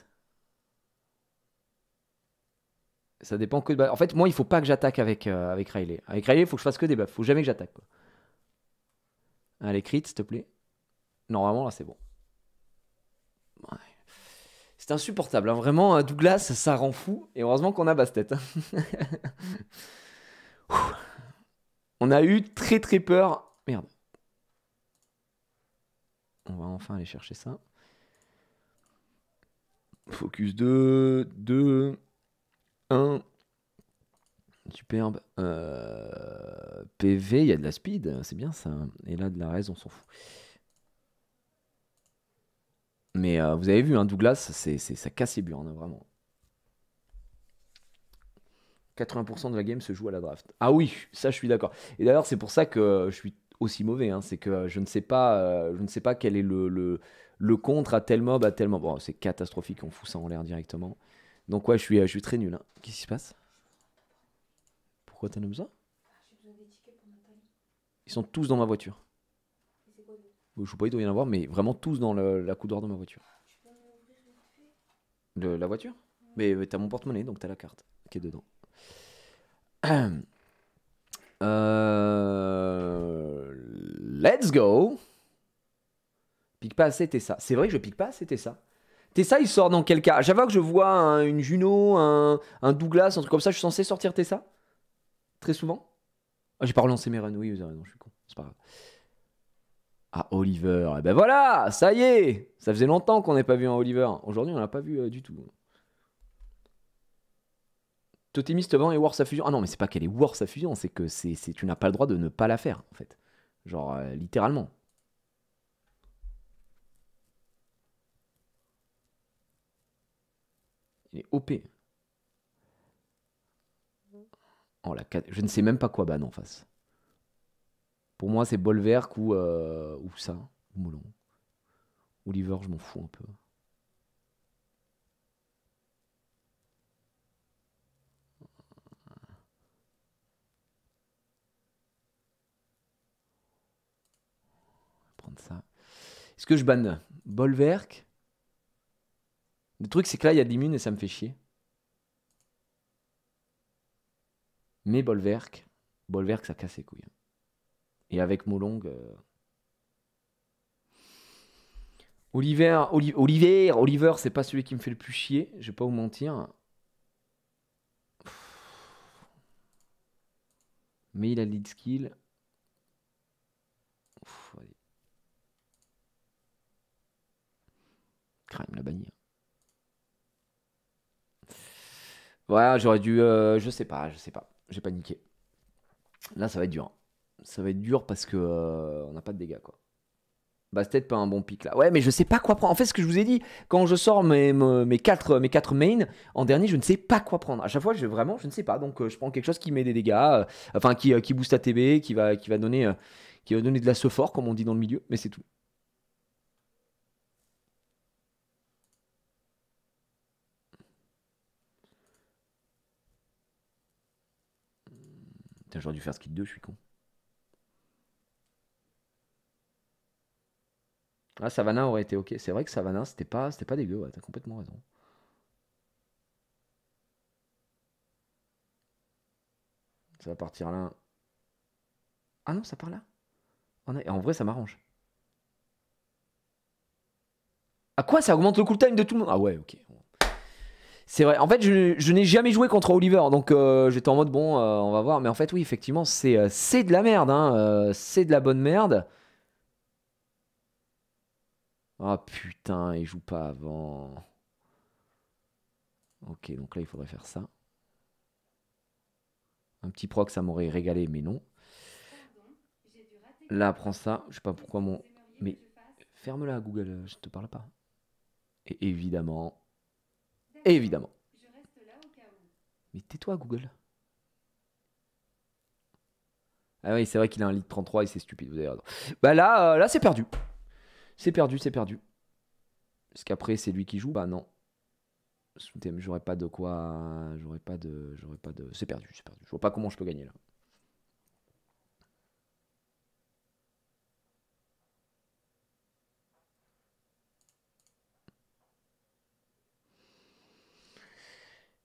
Ça dépend que En fait, moi, il faut pas que j'attaque avec, euh, avec Riley. Avec Riley, il faut que je fasse que des buffs. faut jamais que j'attaque, Allez, crit, s'il te plaît. Normalement, là, c'est bon. C'est insupportable. Hein. Vraiment, euh, Douglas, ça rend fou. Et heureusement qu'on a Basse-Tête. on a eu très très peur. Merde. On va enfin aller chercher ça. Focus 2, 2, 1. Superbe. Euh, PV, il y a de la speed, c'est bien ça. Et là, de la raison, on s'en fout. Mais euh, vous avez vu, hein, Douglas, c'est, ça casse les burnes, hein, vraiment. 80% de la game se joue à la draft. Ah oui, ça je suis d'accord. Et d'ailleurs, c'est pour ça que je suis aussi mauvais. Hein, c'est que je ne sais pas, euh, je ne sais pas quel est le, le, contre à tel mob à tel mob. c'est catastrophique, on fout ça en l'air directement. Donc ouais, je suis, euh, je suis très nul. Hein. Qu'est-ce qui se passe Pourquoi t'en as besoin Ils sont tous dans ma voiture je ne sais pas, il doit y avoir, mais vraiment tous dans la coudoir de ma voiture. la voiture Mais, tu as mon porte-monnaie, donc tu as la carte qui est dedans. Euh, let's go. Pique pas assez, ça. C'est vrai que je pique pas assez, ça. Tessa, il sort dans quel cas J'avoue que je vois une Juno, un, Douglas, un truc comme ça. Je suis censé sortir Tessa Très souvent ah, J'ai pas relancé mes runs, oui, raison. je suis con. C'est pas grave. Ah, Oliver. Et eh ben voilà, ça y est. Ça faisait longtemps qu'on n'ait pas vu un Oliver. Aujourd'hui, on l'a pas vu euh, du tout. Totémiste ban et War à fusion. Ah non, mais c'est pas qu'elle est War à fusion, c'est que c'est, tu n'as pas le droit de ne pas la faire, en fait. Genre, euh, littéralement. Il est OP. Oh, la, je ne sais même pas quoi ban en face. Pour moi, c'est Bolverk ou, euh, ou ça, ou Moulon. Oliver, je m'en fous un peu. Prendre ça. Est-ce que je banne Bolverk Le truc, c'est que là, il y a de l'immune et ça me fait chier. Mais Bolverk, Bolverk, ça casse les couilles. Hein. Et avec Molong euh, Oliver, Oliver, Oliver, c'est pas celui qui me fait le plus chier, je vais pas vous mentir. Mais il a le lead skill. Crime, l'a bannière Voilà, j'aurais dû. Euh, je sais pas, je sais pas. J'ai paniqué. Là, ça va être dur ça va être dur parce que euh, on n'a pas de dégâts quoi. Bah peut-être pas un bon pic là. Ouais mais je sais pas quoi prendre. En fait ce que je vous ai dit, quand je sors mes, mes, 4 mes quatre mains, en dernier je ne sais pas quoi prendre. À chaque fois je, vraiment je ne sais pas. Donc euh, je prends quelque chose qui met des dégâts, euh, enfin qui, qui booste TB, qui va, qui, va donner, qui va donner de la fort comme on dit dans le milieu, mais c'est tout. J'aurais dû faire kit 2, je suis con. Ah, Savannah aurait été ok. C'est vrai que Savannah, c'était pas, c'était pas dégueu. t'as complètement raison. Ça va partir là. Ah non, ça part là. Oh en vrai, ça m'arrange. À quoi ça augmente le cool time de tout le monde Ah ouais, ok. C'est vrai. En fait, je, n'ai jamais joué contre Oliver, donc euh, j'étais en mode bon, euh, on va voir. Mais en fait, oui, effectivement, c'est euh, de la merde. Hein, c'est de la bonne merde. Ah oh, putain, il joue pas avant. Ok, donc là il faudrait faire ça. Un petit proc, ça m'aurait régalé, mais non. Là, prends ça. Je sais pas pourquoi mon. Mais ferme-la, Google, euh, je te parle pas. Et évidemment. Évidemment. Mais tais-toi, Google. Ah oui, c'est vrai qu'il a un lit de 33 et c'est stupide, vous avez Bah là, euh, là c'est perdu. C'est perdu, c'est perdu. Parce qu'après, c'est lui qui joue. Bah non. J'aurais pas de quoi. J'aurais pas de. J'aurais pas de. C'est perdu, c'est perdu. Je vois pas comment je peux gagner là.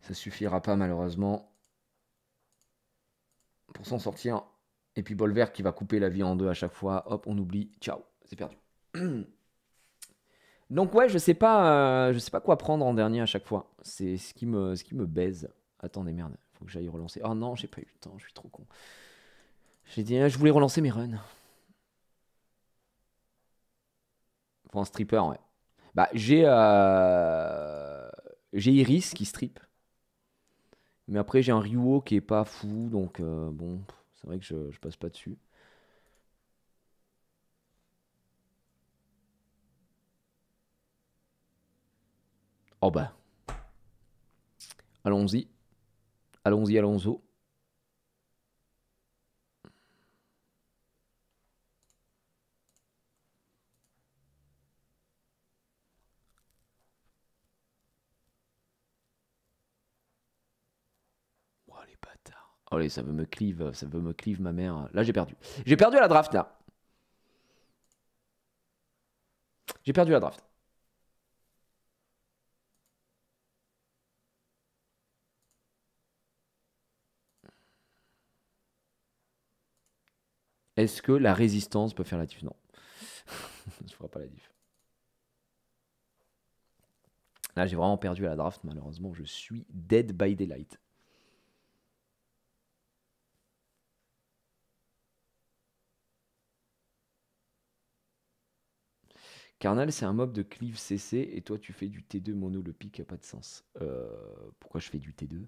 Ça suffira pas malheureusement pour s'en sortir. Et puis Bolver qui va couper la vie en deux à chaque fois. Hop, on oublie. Ciao, c'est perdu. Donc ouais, je sais pas, euh, je sais pas quoi prendre en dernier à chaque fois. C'est ce qui me, ce qui me baise. Attendez, merde, faut que j'aille relancer. Oh non, j'ai pas eu le temps, je suis trop con. J'ai dit, ah, je voulais relancer mes runs. Pour un stripper, ouais. Bah j'ai, euh, j'ai Iris qui strip. Mais après j'ai un Ryuo qui est pas fou, donc euh, bon, c'est vrai que je passe pas dessus. Oh ben, Allons-y. Allons-y, allons-y. Oh les bâtards. Oh les, ça veut me cleave, ça veut me cleave ma mère. Là j'ai perdu. J'ai perdu la draft là. J'ai perdu la draft. Est-ce que la résistance peut faire la diff Non. Je ne ferai pas la diff. Là, j'ai vraiment perdu à la draft, malheureusement. Je suis dead by daylight. Carnal, c'est un mob de Cleave CC et toi, tu fais du T2 mono, le pic a pas de sens. Euh, pourquoi je fais du T2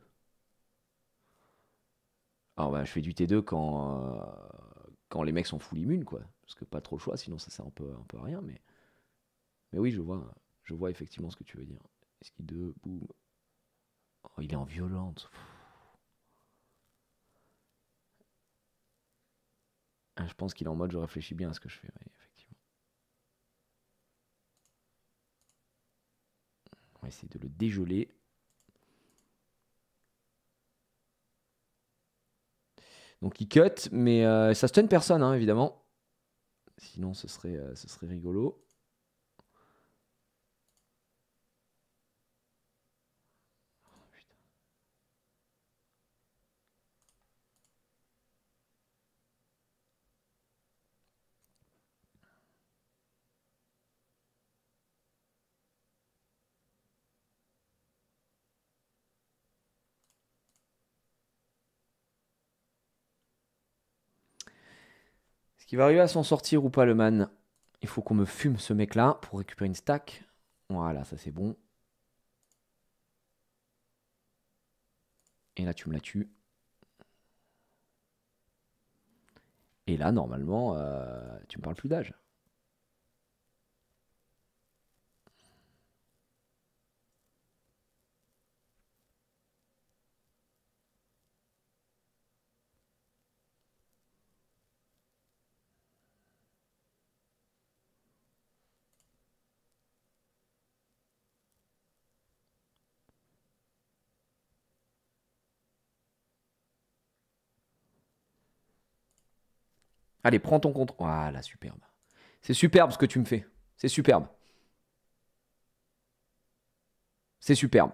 Alors, ah, bah, je fais du T2 quand. Euh, quand les mecs sont full immunes, quoi. Parce que pas trop le choix, sinon ça sert un peu, un peu à rien. Mais, mais oui, je vois, je vois effectivement ce que tu veux dire. Est-ce qu'il de boum oh, Il est en violente. Ah, je pense qu'il est en mode je réfléchis bien à ce que je fais, effectivement. On va essayer de le dégeler. Donc il cut, mais ça euh, ça stun personne, hein, évidemment. Sinon, ce serait, euh, ce serait rigolo. va arriver à s'en sortir ou pas le man Il faut qu'on me fume ce mec là pour récupérer une stack. Voilà, ça c'est bon. Et là tu me la tues. Et là normalement euh, tu me parles plus d'âge. Allez, prends ton compte. Voilà, superbe. C'est superbe ce que tu me fais. C'est superbe. C'est superbe.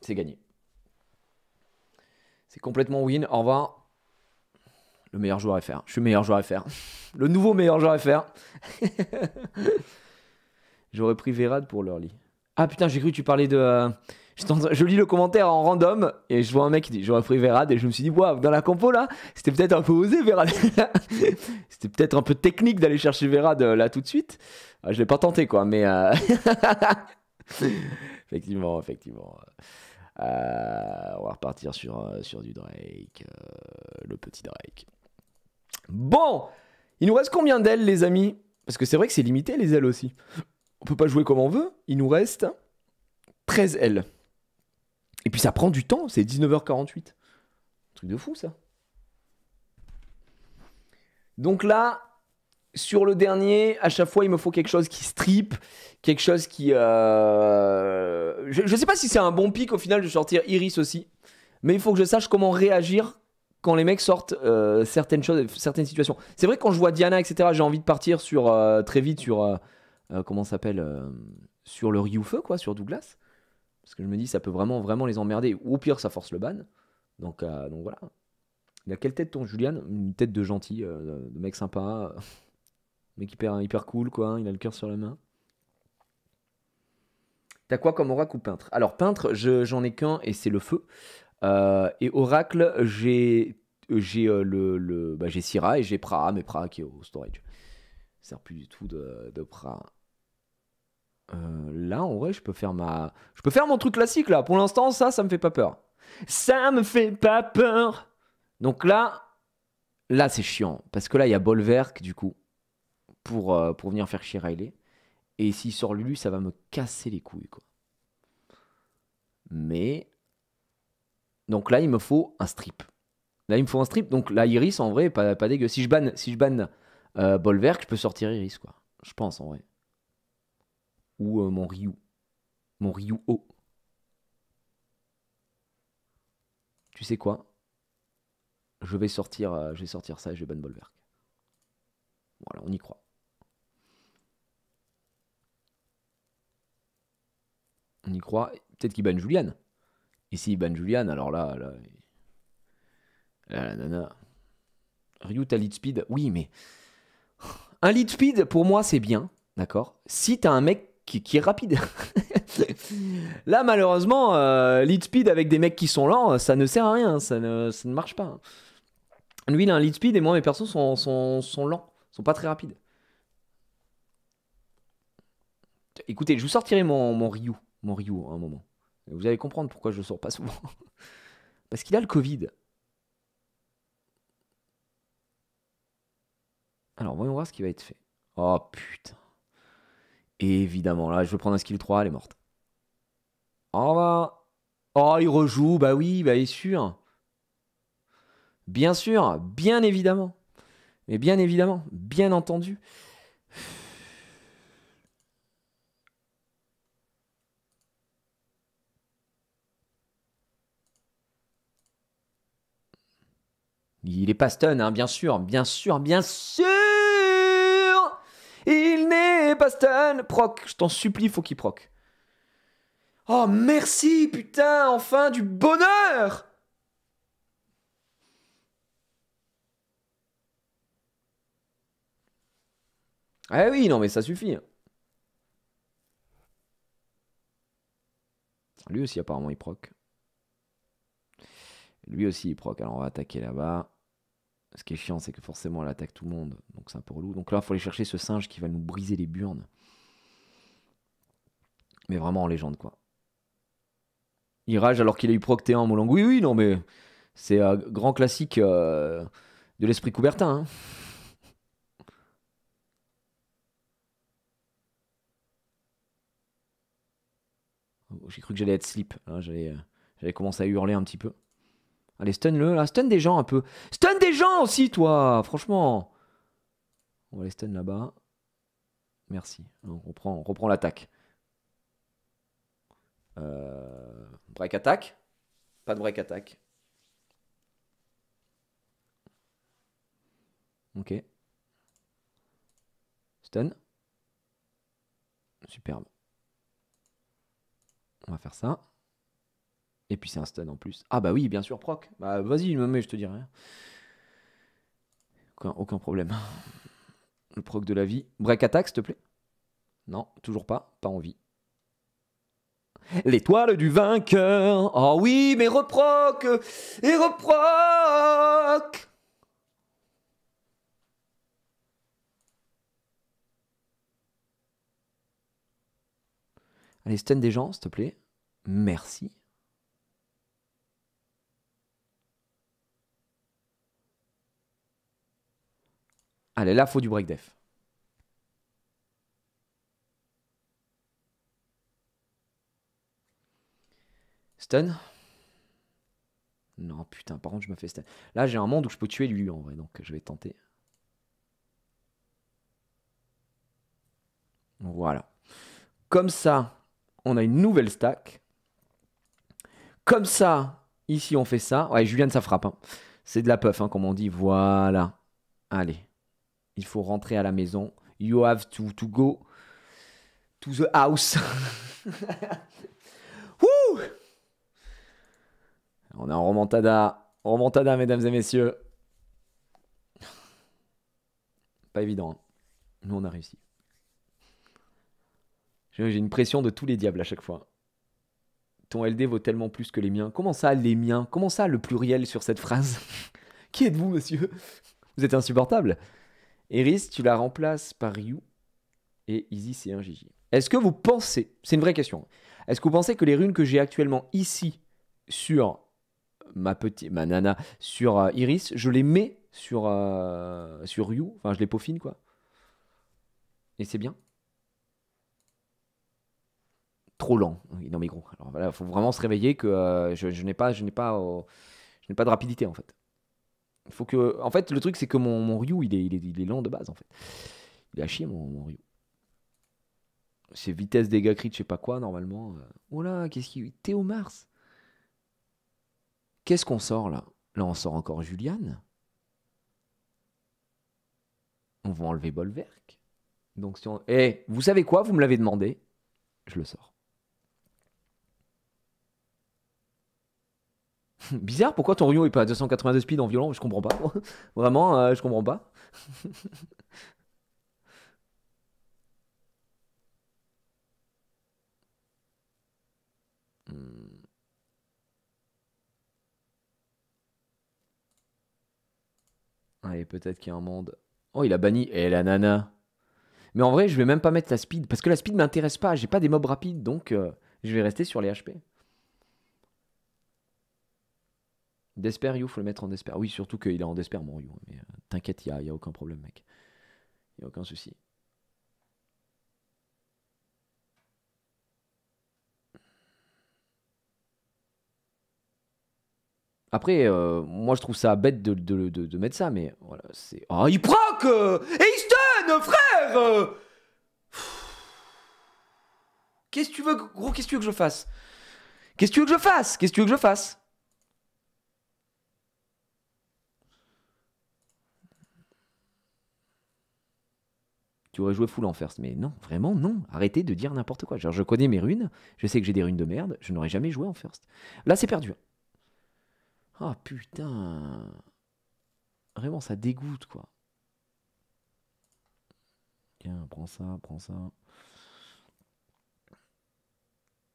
C'est gagné. C'est complètement win. Au revoir. Le meilleur joueur FR. Je suis meilleur joueur FR. Le nouveau meilleur joueur FR. J'aurais pris Vérad pour l'early. Ah putain, j'ai cru que tu parlais de. Euh, je lis le commentaire en random et je vois un mec qui dit j'aurais pris Verad et je me suis dit waouh dans la compo là c'était peut-être un peu osé Verad c'était peut-être un peu technique d'aller chercher Verad euh, là tout de suite ah, je l'ai pas tenté quoi mais euh, effectivement effectivement euh, on va repartir sur, sur du Drake le petit Drake bon il nous reste combien d'ailes les amis parce que c'est vrai que c'est limité les ailes aussi on peut pas jouer comme on veut il nous reste 13 ailes et puis ça prend du temps, c'est 19h48. Truc de fou ça. Donc là, sur le dernier, à chaque fois, il me faut quelque chose qui strip, quelque chose qui... Euh, je, ne sais pas si c'est un bon pic au final de sortir Iris aussi, mais il faut que je sache comment réagir quand les mecs sortent euh, certaines choses, certaines situations. C'est vrai que quand je vois Diana, etc., j'ai envie de partir sur euh, très vite sur... comment s'appelle Sur le feu, quoi, sur Douglas. Parce que je me dis, ça peut vraiment, vraiment les emmerder. Ou au pire, ça force le ban. Donc, euh, donc voilà. Il a quelle tête ton Julian Une tête de gentil, euh, de mec sympa, mec hyper, hyper cool, quoi. il a le cœur sur la main. T'as quoi comme oracle ou peintre Alors, peintre, j'en ai qu'un et c'est le feu. Euh, et oracle, j'ai j'ai le, le bah, j'ai Syrah et j'ai Praha, mais Praha qui est au storage. Ça sert plus du tout de, de Praha. Euh, là, en vrai, je peux faire ma, je peux faire mon truc classique là. Pour l'instant, ça, ça me fait pas peur. Ça me fait pas peur. Donc là, là, c'est chiant parce que là, il y a Bolverk du coup pour euh, pour venir faire chier Riley. Et s'il sort Lulu, ça va me casser les couilles quoi. Mais donc là, il me faut un strip. Là, il me faut un strip. Donc là, Iris en vrai, pas pas dégueu. Si je banne, si je banne euh, je peux sortir Iris quoi. Je pense en vrai ou euh, mon Ryu. Mon Ryu O. Tu sais quoi Je vais sortir euh, je vais sortir ça et je vais ban Voilà, on y croit. On y croit. Peut-être qu'il banne Julian. Et s'il banne Julian, alors là, là, là la Ryu, t'as lead speed Oui, mais. Un lead speed, pour moi, c'est bien. D'accord Si t'as un mec qui, est rapide. là, malheureusement, euh, lead speed avec des mecs qui sont lents, euh, ça ne sert à rien, hein, ça ne, marche pas. Hein. Lui, il a un lead speed et moi, mes persos sont, sont, sont lents, sont pas très rapides. Écoutez, je vous sortirai mon, mon Ryu, mon Ryu à un moment. Vous allez comprendre pourquoi je le sors pas souvent. Parce qu'il a le Covid. Alors, voyons voir ce qui va être fait. Oh putain évidemment, là, je vais prendre un skill 3, elle est morte. Au revoir. Oh, il rejoue, bah oui, bah est sûr. Bien sûr, bien évidemment. Mais bien évidemment, bien entendu. Il est pas stun, hein, bien sûr, bien sûr, bien sûr Proc, je t'en supplie, faut qu'il proc. Oh, merci, putain, enfin, du bonheur Ah oui, non, mais ça suffit. Hein. Lui aussi, apparemment, il proc. Lui aussi, il proc. Alors, on va attaquer là-bas ce qui est chiant, c'est que forcément, elle attaque tout le monde. Donc c'est un peu relou. Donc là, il faut aller chercher ce singe qui va nous briser les burnes. Mais vraiment en légende, quoi. Il rage alors qu'il a eu Procté en Molang. Oui, oui, non, mais c'est un grand classique euh, de l'esprit Coubertin. Hein. Oh, j'ai cru que j'allais être slip. Hein, euh, j'allais commencer à hurler un petit peu. Allez, stun-le. Stun des gens un peu. Stun ah, aussi, toi, franchement. On va les stun là-bas. Merci. On reprend, on reprend l'attaque. Euh, break attaque. Pas de break attaque. Ok. Stun. Superbe. On va faire ça. Et puis c'est un stun en plus. Ah bah oui, bien sûr, proc. Bah vas-y, me je te dirai aucun, problème. Le proc de la vie. Break attack, s'il te plaît. Non, toujours pas, pas envie. L'étoile du vainqueur. Oh oui, mais reproque Et reproc Allez, stun des gens, s'il te plaît. Merci. Allez, là, faut du break def. Stun Non, putain, par contre, je me fais stun. Là, j'ai un monde où je peux tuer lui, en vrai, donc je vais tenter. Voilà. Comme ça, on a une nouvelle stack. Comme ça, ici, on fait ça. Ouais, Julien, ça frappe. Hein. C'est de la puff, hein, comme on dit. Voilà. Allez il faut rentrer à la maison. You have to, to go to the house. On est en romantada, Remontada, mesdames et messieurs. Pas évident. Hein. Nous, on a réussi. J'ai une pression de tous les diables à chaque fois. Ton LD vaut tellement plus que les miens. Comment ça, les miens Comment ça, le pluriel sur cette phrase Qui êtes-vous, monsieur Vous êtes insupportable. Iris, tu la remplaces par Ryu et Izzy, c'est un Gigi. Est-ce que vous pensez, c'est une vraie question, est-ce que vous pensez que les runes que j'ai actuellement ici sur ma petite, ma nana, sur euh, Iris, je les mets sur, euh, sur Ryu, enfin je les peaufine quoi Et c'est bien Trop lent, non mais gros. Alors voilà, faut vraiment se réveiller que euh, je n'ai pas, pas, je n'ai pas de rapidité en fait faut que. En fait, le truc, c'est que mon, Ryu, il est, est, lent de base, en fait. Il a chier, mon, Ryu. C'est vitesse, dégâts, crit, je sais pas quoi, normalement. Oh euh. là, qu'est-ce qu'il. Théo Mars Qu'est-ce qu'on sort, là Là, on sort encore Juliane. On va enlever Bolverk. Donc, si on. Eh, vous savez quoi Vous me l'avez demandé. Je le sors. Bizarre, pourquoi ton Rio est pas à 282 speed en violon Je comprends pas. Vraiment, euh, je comprends pas. Allez, peut-être qu'il y a un monde. Oh, il a banni. Et eh, la nana. Mais en vrai, je vais même pas mettre la speed. Parce que la speed m'intéresse pas. J'ai pas des mobs rapides. Donc, euh, je vais rester sur les HP. Desper, You, faut le mettre en Desper. Oui, surtout qu'il est en Desper, mon You. Mais euh, t'inquiète, il n'y a, aucun problème, mec. Il n'y a aucun souci. Après, euh, moi je trouve ça bête de, de, mettre ça, mais voilà, c'est. Oh, il proc il Easton, euh, frère Qu'est-ce que tu veux, gros Qu'est-ce que tu veux que je fasse Qu'est-ce que tu veux que je fasse Qu'est-ce que tu veux que je fasse tu aurais joué full en first. Mais non, vraiment, non. Arrêtez de dire n'importe quoi. Genre, je connais mes runes, je sais que j'ai des runes de merde, je n'aurais jamais joué en first. Là, c'est perdu. Hein. Ah putain. Vraiment, ça dégoûte, quoi. Tiens, prends ça, prends ça.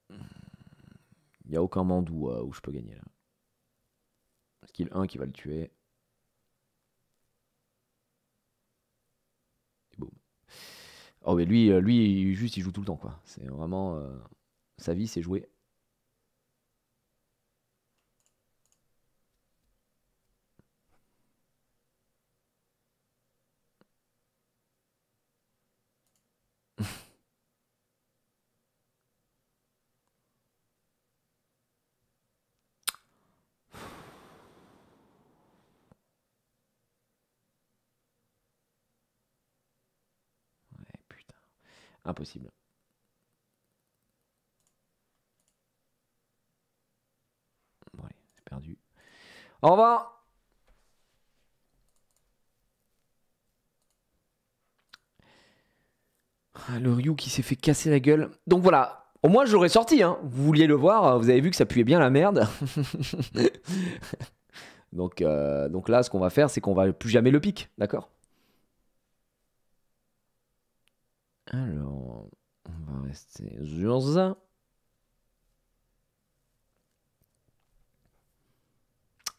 Il n'y a aucun mandou euh, où je peux gagner là. Skill 1 qui va le tuer. Oh, mais lui, euh, lui, juste, il joue tout le temps, quoi. C'est vraiment. Euh, sa vie, c'est jouer Impossible. c'est perdu. Au revoir ah, Le Ryu qui s'est fait casser la gueule. Donc voilà, au moins, j'aurais sorti. Hein. Vous vouliez le voir, vous avez vu que ça puait bien la merde. donc, euh, donc là, ce qu'on va faire, c'est qu'on va plus jamais le pic, d'accord Alors, on va rester sur ça.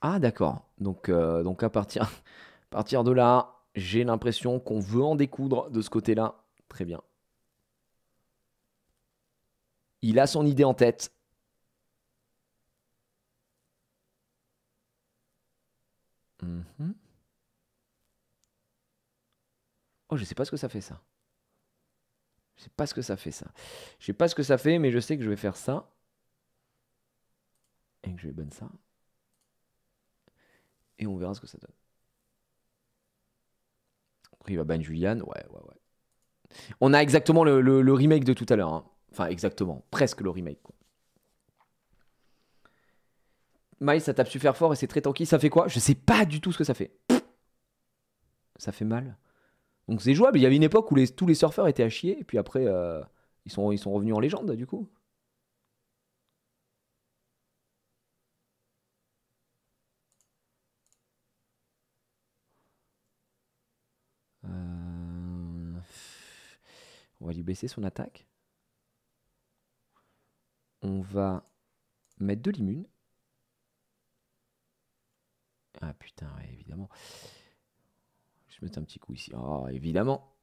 Ah d'accord. Donc, euh, donc à partir, partir de là, j'ai l'impression qu'on veut en découdre de ce côté-là. Très bien. Il a son idée en tête. Mhm. Oh, je sais pas ce que ça fait ça. Je sais pas ce que ça fait ça. Je sais pas ce que ça fait, mais je sais que je vais faire ça. Et que je vais bonne ça. Et on verra ce que ça donne. Après, il va ban Julian. Ouais, ouais, ouais. On a exactement le, remake de tout à l'heure. Hein. Enfin, exactement. Presque le remake. Quoi. Miles, ça tape super fort et c'est très tanky. Ça fait quoi Je sais pas du tout ce que ça fait. Ça fait mal. Donc c'est jouable. Il y avait une époque où tous les surfeurs étaient à chier, et puis après, euh, ils, sont, revenus en légende, du coup. Euh, on va lui baisser son attaque. On va mettre de l'immune. Ah putain, évidemment. Je mettre un petit coup ici. Oh, évidemment.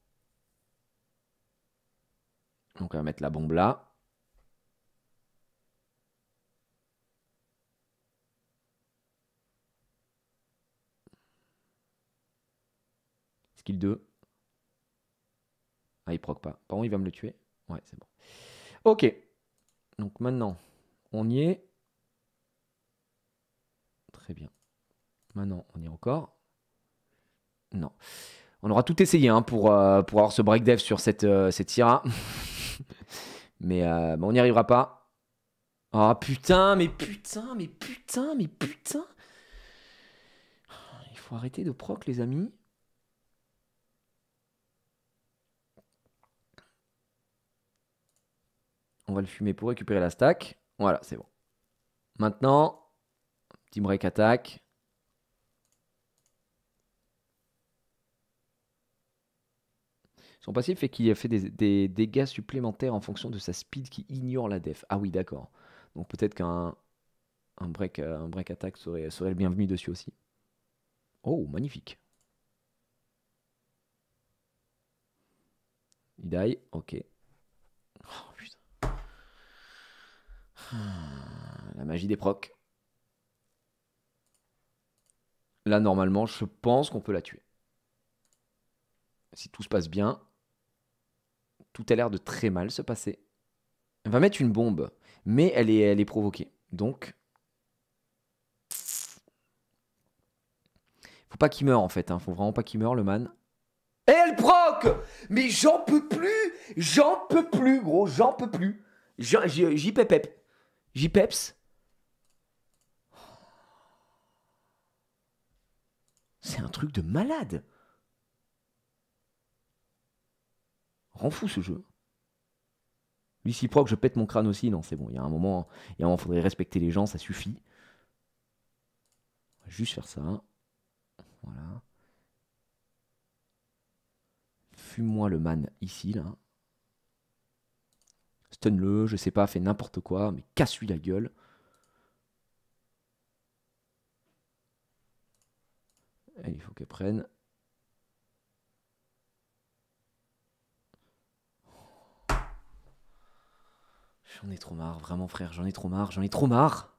Donc on va mettre la bombe là. Est-ce qu'il 2. Ah, il proc pas. contre il va me le tuer. Ouais, c'est bon. Ok. Donc maintenant, on y est. Très bien. Maintenant, on y est encore. Non. On aura tout essayé hein, euh, pour, avoir ce break dev sur cette, euh, cette mais euh, bah, on n'y arrivera pas. Ah oh, putain, mais putain, mais putain, mais putain. Il faut arrêter de proc, les amis. On va le fumer pour récupérer la stack. Voilà, c'est bon. Maintenant, petit break attaque. Son passif fait qu'il a fait des, dégâts supplémentaires en fonction de sa speed qui ignore la def. Ah oui, d'accord. Donc peut-être qu'un un break, euh, un break attack serait, serait le bienvenu dessus aussi. Oh, magnifique. Il die, ok. Oh putain. Ah, la magie des procs. Là, normalement, je pense qu'on peut la tuer. Si tout se passe bien. Tout a l'air de très mal se passer. Elle va mettre une bombe, mais elle est, elle est provoquée. Donc, faut pas qu'il meure en fait. Hein. Faut vraiment pas qu'il meure le man. Et elle proc Mais j'en peux plus J'en peux plus, gros, j'en peux plus. J'y pep J'y peps. C'est un truc de malade. rend fou ce jeu. Lui, que je pète mon crâne aussi. Non, c'est bon, il y a un moment, il faudrait respecter les gens, ça suffit. juste faire ça. Voilà. Fume-moi le man ici, là. Stun-le, je sais pas, fais n'importe quoi, mais casse-lui la gueule. il faut qu'elle prenne. J'en ai trop marre, vraiment frère, j'en ai trop marre, j'en ai trop marre.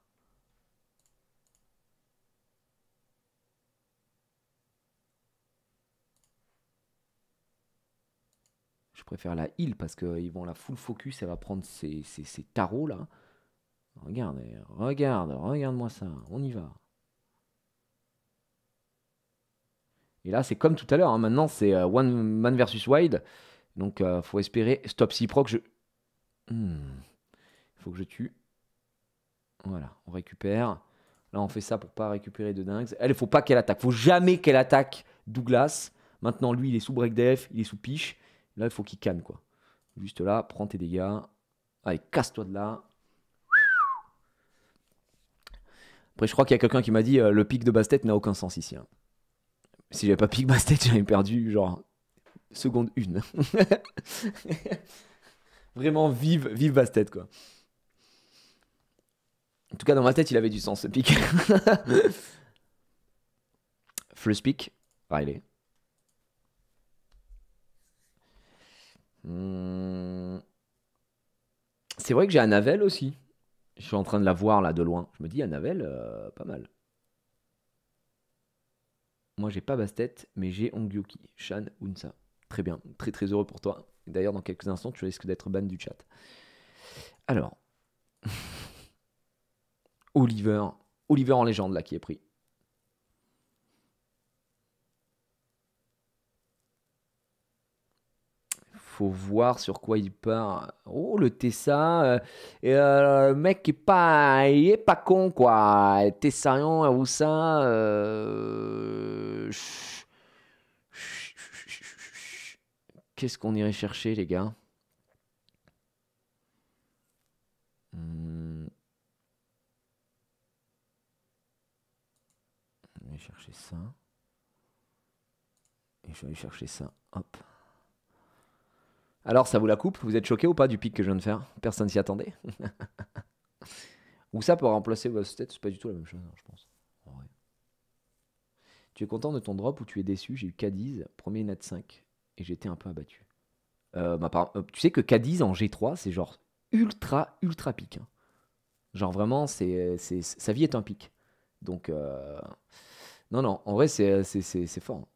Je préfère la heal parce qu'ils vont la full focus, elle va prendre ses tarots là. Regarde. regarde, regarde-moi ça, on y va. Et là, c'est comme tout à l'heure, hein. maintenant c'est euh, one man versus wide. Donc, euh, faut espérer. Stop si proc, je. Hmm faut que je tue. Voilà, on récupère. Là, on fait ça pour pas récupérer de dingues. Elle, faut pas qu'elle attaque. Faut jamais qu'elle attaque Douglas. Maintenant, lui, il est sous break def, il est sous piche. Là, il faut qu'il canne, quoi. Juste là, prends tes dégâts. Allez, casse-toi de là. Après, je crois qu'il y a quelqu'un qui m'a dit euh, le pic de Bastet n'a aucun sens ici. Si hein. Si j'avais pas pic Bastet, j'aurais perdu, genre, seconde une. Vraiment, vive, vive Bastet, quoi. En tout cas, dans ma tête, il avait du sens ce pic. First pick, Riley. C'est vrai que j'ai Anavel aussi. Je suis en train de la voir là de loin. Je me dis, Anavel, euh, pas mal. Moi, j'ai pas Bastet, mais j'ai Ongyuki, Shan, Unsa. Très bien, très très heureux pour toi. D'ailleurs, dans quelques instants, tu risques d'être ban du chat. Alors. Oliver. Oliver en légende, là, qui est pris. faut voir sur quoi il part. Oh, le Tessa, euh, euh, le mec est pas, il est pas con quoi. Tessarion, ou euh... qu'est-ce qu'on irait chercher les gars hmm. vais aller chercher ça. Et je vais aller chercher ça. Alors, ça vous la coupe Vous êtes choqué ou pas du pic que je viens de faire Personne s'y attendait Ou ça peut remplacer votre tête C'est pas du tout la même chose, hein, je pense. Tu es content de ton drop ou tu es déçu J'ai eu Cadiz, premier Nat 5, et j'étais un peu abattu. Euh, euh, tu sais que Cadiz en G3, c'est genre ultra, ultra pic. Hein. Genre vraiment, c'est, sa vie est un pic. Donc, euh, non, non, en vrai, c'est, euh, c'est, fort. Hein.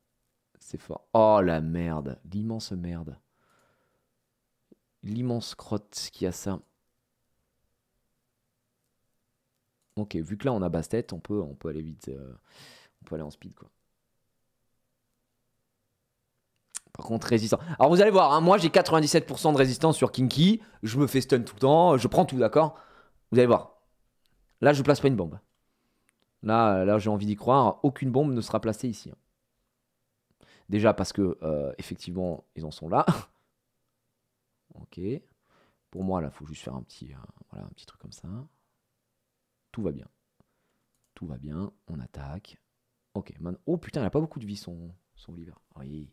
C'est fort. Oh la merde, l'immense merde. L'immense crotte qui a ça. Ok, vu que là on a basse tête, on peut, on peut aller vite. Euh, on peut aller en speed quoi. Par contre, résistant. Alors vous allez voir, hein, moi j'ai 97% de résistance sur Kinky. Je me fais stun tout le temps, je prends tout, d'accord Vous allez voir. Là, je place pas une bombe. Euh, là, j'ai envie d'y croire, aucune bombe ne sera placée ici. Hein. Déjà parce que, euh, effectivement, ils en sont là. ok. Pour moi, là, il faut juste faire un petit, euh, voilà, un petit truc comme ça. Tout va bien. Tout va bien, on attaque. Ok, Oh putain, il n'a pas beaucoup de vie, son, son livre. Oui,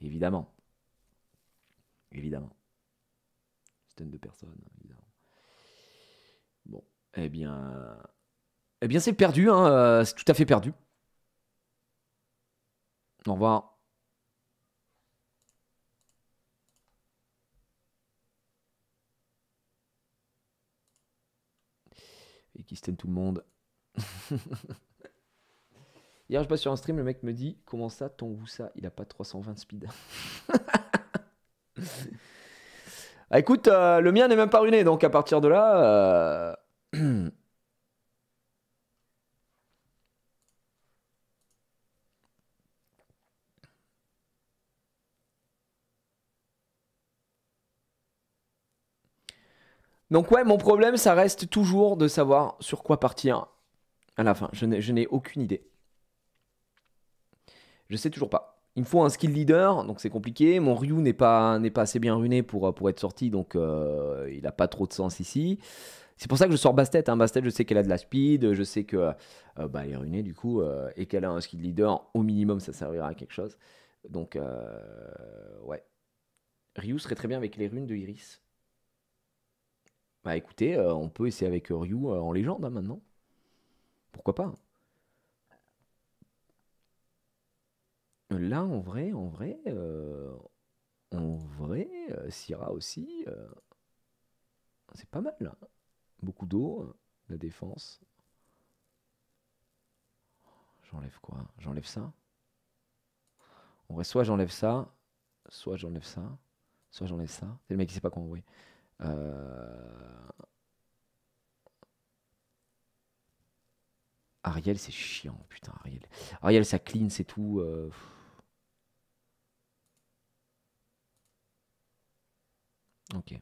évidemment. Évidemment. Centaine de personnes, hein, évidemment. Bon, eh bien, eh bien, c'est perdu, hein, euh, c'est tout à fait perdu. Au revoir. et qui tout le monde. Hier, je passe sur un stream, le mec me dit Comment ça, ton ça, il a pas 320 speed ah, Écoute, euh, le mien n'est même pas ruiné, donc à partir de là. Euh, Donc ouais, mon problème, ça reste toujours de savoir sur quoi partir à la fin. Je n'ai aucune idée. Je sais toujours pas. Il me faut un skill leader, donc c'est compliqué. Mon Ryu n'est pas, pas assez bien runé pour, pour être sorti, donc euh, il n'a pas trop de sens ici. C'est pour ça que je sors Bastet. Hein. Bastet, je sais qu'elle a de la speed, je sais que euh, bah, est runée du coup, euh, et qu'elle a un skill leader, au minimum ça servira à quelque chose. Donc, ouais. Ryu serait très bien avec les runes de Iris. Bah écoutez, euh, on peut essayer avec euh, Ryu euh, en légende hein, maintenant. Pourquoi pas Là, en vrai, en vrai, en vrai, Syrah aussi, c'est pas mal. Hein. Beaucoup d'eau, la défense. J'enlève quoi J'enlève ça En vrai, soit j'enlève ça, soit j'enlève ça, soit j'enlève ça. C'est le mec qui sait pas quoi envoyer. Euh, Ariel, c'est chiant, putain, Ariel. Ariel, ça clean, c'est tout. Euh, ok.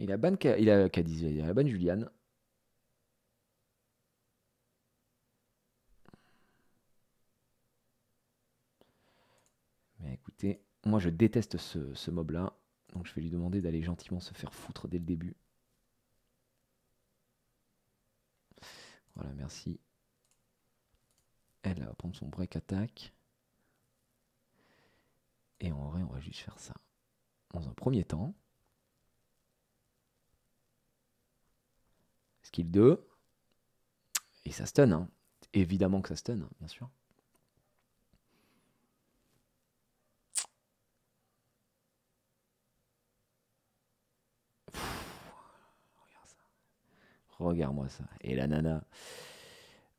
Il a ban, il a, il a ban Julian. Moi, je déteste ce, mob-là, donc je vais lui demander d'aller gentiment se faire foutre dès le début. Voilà, merci. Elle, va prendre son break attack Et en vrai, on va juste faire ça. Dans un premier temps. Skill 2. Et ça stun. Hein. Évidemment que ça stun, hein, bien sûr. Regarde-moi ça. Et la nana.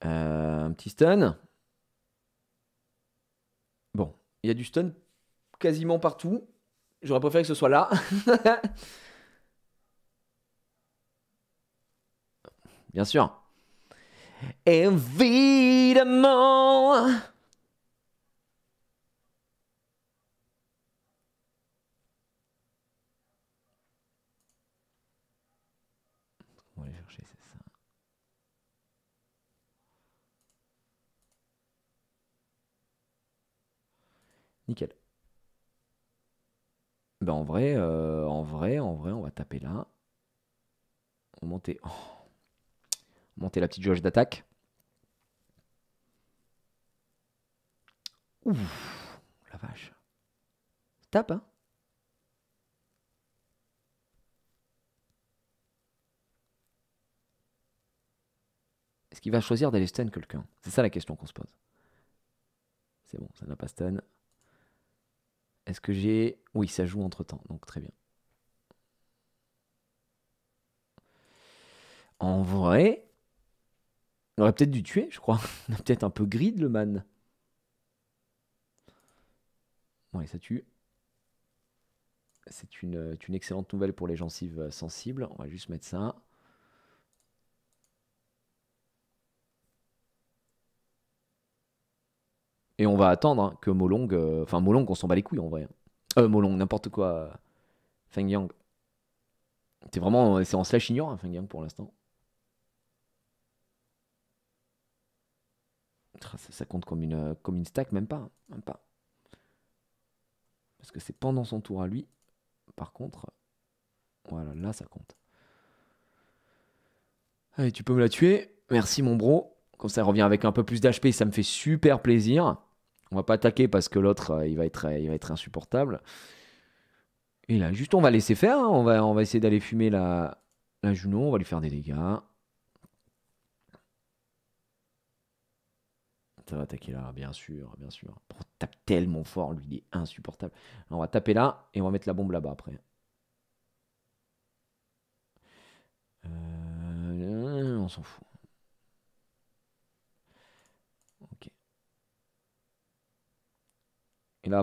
Euh, un petit stun. Bon, il y a du stun quasiment partout. J'aurais préféré que ce soit là. Bien sûr. Évidemment. Nickel. Ben en vrai, euh, en vrai, en vrai, on va taper là. On montait, oh. monter la petite jauge d'attaque. Ouf, la vache. Tape, hein Est-ce qu'il va choisir d'aller stun quelqu'un C'est ça la question qu'on se pose. C'est bon, ça n'a pas stun. Est-ce que j'ai. Oui, ça joue entre temps, donc très bien. En vrai, on aurait peut-être dû tuer, je crois. On a peut-être un peu grid le man. Bon, ça tue. C'est une, une excellente nouvelle pour les gencives euh, sensibles. On va juste mettre ça. Et on va attendre hein, que Molong. Euh, enfin, Molong, on s'en bat les couilles en vrai. Hein. Euh, Molong, n'importe quoi. Feng Yang. C'est vraiment. C'est en slash ignorant, Feng Yang, pour l'instant. Ça compte comme une, euh, comme une stack, même pas. Hein, même pas. Parce que c'est pendant son tour à lui. Par contre, voilà, là ça compte. Allez, tu peux me la tuer. Merci mon bro. Comme ça, elle revient avec un peu plus d'HP, ça me fait super plaisir. On va pas attaquer parce que l'autre, euh, euh, il, va être, insupportable. Et là, juste, on va laisser faire. Hein. On, va, essayer d'aller fumer la, la Juno. On va lui faire des dégâts. Ça va attaquer là, bien sûr, bien sûr. On tape tellement fort, lui, il est insupportable. on va taper là et on va mettre la bombe là-bas après. Euh, on s'en fout.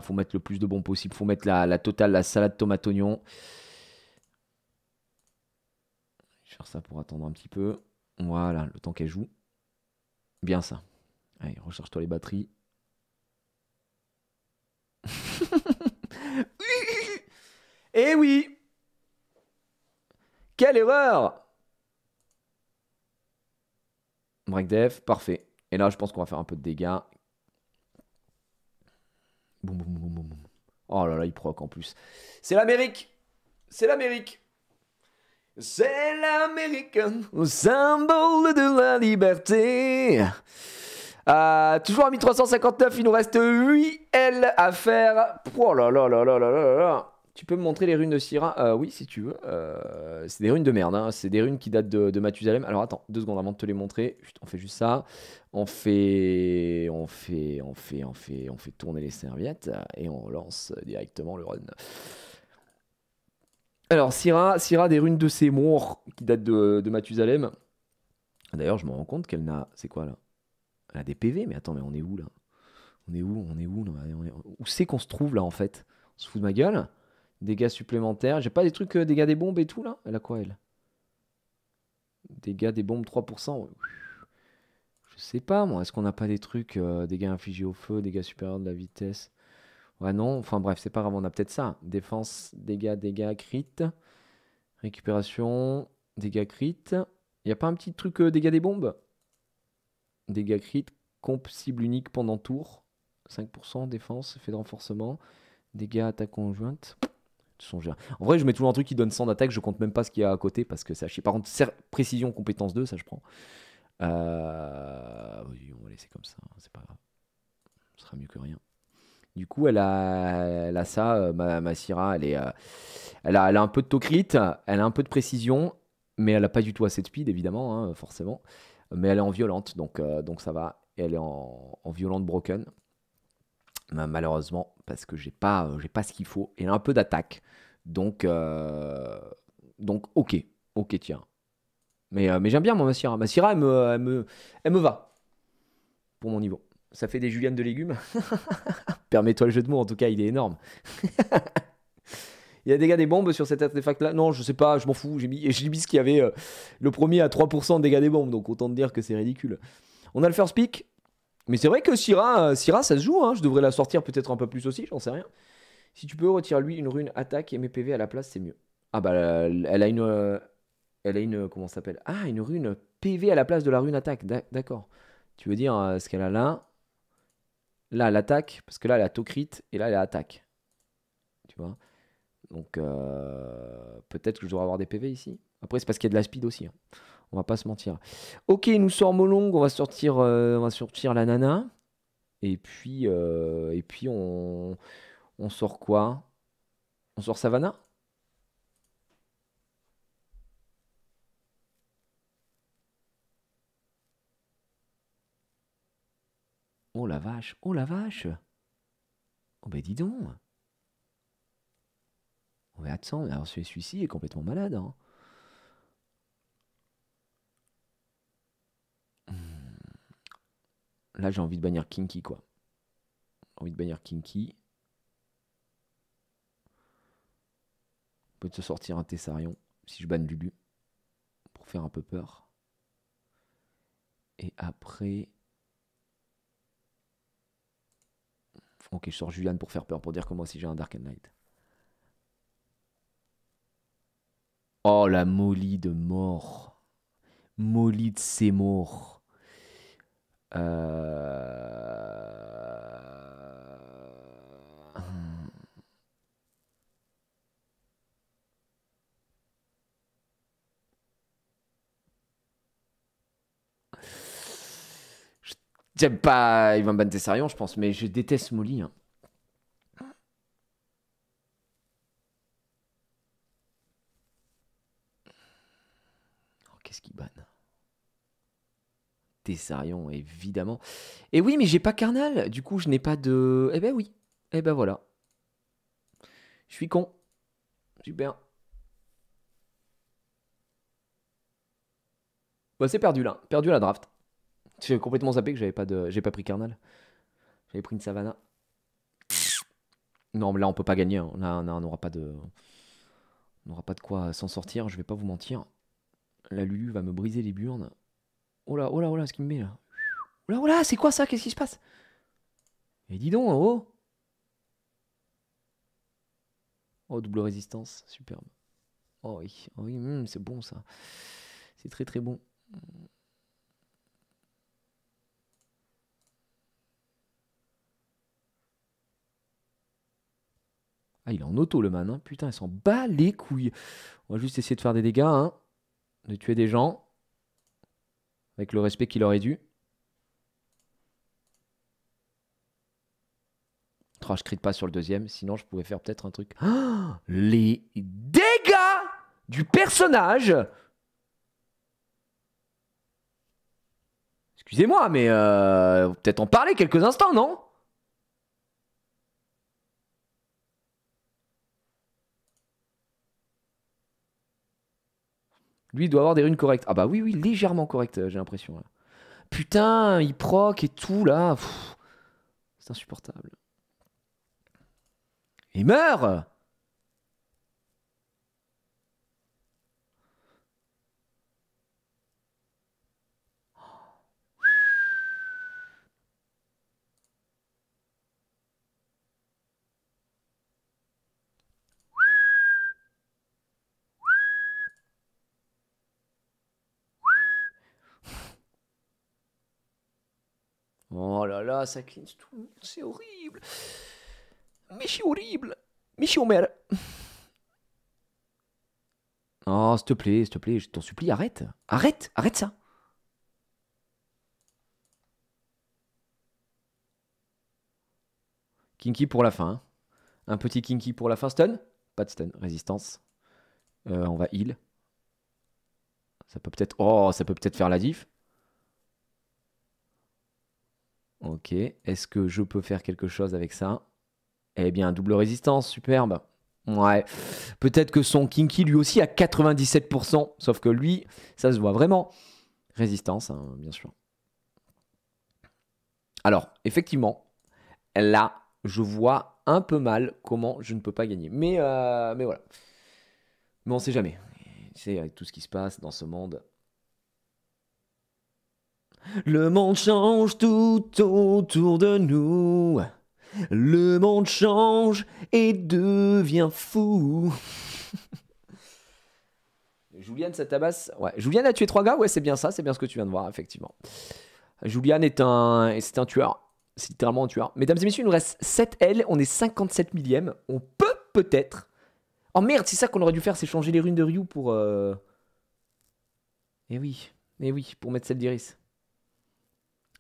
faut mettre le plus de bons possible. faut mettre la, totale, la salade tomate-oignon. Je vais faire ça pour attendre un petit peu. Voilà, le temps qu'elle joue. Bien ça. Allez, recharge-toi les batteries. Eh oui Quelle erreur Break parfait. Et là, je pense qu'on va faire un peu de dégâts. Oh là là, il proque en plus. C'est l'Amérique C'est l'Amérique C'est l'Amérique Symbole de la liberté euh, toujours à 1359, il nous reste 8 L à faire. Oh là là là là là là là. Tu peux me montrer les runes de Syrah euh, Oui, si tu veux. Euh, c'est des runes de merde. Hein. C'est des runes qui datent de, Mathusalem. Alors attends, deux secondes avant de te les montrer. on fait juste ça. On fait, on fait, on fait, on fait, on fait tourner les serviettes et on relance directement le run. Alors Syrah, Syrah des runes de Seymour qui datent de, Mathusalem. D'ailleurs, je me rends compte qu'elle n'a, c'est quoi là Elle a des PV. Mais attends, mais on est où là On est où On est où Où c'est qu'on se trouve là en fait On se fout de ma gueule Dégâts supplémentaires. J'ai pas des trucs euh, dégâts des bombes et tout là Elle a quoi elle Dégâts des bombes 3%. Je sais pas moi. Est-ce qu'on n'a pas des trucs euh, Dégâts infligés au feu, dégâts supérieurs de la vitesse Ouais non. Enfin bref, c'est pas grave. On a peut-être ça. Défense, dégâts, dégâts, crit. Récupération, dégâts crit. Y a pas un petit truc euh, dégâts des bombes Dégâts crit, comp cible unique pendant tour. 5% défense, effet de renforcement, dégâts attaque conjointe en vrai, je mets toujours un truc qui donne 100 d'attaque, je compte même pas ce qu'il y a à côté parce que ça chie. Par contre, précision, compétence 2, ça je prends. Euh, oui, on va laisser comme ça, hein, c'est pas grave. Ce sera mieux que rien. Du coup, elle a, elle a ça, euh, ma, Syrah, elle, est, euh, elle, a, elle a un peu de tocrit, elle a un peu de précision, mais elle n'a pas du tout assez de speed, évidemment, hein, forcément. Mais elle est en violente, donc, donc ça va. elle est en, en violente broken. Malheureusement, parce que j'ai pas, euh, j'ai pas ce qu'il faut et un peu d'attaque. Donc, euh, donc ok, ok, tiens. Mais, euh, mais j'aime bien mon Massira. Massira, elle me, elle me, va pour mon niveau. Ça fait des juliennes de légumes. Permets-toi le jeu de mots, en tout cas, il est énorme. Il y a des dégâts des bombes sur cet artefact-là Non, je sais pas, je m'en fous. J'ai mis, ce qu'il y avait le premier à 3% de dégâts des bombes, donc autant te dire que c'est ridicule. On a le first pick, mais c'est vrai que Syrah, euh, Sira, ça se joue. Hein. Je devrais la sortir peut-être un peu plus aussi, j'en sais rien. Si tu peux, retirer lui une rune attaque et mes PV à la place, c'est mieux. Ah bah, elle a une. Euh, elle a une. Comment ça s'appelle Ah, une rune PV à la place de la rune attaque. D'accord. Tu veux dire euh, ce qu'elle a là Là, l'attaque parce que là, elle a tocrite et là, elle attaque. Tu vois Donc, peut-être que je dois avoir des PV ici. Après, c'est parce qu'il y a de la speed aussi. Hein. On va pas se mentir. Ok, nous sort Molong, on va sortir, euh, on va sortir la nana. Et puis, euh, et puis on, on sort quoi On sort Savannah Oh la vache, oh la vache Oh ben dis donc On attends, alors celui-ci est complètement malade. Hein. Là, j'ai envie de bannir Kinky, quoi. J'ai envie de bannir Kinky. On peut se sortir un Tessarion si je banne Lulu. Pour faire un peu peur. Et après. Ok, je sors Julian pour faire peur, pour dire que moi aussi j'ai un Dark Knight. Oh la molly de mort. Molly de morts euh, je J'aime pas Ivan Bantessarion, je pense, mais je déteste Molly. Hein. Oh, qu'est-ce qu'il banne Tessarion, évidemment. Et oui, mais j'ai pas Carnal, du coup je n'ai pas de... Eh ben oui, eh ben voilà. Je suis con. Super. Bah c'est perdu là, perdu la draft. J'ai complètement zappé que j'avais pas de... J'ai pas pris Carnal. J'avais pris une Savannah. Non mais là on peut pas gagner, hein. là on n'aura pas de... On n'aura pas de quoi s'en sortir, je vais pas vous mentir. La Lulu va me briser les burnes. Oh là, oh là, oh là, ce qui me met là. Oh là, oh là, c'est quoi ça Qu'est-ce qui se passe Et eh, dis donc, oh. Oh, double résistance, superbe. Oh oui, oh oui hmm, c'est bon ça. C'est très très bon. Ah, il est en auto le man, hein. putain, il s'en bat les couilles. On va juste essayer de faire des dégâts, hein. de tuer des gens avec le respect qu'il aurait dû. Oh, je crie pas sur le deuxième, sinon je pouvais faire peut-être un truc. les dégâts du personnage Excusez-moi, mais euh, peut-être en parler quelques instants, non Lui, doit avoir des runes correctes. Ah bah oui, oui, légèrement correctes, euh, j'ai l'impression. Putain, il proc et tout, là. C'est insupportable. Il meurt là ça cleanse tout. C'est horrible. Mais c'est horrible. Mais c'est Oh, s'il te plaît, s'il te plaît, je t'en supplie, arrête. Arrête, arrête ça. Kinky pour la fin. Un petit kinky pour la fin. Stun Pas de stun, résistance. Euh, on va heal. Ça peut peut-être. Oh, ça peut peut-être faire la diff. Ok, est-ce que je peux faire quelque chose avec ça Eh bien, double résistance, superbe. Ouais, peut-être que son Kinky lui aussi à 97%, sauf que lui, ça se voit vraiment. Résistance, hein, bien sûr. Alors, effectivement, là, je vois un peu mal comment je ne peux pas gagner. Mais, euh, mais voilà. Mais on ne sait jamais. Tu sais, avec tout ce qui se passe dans ce monde. Le monde change tout autour de nous. Le monde change et devient fou. Juliane, ça tabasse. Ouais. Juliane a tué trois gars, ouais, c'est bien ça, c'est bien ce que tu viens de voir, effectivement. Juliane est un, c'est un tueur. C'est littéralement un tueur. Mesdames et messieurs, il nous reste 7 L, on est 57 millième. On peut peut-être. Oh merde, c'est ça qu'on aurait dû faire, c'est changer les runes de Ryu pour. Euh, eh oui, eh oui, pour mettre celle d'Iris.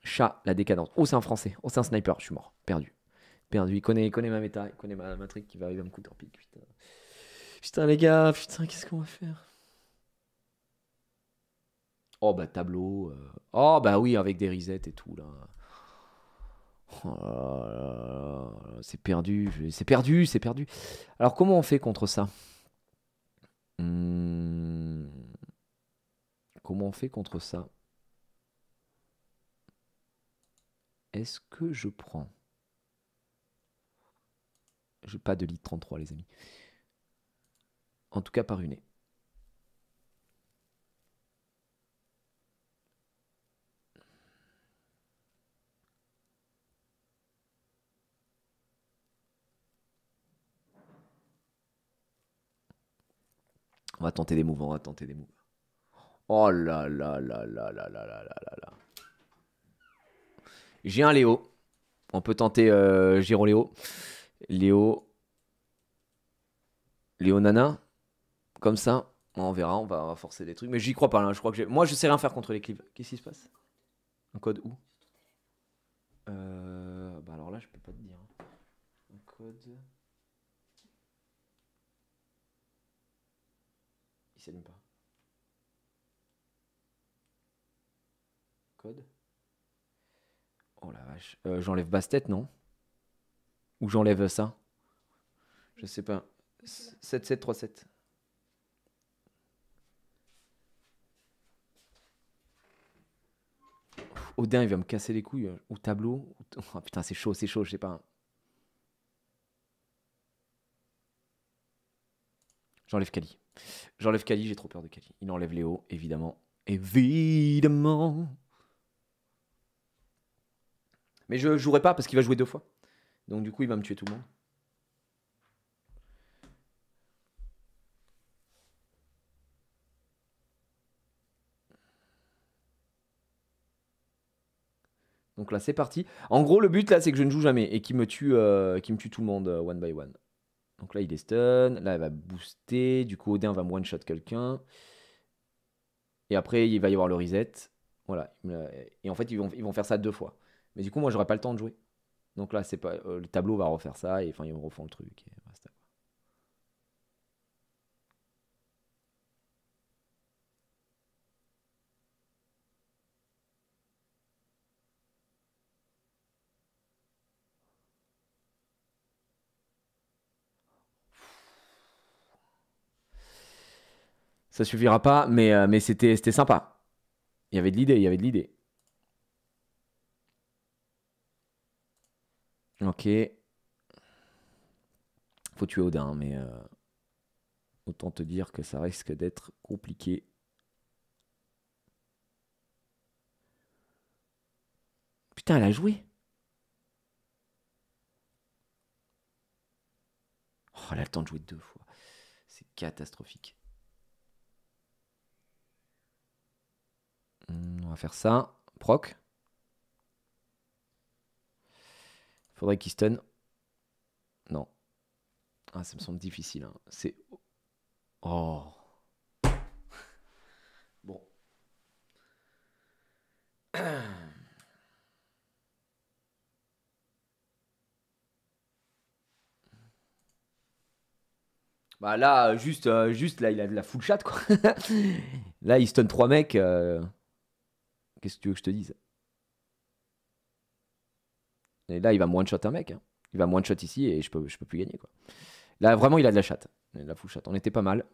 Chat, la décadence. Oh, c'est un français. Oh, c'est un sniper. Je suis mort. Perdu. Perdu. Il connaît, connaît ma méta. Il connaît ma, ma qui va arriver à me couper Putain. les gars. Putain, qu'est-ce qu'on va faire Oh, bah, tableau. Euh. Oh, bah oui, avec des resets et tout, là. Oh c'est perdu, c'est perdu, c'est perdu. Alors comment on fait contre ça hmm. Comment on fait contre ça Est-ce que je prends Je pas de lit 33, les amis. En tout cas, par une. On va tenter des mouvements. on va tenter des mouvements. Oh là là là là là là là là là là. J'ai un Léo. On peut tenter Giro euh, Léo. Léo. Léo Nana. Comme ça. On verra, on va, forcer des trucs. Mais j'y crois pas là. Hein. Je crois que Moi, je sais rien faire contre les clips. Qu'est-ce qui se passe Un code où euh, bah Alors là, je peux pas te dire. Hein. Un code. Il s'allume pas. Oh la vache. Euh, j'enlève basse-tête, non Ou j'enlève ça Je sais pas. 7-7-3-7. Odin, il va me casser les couilles. Ou tableau. Oh, putain, c'est chaud, c'est chaud, je sais pas. J'enlève Kali. J'enlève Kali, j'ai trop peur de Kali. Il enlève Léo, évidemment. Évidemment. Mais je jouerai pas parce qu'il va jouer deux fois. Donc du coup, il va me tuer tout le monde. Donc là, c'est parti. En gros, le but là, c'est que je ne joue jamais et qu'il me tue, euh, me tue tout le monde euh, one by one. Donc là, il est stun. Là, il va booster. Du coup, Odin va me one shot quelqu'un. Et après, il va y avoir le reset. Voilà. Et en fait, ils vont faire ça deux fois. Mais du coup, moi, j'aurais pas le temps de jouer. Donc là, c'est pas euh, le tableau va refaire ça et enfin ils refont le truc et basta. Ça suffira pas, mais, euh, mais c'était sympa. Il y avait de l'idée, il y avait de l'idée. Ok. Faut tuer Odin, mais euh, autant te dire que ça risque d'être compliqué. Putain, elle a joué. Oh, elle a le temps de jouer deux fois. C'est catastrophique. Hmm, on va faire ça. Proc. Faudrait qu'il stun. Non. Ah, ça me semble difficile. Hein. C'est. Oh. Bon. Bah là, juste, euh, juste là, il a de la full chat quoi. là, il stun trois mecs. Euh. Qu'est-ce que tu veux que je te dise et là, il va one-shot un mec. Hein. Il va one-shot ici et je peux, je peux plus gagner. Quoi. Là, vraiment, il a de la chatte. de la fou chatte. On était pas mal.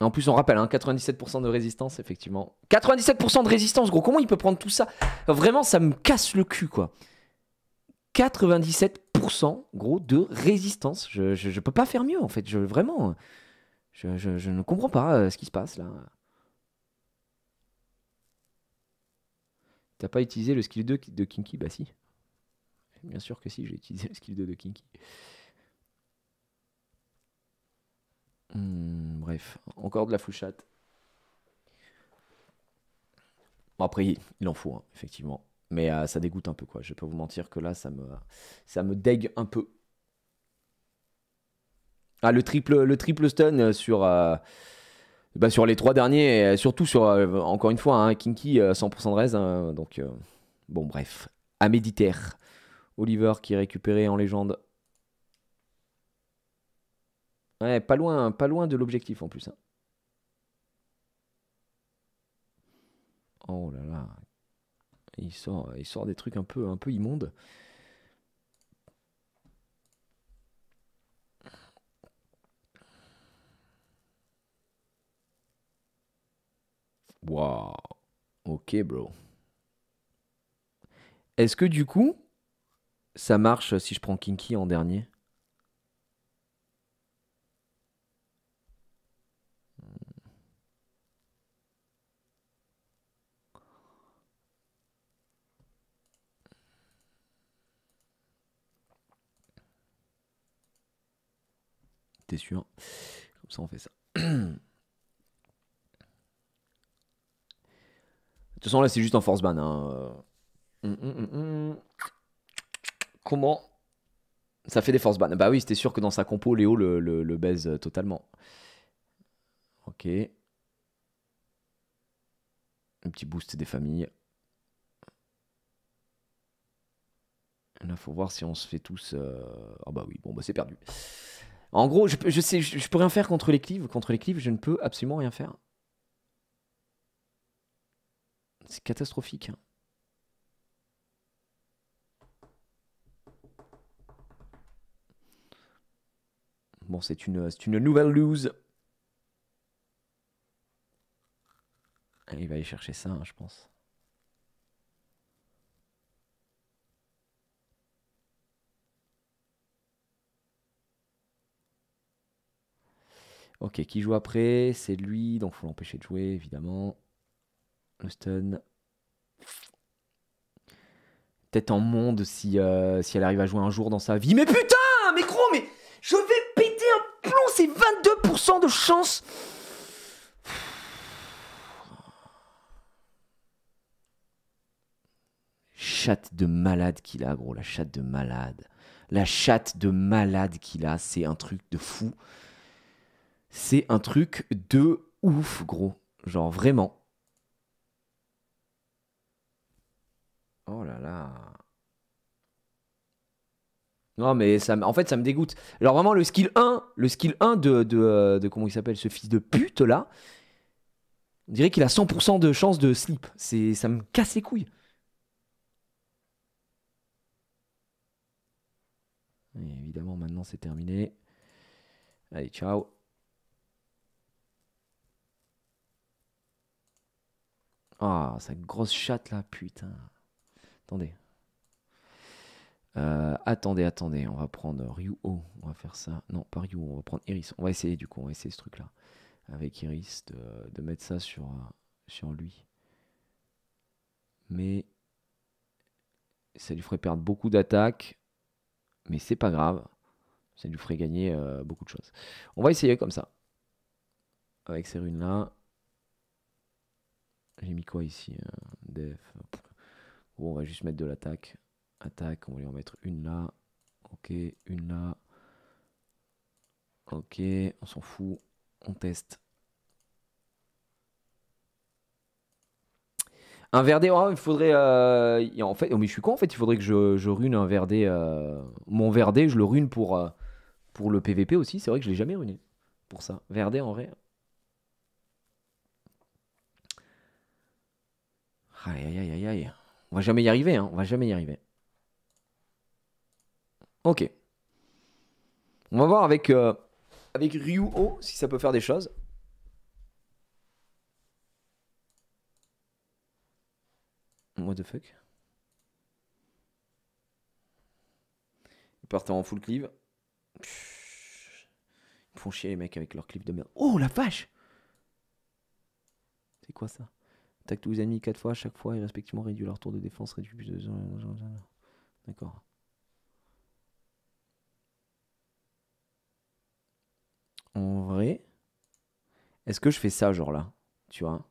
En plus, on rappelle, 97% hein, de résistance, effectivement. 97% de résistance, gros. Comment il peut prendre tout ça Vraiment, ça me casse le cul, quoi. 97%, gros, de résistance. Je, ne peux pas faire mieux, en fait. Je, vraiment. Je, ne comprends pas euh, ce qui se passe là. T'as pas utilisé le skill 2 de Kinky Bah si. Bien sûr que si, j'ai utilisé le skill 2 de Kinky. Hmm, bref, encore de la fouchate. Bon, après, il en faut, hein, effectivement. Mais euh, ça dégoûte un peu, quoi. Je peux vous mentir que là, ça me, ça me dégue un peu. Ah, le triple, le triple stun euh, sur, euh, bah, sur les trois derniers, et surtout sur, euh, encore une fois, hein, Kinky, 100% de raise. Hein, donc, bon, bref. À méditer. Oliver qui est récupéré en légende. Ouais, pas loin, pas loin de l'objectif en plus. Hein. Oh là là. Il sort, des trucs un peu, un peu immondes. Wow. Ok, bro. Est-ce que du coup, ça marche si je prends Kinky en dernier hmm. T'es sûr Comme ça, on fait ça. toute façon, là, c'est juste en force ban. Hein, euh. mm, mm, mm, Comment ça fait des force ban Bah oui, c'était sûr que dans sa compo, Léo le, baise euh, totalement. Ok. Un petit boost des familles. Là, faut voir si on se fait tous. Euh, ah bah oui, bon, bah c'est perdu. En gros, je, sais, je, peux rien faire contre les clives. Contre les clives, je ne peux absolument rien faire. C'est catastrophique. Hein. Bon, c'est une, une nouvelle lose. Ah, il va aller chercher ça, hein, je pense. Ok, qui joue après C'est lui, donc faut l'empêcher de jouer, évidemment. Houston, Peut-être en monde si, euh, si elle arrive à jouer un jour dans sa vie. Mais putain Mais gros, mais je vais péter un plomb C'est 22% de chance Chatte de malade qu'il a, gros. La chatte de malade. La chatte de malade qu'il a, c'est un truc de fou. C'est un truc de ouf, gros. Genre vraiment. Oh là là. Non, mais ça, en fait, ça me dégoûte. Alors, vraiment, le skill 1, le skill 1 de, de, euh, de comment il s'appelle, ce fils de pute là, on dirait qu'il a 100% de chance de slip. Ça me casse les couilles. évidemment, maintenant, c'est terminé. Allez, ciao. Ah, oh, sa grosse chatte là, putain. Attendez. Euh, attendez, attendez, on va prendre Ryuho, on va faire ça. Non, pas Ryu. on va prendre Iris. On va essayer du coup, on va essayer ce truc-là. Avec Iris, de, mettre ça euh, sur, lui. Mais ça lui ferait perdre beaucoup d'attaques. Mais c'est pas grave. Ça lui ferait gagner euh, beaucoup de choses. On va essayer comme ça. Avec ces runes-là. J'ai mis quoi ici Def. Bon, on va juste mettre de l'attaque. Attaque, on va lui en mettre une là. Ok, une là. Ok, on s'en fout. On teste. Un verdé, oh, il faudrait. Euh, en fait, oh, mais je suis con, en fait, il faudrait que je, rune un verdé. Euh, mon verdé, je le rune pour, euh, pour le PVP aussi. C'est vrai que je l'ai jamais runé pour ça. Verdé en vrai. Aïe aïe aïe aïe. On va jamais y arriver, hein. on va jamais y arriver. Ok. On va voir avec, euh, avec Ryuho si ça peut faire des choses. What the fuck Ils partent en full cleave. Ils font chier les mecs avec leur cleave de merde. Oh la vache C'est quoi ça Attaque tous les ennemis quatre fois à chaque fois et respectivement réduit leur tour de défense, réduit plus de. D'accord. En vrai, est-ce que je fais ça, genre là Tu vois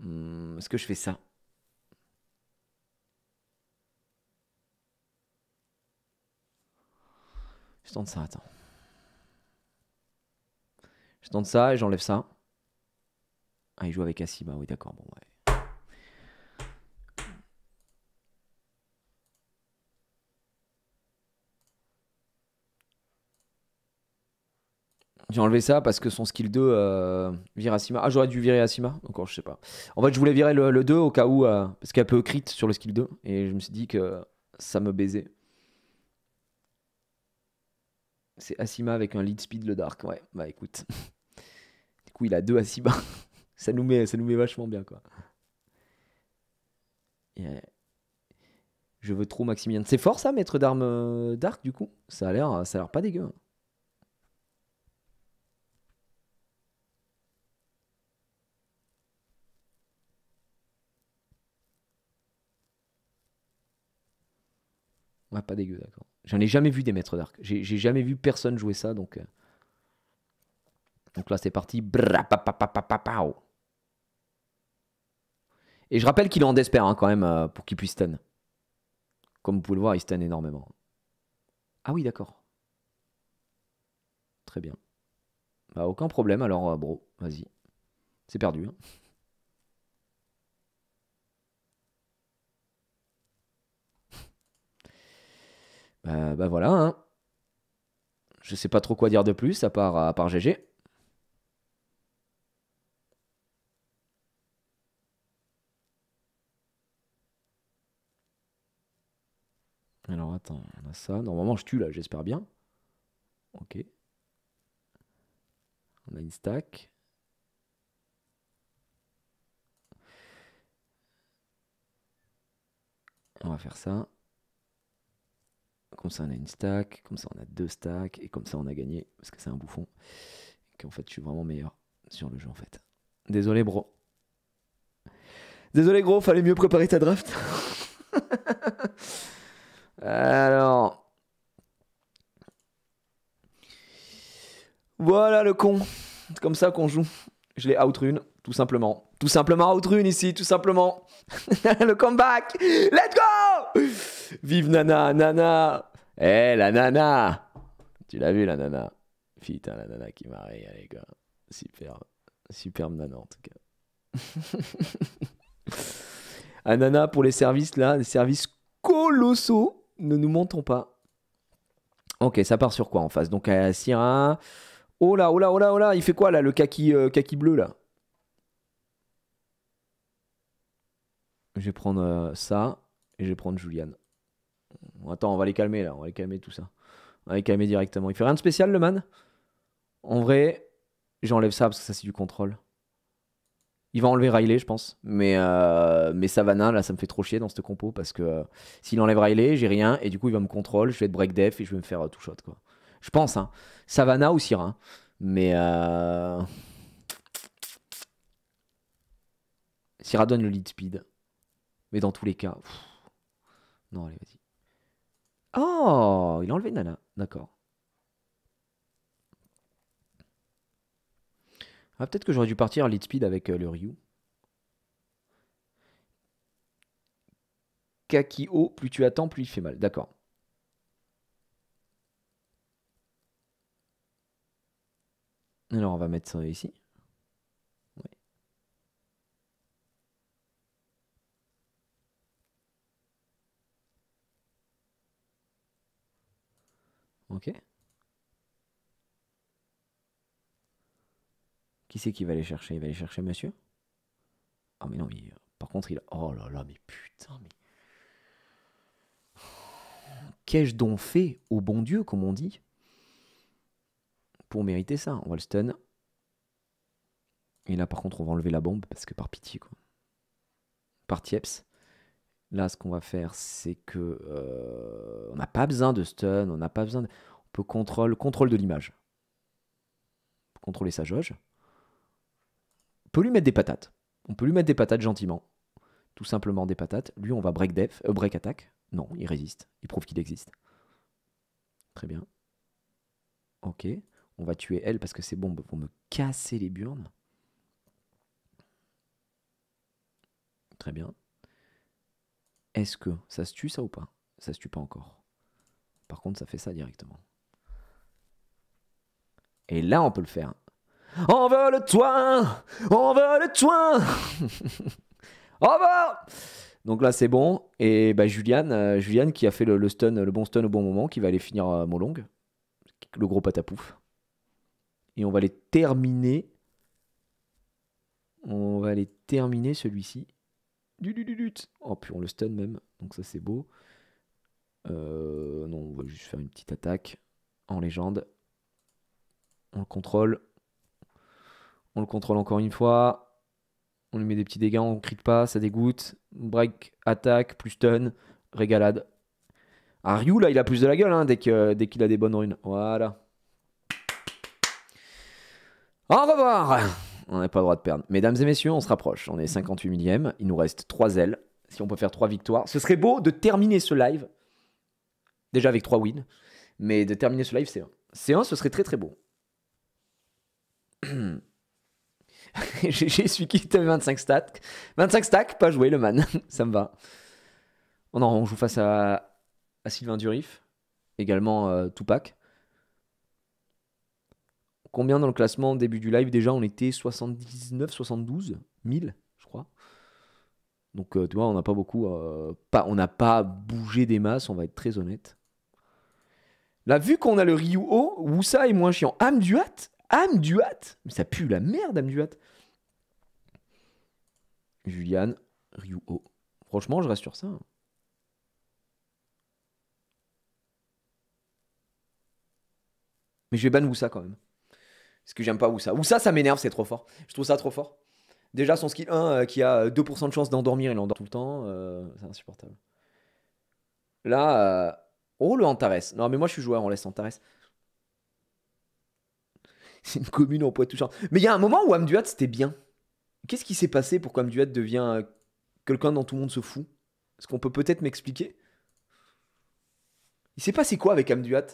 hmm, Est-ce que je fais ça Je tente ça, attends. Je tente ça et j'enlève ça. Ah, il joue avec Asima, ah oui, d'accord, bon, ouais. J'ai enlevé ça parce que son skill 2 euh, vire Asima. Ah, j'aurais dû virer Asima, ah, encore, je sais pas. En fait, je voulais virer le, 2 au cas où, y euh, parce qu'elle peut crit sur le skill 2, et je me suis dit que ça me baisait. C'est Asima avec un lead speed le dark, ouais, bah écoute. Du coup, il a deux Asima. ça nous met, ça nous met vachement bien, quoi. Euh, je veux trop Maximilien. C'est fort ça, maître d'armes euh, d'arc, du coup Ça a l'air, euh, ça a pas dégueu. Hein. ouais pas dégueu, d'accord. J'en ai jamais vu des maîtres d'arc. J'ai jamais vu personne jouer ça, donc. Donc là, c'est parti. Bra, pa, pa, pa, et je rappelle qu'il est en désespère hein, quand même euh, pour qu'il puisse stun. Comme vous pouvez le voir, il stun énormément. Ah oui, d'accord. Très bien. Bah, aucun problème, alors, euh, bro, vas-y. C'est perdu. Ben bah, voilà. Hein. Je ne sais pas trop quoi dire de plus à part, à part GG. Hein, on a ça. Normalement, je tue là, j'espère bien. Ok. On a une stack. On va faire ça. Comme ça, on a une stack. Comme ça, on a deux stacks. Et comme ça, on a gagné. Parce que c'est un bouffon. Et qu'en fait, je suis vraiment meilleur sur le jeu, en fait. Désolé, bro. Désolé, gros. Fallait mieux préparer ta draft. Alors. Voilà le con. C'est comme ça qu'on joue. Je l'ai outrune, tout simplement. Tout simplement outrune ici, tout simplement. le comeback. Let's go Vive Nana, Nana. Eh, la Nana. Tu l'as vu, la Nana. Putain, hein, la Nana qui m'a les gars. Superbe. Superbe Nana, en tout cas. Nana pour les services là, des services colossaux ne nous montons pas. Ok, ça part sur quoi en face Donc à euh, Syrah. Oh là, oh là, oh là, oh là, il fait quoi là, le kaki, euh, kaki bleu là Je vais prendre euh, ça et je vais prendre Julian. Attends, on va les calmer là, on va les calmer tout ça. On va les calmer directement. Il fait rien de spécial le man En vrai, j'enlève ça parce que ça c'est du contrôle. Il va enlever Riley, je pense. Mais, euh, mais Savannah, là, ça me fait trop chier dans cette compo parce que euh, s'il enlève Riley, j'ai rien et du coup, il va me contrôler. Je vais être break def et je vais me faire euh, tout shot, quoi. Je pense, hein. Savannah ou Sira. Mais. Syrah donne le lead speed. Mais dans tous les cas. Non, allez, vas-y. Oh, il a enlevé Nana. D'accord. Ah, peut-être que j'aurais dû partir à lead speed avec euh, le Ryu. Kakio, plus tu attends, plus il fait mal. D'accord. Alors on va mettre ça ici. Ok. Qui c'est qui va aller chercher Il va aller chercher monsieur Ah, mais non, Par contre, il. Oh là là, mais putain, mais. Qu'ai-je donc fait au bon Dieu, comme on dit Pour mériter ça. On va le stun. Et là, par contre, on va enlever la bombe, parce que par pitié, quoi. Par tieps. Là, ce qu'on va faire, c'est que euh, on n'a pas besoin de stun, on n'a pas besoin On peut contrôle, contrôle de l'image. Contrôler sa jauge. On peut lui mettre des patates. On peut lui mettre des patates gentiment. Tout simplement des patates. Lui, on va break def, euh, break attack. Non, il résiste. Il prouve qu'il existe. Très bien. Ok. On va tuer elle parce que ces bombes vont me casser les burnes. Très bien. Est-ce que ça se tue ça ou pas Ça se tue pas encore. Par contre, ça fait ça directement. Et là, on peut le faire. Envole-toi le toi Au revoir Donc là, c'est bon. Et bah, Juliane, euh, qui a fait le, le bon stun au bon moment, qui va aller finir euh, Molong. Le gros patapouf. Et on va les terminer. On va les terminer celui-ci. Du, du, Oh, puis on le stun même. Donc ça, c'est beau. Euh, non, on va juste faire une petite attaque en légende. On le contrôle. On le contrôle encore une fois. On lui met des petits dégâts, on crie pas, ça dégoûte. Break, attaque, plus stun, régalade. Ah, là, il a plus de la gueule hein, dès qu'il a des bonnes runes. Voilà. Au revoir On n'a pas le droit de perdre. Mesdames et messieurs, on se rapproche. On est 58 millième. Il nous reste 3 ailes. Si on peut faire 3 victoires. Ce serait beau de terminer ce live. Déjà avec 3 wins. Mais de terminer ce live, c'est 1. C'est 1, ce serait très très beau. GG te t'avais 25 stacks. 25 stacks, pas joué le man, ça me va. Oh on on joue face à, Sylvain Durif, également euh, Tupac. Combien dans le classement début du live Déjà, on était 79, 72, 1000, je crois. Donc, euh, tu vois, on n'a pas beaucoup. Euh, pas, on n'a pas bougé des masses, on va être très honnête. Là, vu qu'on a le Ryu O, Wusa est moins chiant. Amduat Amduat Mais ça pue la merde, Amduat Julian, Ryuho. Franchement, je reste sur ça. Hein. Mais je vais ban Woussa quand même. Parce que j'aime pas Woussa. Woussa, ça m'énerve, c'est trop fort. Je trouve ça trop fort. Déjà, son skill 1 euh, qui a 2% euh, de chance d'endormir, il endort tout le temps. Euh, c'est insupportable. Là. Oh, le Antares. Non, mais moi, je suis joueur, on laisse Antares. c'est une commune en poitou touchant. Mais il y a un moment où Amduat, c'était bien. Qu'est-ce qui s'est passé pour qu'Amduat devient euh, quelqu'un dont tout le monde se fout Est-ce qu'on peut peut-être m'expliquer Il s'est passé quoi avec Amduat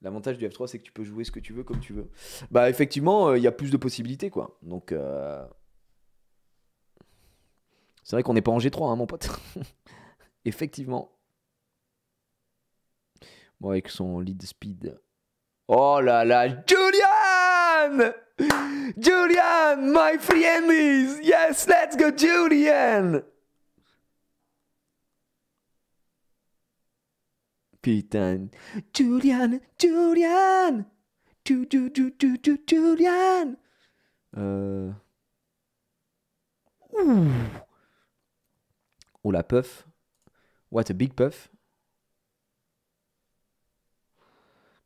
L'avantage du F3, c'est que tu peux jouer ce que tu veux, comme tu veux. Bah, effectivement, euh, il y a plus de possibilités, quoi. Donc. Euh, c'est vrai qu'on n'est pas en G3, hein, mon pote. effectivement. Bon, avec son lead speed. Oh là là, Julian! Julian, my friendies! Yes, let's go, Julian! Putain. Julian, Julian! Tout Julian! Euh. Oh la puff. What a big puff.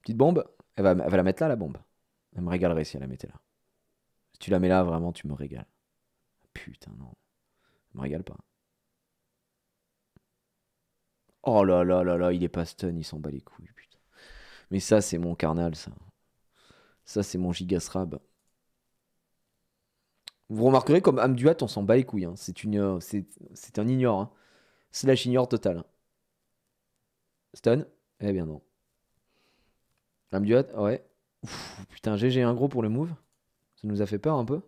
Petite bombe. Elle va, la mettre là, la bombe. Elle me régalerait si elle la mettait là. Si tu la mets là, vraiment, tu me régales. Putain, non. Elle me régale pas. Oh là là là là, il est pas stun, il s'en bat les couilles, Mais ça, c'est mon carnal, ça. Ça, c'est mon gigasrab. Vous remarquerez, comme Amduat, on s'en bat les couilles. Hein. Euh, c'est, c'est, un ignore. Hein. Slash ignore total. Stun Eh bien non. Dame du ouais. putain, GG un gros pour le move. Ça nous a fait peur un peu.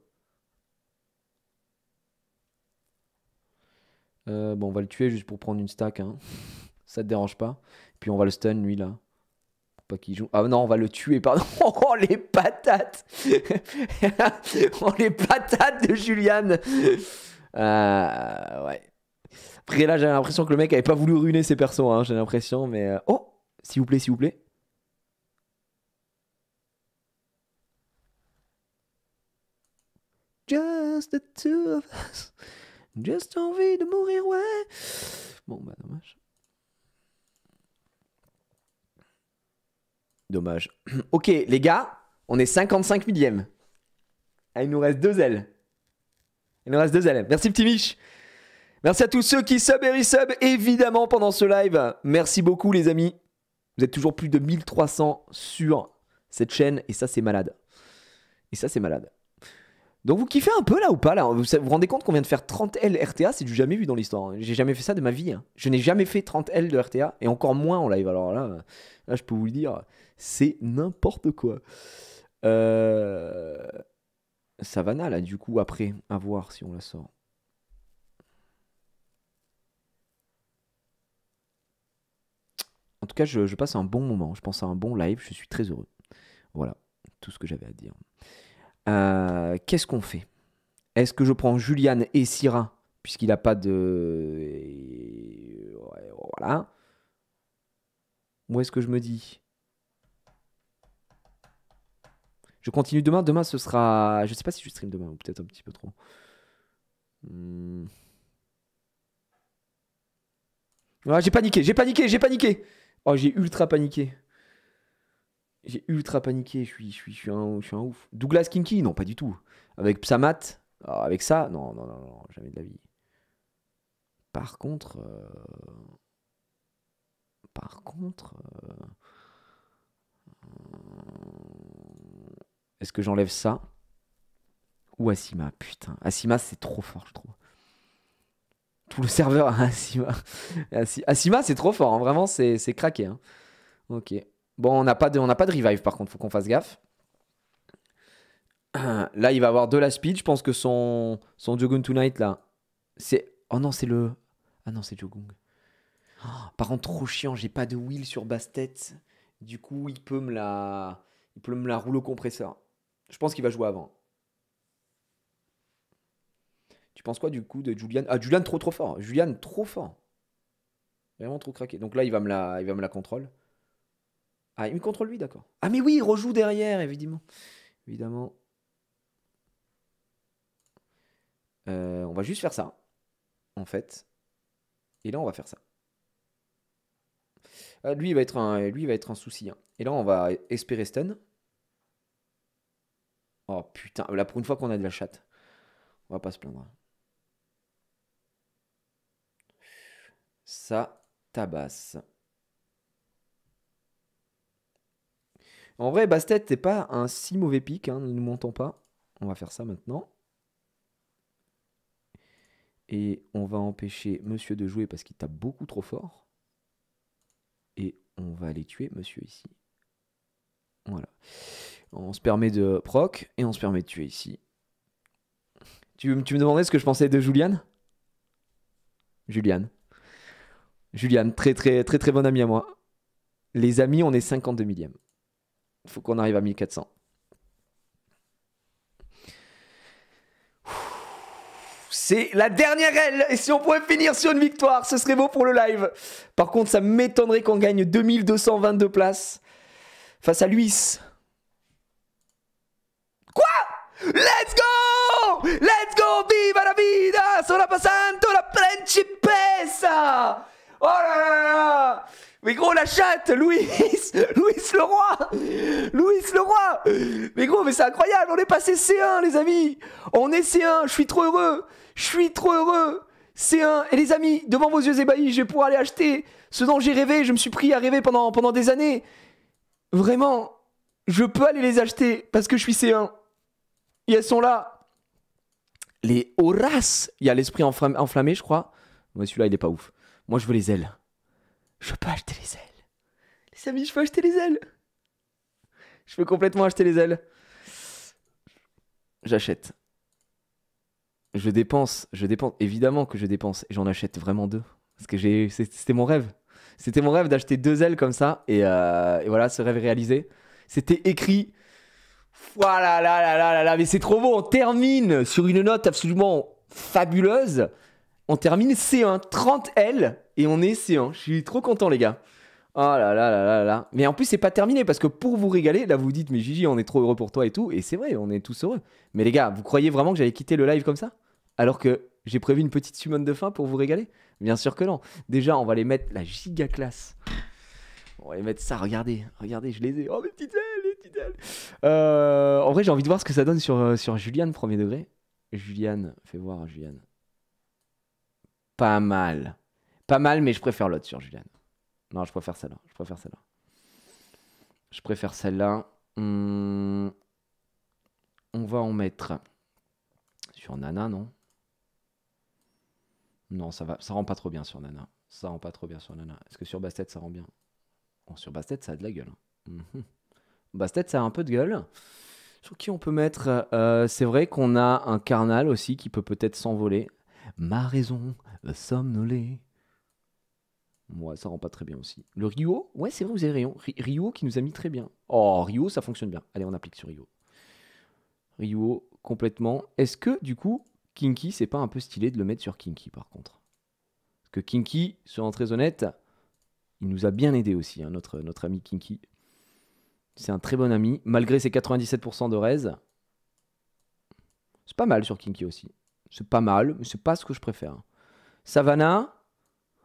Euh, bon, on va le tuer juste pour prendre une stack. Hein. Ça te dérange pas. Puis on va le stun, lui, là. pas qu'il joue. Ah non, on va le tuer, pardon. Oh, les patates Oh, les patates de Julian euh, Ouais. Après, là, j'ai l'impression que le mec avait pas voulu ruiner ses persos. Hein, j'ai l'impression, mais... Euh, oh S'il vous plaît, s'il vous plaît. Just the two of us. Just envie de mourir, ouais. Bon, bah, dommage. Dommage. ok, les gars, on est 55 millième. Ah, il nous reste deux ailes. Il nous reste deux ailes. Merci, petit Mich. Merci à tous ceux qui sub et resub, évidemment, pendant ce live. Merci beaucoup, les amis. Vous êtes toujours plus de 1300 sur cette chaîne, et ça, c'est malade. Et ça, c'est malade. Donc vous kiffez un peu là ou pas là hein, vous, vous rendez compte qu'on vient de faire 30 L RTA, c'est du jamais vu dans l'histoire. Hein. J'ai jamais fait ça de ma vie. Hein. Je n'ai jamais fait 30 L de RTA et encore moins en live. Alors là, là je peux vous le dire, c'est n'importe quoi. Euh... Savannah là, du coup après, à voir si on la sort. En tout cas, je, je passe un bon moment. Je pense à un bon live. Je suis très heureux. Voilà tout ce que j'avais à dire. Euh, qu'est-ce qu'on fait Est-ce que je prends Julian et Syrah, puisqu'il n'a pas de. Voilà. Où est-ce que je me dis Je continue demain. Demain, ce sera. Je sais pas si je stream demain, ou peut-être un petit peu trop. Hmm. j'ai paniqué, j'ai paniqué, j'ai paniqué. Oh, j'ai ultra paniqué. J'ai ultra paniqué, je suis, je, suis, suis un, ouf. Douglas Kinky Non, pas du tout. Avec Psamat Avec ça Non, non, non, non, jamais de la vie. Par contre. Euh, par contre. Euh, est-ce que j'enlève ça Ou Asima Putain, Asima c'est trop fort, je trouve. Tout le serveur à Asima. Asima c'est trop fort, hein. vraiment c'est craqué. Hein. Ok. Bon, on n'a pas, de, pas de revive par contre, faut qu'on fasse gaffe. Là, il va avoir de la speed. Je pense que son, son Jogun Tonight, là, c'est. Oh non, c'est le. Ah non, c'est Jogung. Oh, par contre, trop chiant, j'ai pas de wheel sur Bastet. Du coup, il peut me la. Il peut me la rouler au compresseur. Je pense qu'il va jouer avant. Tu penses quoi du coup de Julian Ah, Julian trop trop fort. Julian trop fort. Vraiment trop craqué. Donc là, il va me la, il va me la contrôle. Ah, il me contrôle lui, d'accord. Ah, mais oui, il rejoue derrière, évidemment. Évidemment. Euh, on va juste faire ça, en fait. Et là, on va faire ça. Euh, lui, il va être un, lui, va être un souci. Hein. Et là, on va espérer stun. Oh putain, là pour une fois qu'on a de la chatte. On va pas se plaindre. Ça tabasse. En vrai, Bastet, t'es pas un si mauvais pic, hein, ne nous montons pas. On va faire ça maintenant. Et on va empêcher monsieur de jouer parce qu'il tape beaucoup trop fort. Et on va aller tuer monsieur ici. Voilà. On se permet de proc et on se permet de tuer ici. Tu, me demandais ce que je pensais de Juliane. Juliane. Juliane, très très très très bon ami à moi. Les amis, on est 52 millième. Il faut qu'on arrive à 1400. C'est la dernière aile. Et si on pouvait finir sur une victoire, ce serait beau pour le live. Par contre, ça m'étonnerait qu'on gagne 2222 places face à Luis. Quoi Let's go Let's go Viva la vida Sola passando la principessa Oh là là mais gros, la chatte Louis Louis Leroy Louis Leroy Mais gros, mais c'est incroyable On est passé C1, les amis On est C1 Je suis trop heureux Je suis trop heureux C1 Et les amis, devant vos yeux ébahis, je vais pouvoir aller acheter ce dont j'ai rêvé, je me suis pris à rêver pendant, pendant des années. Vraiment, je peux aller les acheter parce que je suis C1. Et elles sont là. Les Horaces Il y a l'esprit enflammé, je crois. Mais celui-là, il est pas ouf. Moi, je veux les ailes. Je peux pas acheter les ailes. Les amis, je peux acheter les ailes. Je veux complètement acheter les ailes. J'achète. Je dépense, je dépense. Évidemment que je dépense. J'en achète vraiment deux. Parce que j'ai, c'était mon rêve. C'était mon rêve d'acheter deux ailes comme ça. Et, euh, voilà, ce rêve réalisé. C'était écrit. Voilà, là, là, là, là, Mais c'est trop beau. On termine sur une note absolument fabuleuse on termine C1, 30L, et on est C1. Je suis trop content, les gars. Oh là là là là là. Mais en plus, c'est pas terminé parce que pour vous régaler, là vous, vous dites, mais Gigi, on est trop heureux pour toi et tout. Et c'est vrai, on est tous heureux. Mais les gars, vous croyez vraiment que j'allais quitter le live comme ça Alors que j'ai prévu une petite summon de fin pour vous régaler Bien sûr que non. Déjà, on va les mettre la giga classe. On va les mettre ça, regardez, regardez, je les ai. Oh mes petites ailes, mes petites ailes. Euh, en vrai, j'ai envie de voir ce que ça donne sur, euh, sur Juliane, premier degré. Juliane, fais voir Juliane pas mal. Pas mal, mais je préfère l'autre sur Julian. Non, je préfère celle-là. Je préfère celle-là. Je préfère celle-là. Hmm. On va en mettre sur Nana, non Non, ça va, ça rend pas trop bien sur Nana. Ça rend pas trop bien sur Nana. Est-ce que sur Bastet ça rend bien oh, Sur Bastet ça a de la gueule. Hein. Mhm. Bastet ça a un peu de gueule. Sur qui on peut mettre euh, C'est vrai qu'on a un Carnal aussi qui peut peut-être s'envoler ma raison euh, somnolé. Moi, ça rend pas très bien aussi. Le Rio, ouais, c'est vrai, vous avez rayon. Rio qui nous a mis très bien. Oh, Rio, ça fonctionne bien. Allez, on applique sur Rio. Rio, complètement. Est-ce que, du coup, Kinky, c'est pas un peu stylé de le mettre sur Kinky, par contre Parce que Kinky, soyons très honnête, il nous a bien aidé aussi, hein, notre, notre ami Kinky. C'est un très bon ami, malgré ses 97% de raise. C'est pas mal sur Kinky aussi. C'est pas mal, mais c'est pas ce que je préfère. Savannah,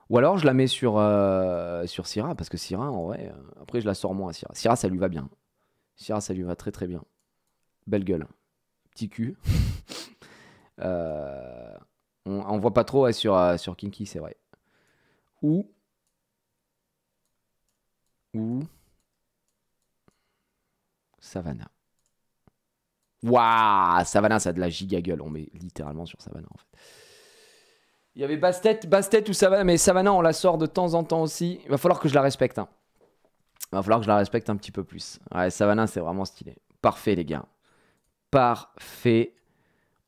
ou alors je la mets sur, euh, sur Syrah, parce que Syrah, en vrai, euh, après je la sors moins à Syrah. Syrah, ça lui va bien. Syrah, ça lui va très très bien. Belle gueule. Petit cul. Euh, on, voit pas trop sur, sur Kinky, c'est vrai. Ou. Ou. Savannah. Waouh, Savannah, ça a de la giga gueule. On met littéralement sur Savannah en fait. Il y avait Bastet, Bastet ou Savannah, mais Savannah, on la sort de temps en temps aussi. Il va falloir que je la respecte. Hein. Il va falloir que je la respecte un petit peu plus. Ouais, Savannah, c'est vraiment stylé. Parfait, les gars. Parfait.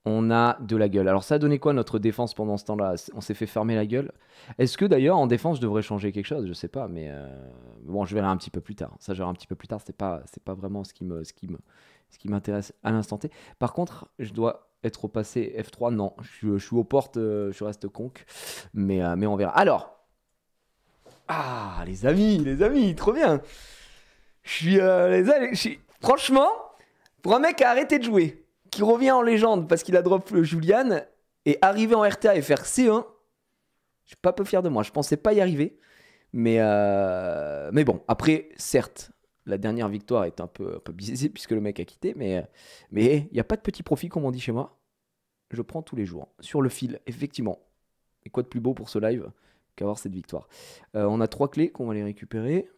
On a de la gueule. Alors, ça a donné quoi notre défense pendant ce temps-là On s'est fait fermer la gueule. Est-ce que d'ailleurs, en défense, je devrais changer quelque chose Je sais pas, mais euh, bon, je verrai un petit peu plus tard. Ça, je verrai un petit peu plus tard. C'est pas, pas vraiment ce qui me, ce qui me, ce qui m'intéresse à l'instant T. Par contre, je dois être au passé F3, non, je, suis aux portes, euh, je reste conque, mais, euh, mais on verra. Alors, ah, les amis, les amis, trop bien. Je suis, euh, les franchement, pour un mec qui a arrêté de jouer, qui revient en légende parce qu'il a drop le Julian et arriver en RTA et faire C1, je suis pas peu fier de moi. Je pensais pas y arriver, mais mais bon. Après, certes, la dernière victoire est un peu, peu biaisée puisque le mec a quitté, mais il n'y a pas de petit profit comme on dit chez moi. Je prends tous les jours. Hein. Sur le fil, effectivement. Et quoi de plus beau pour ce live qu'avoir cette victoire euh, On a trois clés qu'on va les récupérer.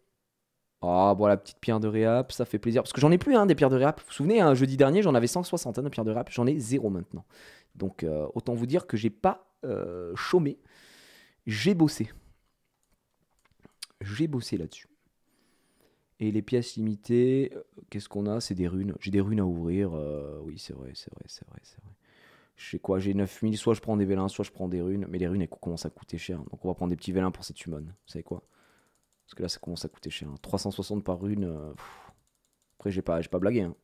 Ah, voilà, la petite pierre de réap, ça fait plaisir. Parce que j'en ai plus, un hein, des pierres de réap. Vous vous souvenez, hein, jeudi dernier, j'en avais 160 de pierres de réap. J'en ai zéro maintenant. Donc, euh, autant vous dire que j'ai pas euh, chômé. J'ai bossé. J'ai bossé là-dessus. Et les pièces limitées, euh, qu'est-ce qu'on a C'est des runes. J'ai des runes à ouvrir. Euh, oui, c'est vrai, c'est vrai, c'est vrai, c'est vrai. Je sais quoi, j'ai 9000. Soit je prends des vélins, soit je prends des runes. Mais les runes, elles commencent à coûter cher. Donc on va prendre des petits vélins pour cette summon. Vous savez quoi Parce que là, ça commence à coûter cher. 360 hein. par rune. Euh, Après, j'ai pas, pas blagué. Hein.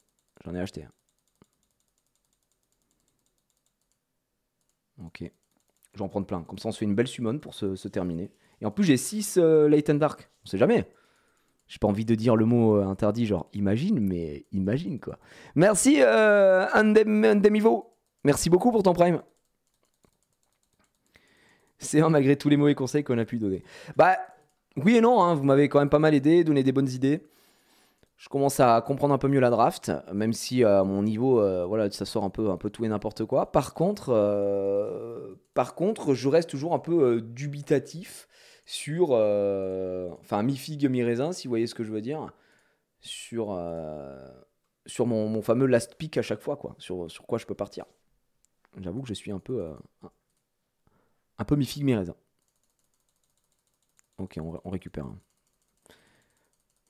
J'en ai acheté. Ok. Je vais en prendre plein. Comme ça, on se fait une belle summon pour se, terminer. Et en plus, j'ai 6 Light and Dark. On ne sait jamais j'ai pas envie de dire le mot euh, interdit, genre imagine, mais imagine quoi. Merci euh, Andemivo, merci beaucoup pour ton prime. C'est un malgré tous les mauvais conseils qu'on a pu donner. Bah oui et non, hein, vous m'avez quand même pas mal aidé, donné des bonnes idées. Je commence à comprendre un peu mieux la draft, même si euh, à mon niveau, voilà, ça sort un peu, un peu tout et n'importe quoi. Par contre, par contre, je reste toujours un peu dubitatif sur. Euh, enfin, mi-figue, mi-raisin, si vous voyez ce que je veux dire. Sur, euh, sur mon, fameux last pick à chaque fois, quoi. Sur, quoi je peux partir. J'avoue que je suis un peu. Euh, un peu mi-figue, mi-raisin. Ok, on, récupère.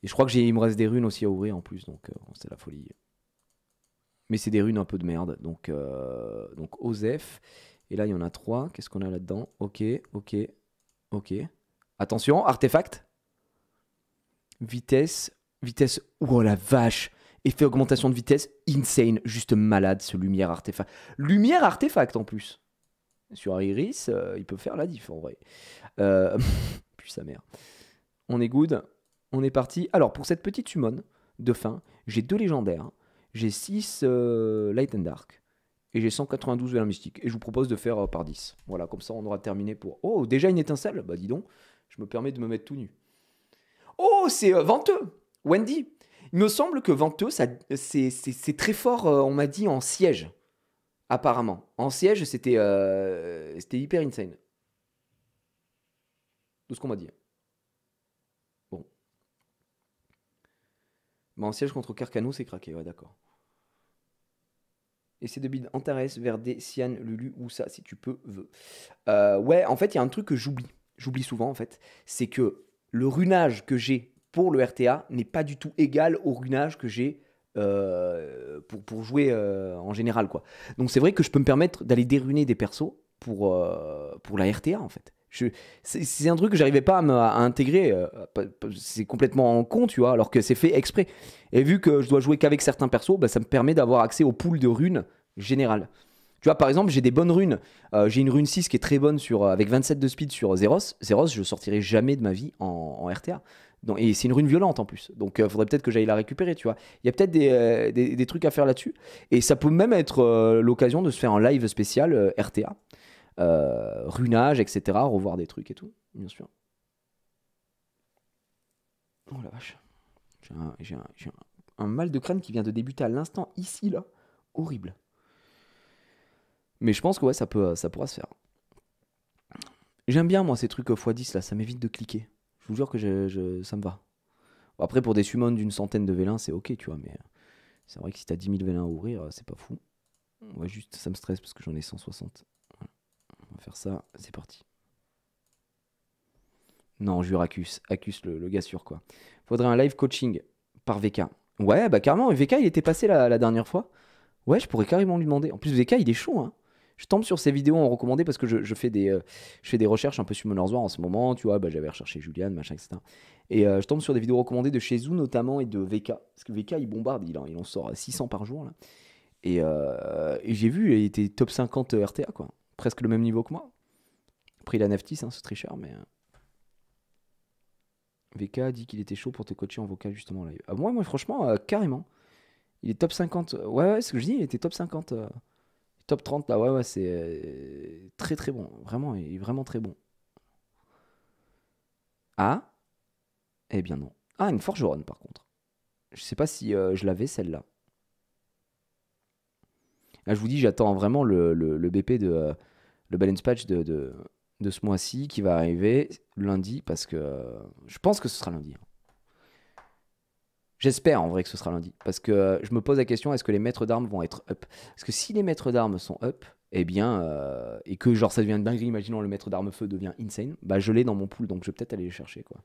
Et je crois que il me reste des runes aussi à ouvrir en plus, donc c'est la folie. Mais c'est des runes un peu de merde. Donc, donc Osef. Et là, il y en a trois. Qu'est-ce qu'on a là-dedans Ok, ok, ok. Attention, artefact. Vitesse, vitesse. Oh la vache Effet augmentation de vitesse, insane. Juste malade ce lumière artefact. Lumière artefact en plus. Sur Iris, euh, il peut faire la diff en vrai. Euh, Puis sa mère. On est good. On est parti. Alors pour cette petite summon de fin, j'ai deux légendaires. J'ai six euh, Light and Dark et j'ai 192 la mystique. Et je vous propose de faire par 10. Voilà, comme ça on aura terminé pour. Oh, déjà une étincelle Bah dis donc je me permets de me mettre tout nu. Oh, c'est euh, venteux, Wendy. Il me semble que venteux, c'est très fort, euh, on m'a dit, en siège. Apparemment. En siège, c'était euh, hyper insane. Tout ce qu'on m'a dit. Bon. Mais bah, en siège contre Carcano, c'est craqué, ouais, d'accord. Essaye de bid Antares, Verde, Sian, Lulu, ou ça, si tu peux, veux. ouais, en fait, il y a un truc que j'oublie j'oublie souvent en fait, c'est que le runage que j'ai pour le RTA n'est pas du tout égal au runage que j'ai euh, pour, jouer euh, en général. quoi. Donc c'est vrai que je peux me permettre d'aller déruner des persos pour, euh, pour la RTA en fait. C'est un truc que j'arrivais pas à, intégrer, c'est complètement en con, tu vois, alors que c'est fait exprès. Et vu que je dois jouer qu'avec certains persos, bah, ça me permet d'avoir accès au pool de runes générales. Tu vois, par exemple, j'ai des bonnes runes. Euh, j'ai une rune 6 qui est très bonne sur, euh, avec 27 de speed sur euh, Zeros. Zeros, je sortirai jamais de ma vie en, RTA. et c'est une rune violente en plus. Donc, il faudrait peut-être que j'aille la récupérer, tu vois. Il y a peut-être des, trucs à faire là-dessus. Et ça peut même être l'occasion de se faire un live spécial RTA. runage, etc. Revoir des trucs et tout, bien sûr. Oh la vache. J'ai un mal de crâne qui vient de débuter à l'instant, ici, là. Horrible. Mais je pense que ouais, ça, peut, euh, ça pourra se faire. J'aime bien, moi, ces trucs euh, x10 là, ça m'évite de cliquer. Je vous jure que ça me va. Après, pour des summons d'une centaine de vélins, c'est ok, tu vois, mais c'est vrai que si t'as 10 000 vélins à ouvrir, euh, c'est pas fou. Ouais, juste, ça me stresse parce que j'en ai 160. On va faire ça, c'est parti. Non, jure, accuse, le, gars sûr, quoi. Faudrait un live coaching par VK. Ouais, bah carrément, VK, il était passé la, la dernière fois. Ouais, je pourrais carrément lui demander. En plus, VK, il est chaud, hein je tombe sur ces vidéos en recommandé parce que je, euh, fais des, recherches un peu sur Mon en ce moment, tu vois, bah, j'avais recherché Julianne, machin, etc. Et euh, je tombe sur des vidéos recommandées de chez Zou notamment et de VK. Parce que VK, il bombarde, il en, il en sort 600 par jour. Là. Euh, et, j'ai vu, il était top 50 RTA, quoi. Presque le même niveau que moi. Après, il a Naftis, hein, ce tricheur, mais. VK dit qu'il était chaud pour te coacher en vocal justement live. Ah, moi, moi franchement, carrément. Il est top 50. Ouais, ouais, ce que je dis, il était top 50. Top 30, là, ouais, ouais, c'est euh, très très bon. Vraiment, il est vraiment très bon. Ah Eh bien non. Ah, une forgeronne par contre. Je sais pas si euh, je l'avais celle-là. Là, ah, je vous dis, j'attends vraiment le, BP de. Euh, le balance patch de, de, ce mois-ci qui va arriver lundi parce que je pense que ce sera lundi. Hein. J'espère en vrai que ce sera lundi, parce que euh, je me pose la question est-ce que les maîtres d'armes vont être up Parce que si les maîtres d'armes sont up, eh bien, euh, et que genre ça devient dingue, imaginons le maître d'armes feu devient insane, bah je l'ai dans mon pool, donc je vais peut-être aller le chercher quoi.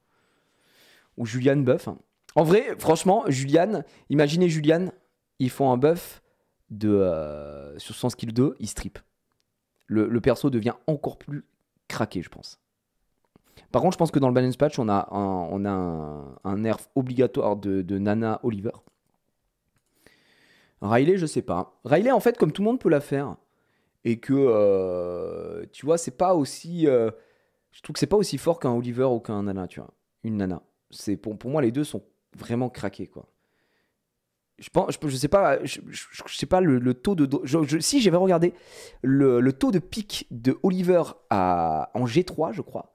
Ou Julian buff. En vrai, franchement, Julian, imaginez Julian, ils font un buff de, euh, sur son skill 2, ils strip. le perso devient encore plus craqué, je pense. Par contre, je pense que dans le balance patch, on a un, on a un, nerf obligatoire de, Nana Oliver. Riley, je sais pas. Riley, en fait, comme tout le monde peut la faire, et que euh, tu vois, c'est pas aussi. Euh, je trouve que c'est pas aussi fort qu'un Oliver ou qu'un Nana, tu vois. Une Nana. C'est pour, moi, les deux sont vraiment craqués, quoi. Je pense, je, sais pas, je, sais pas le, taux de. si j'avais regardé le, le, taux de pic de Oliver à, en G3, je crois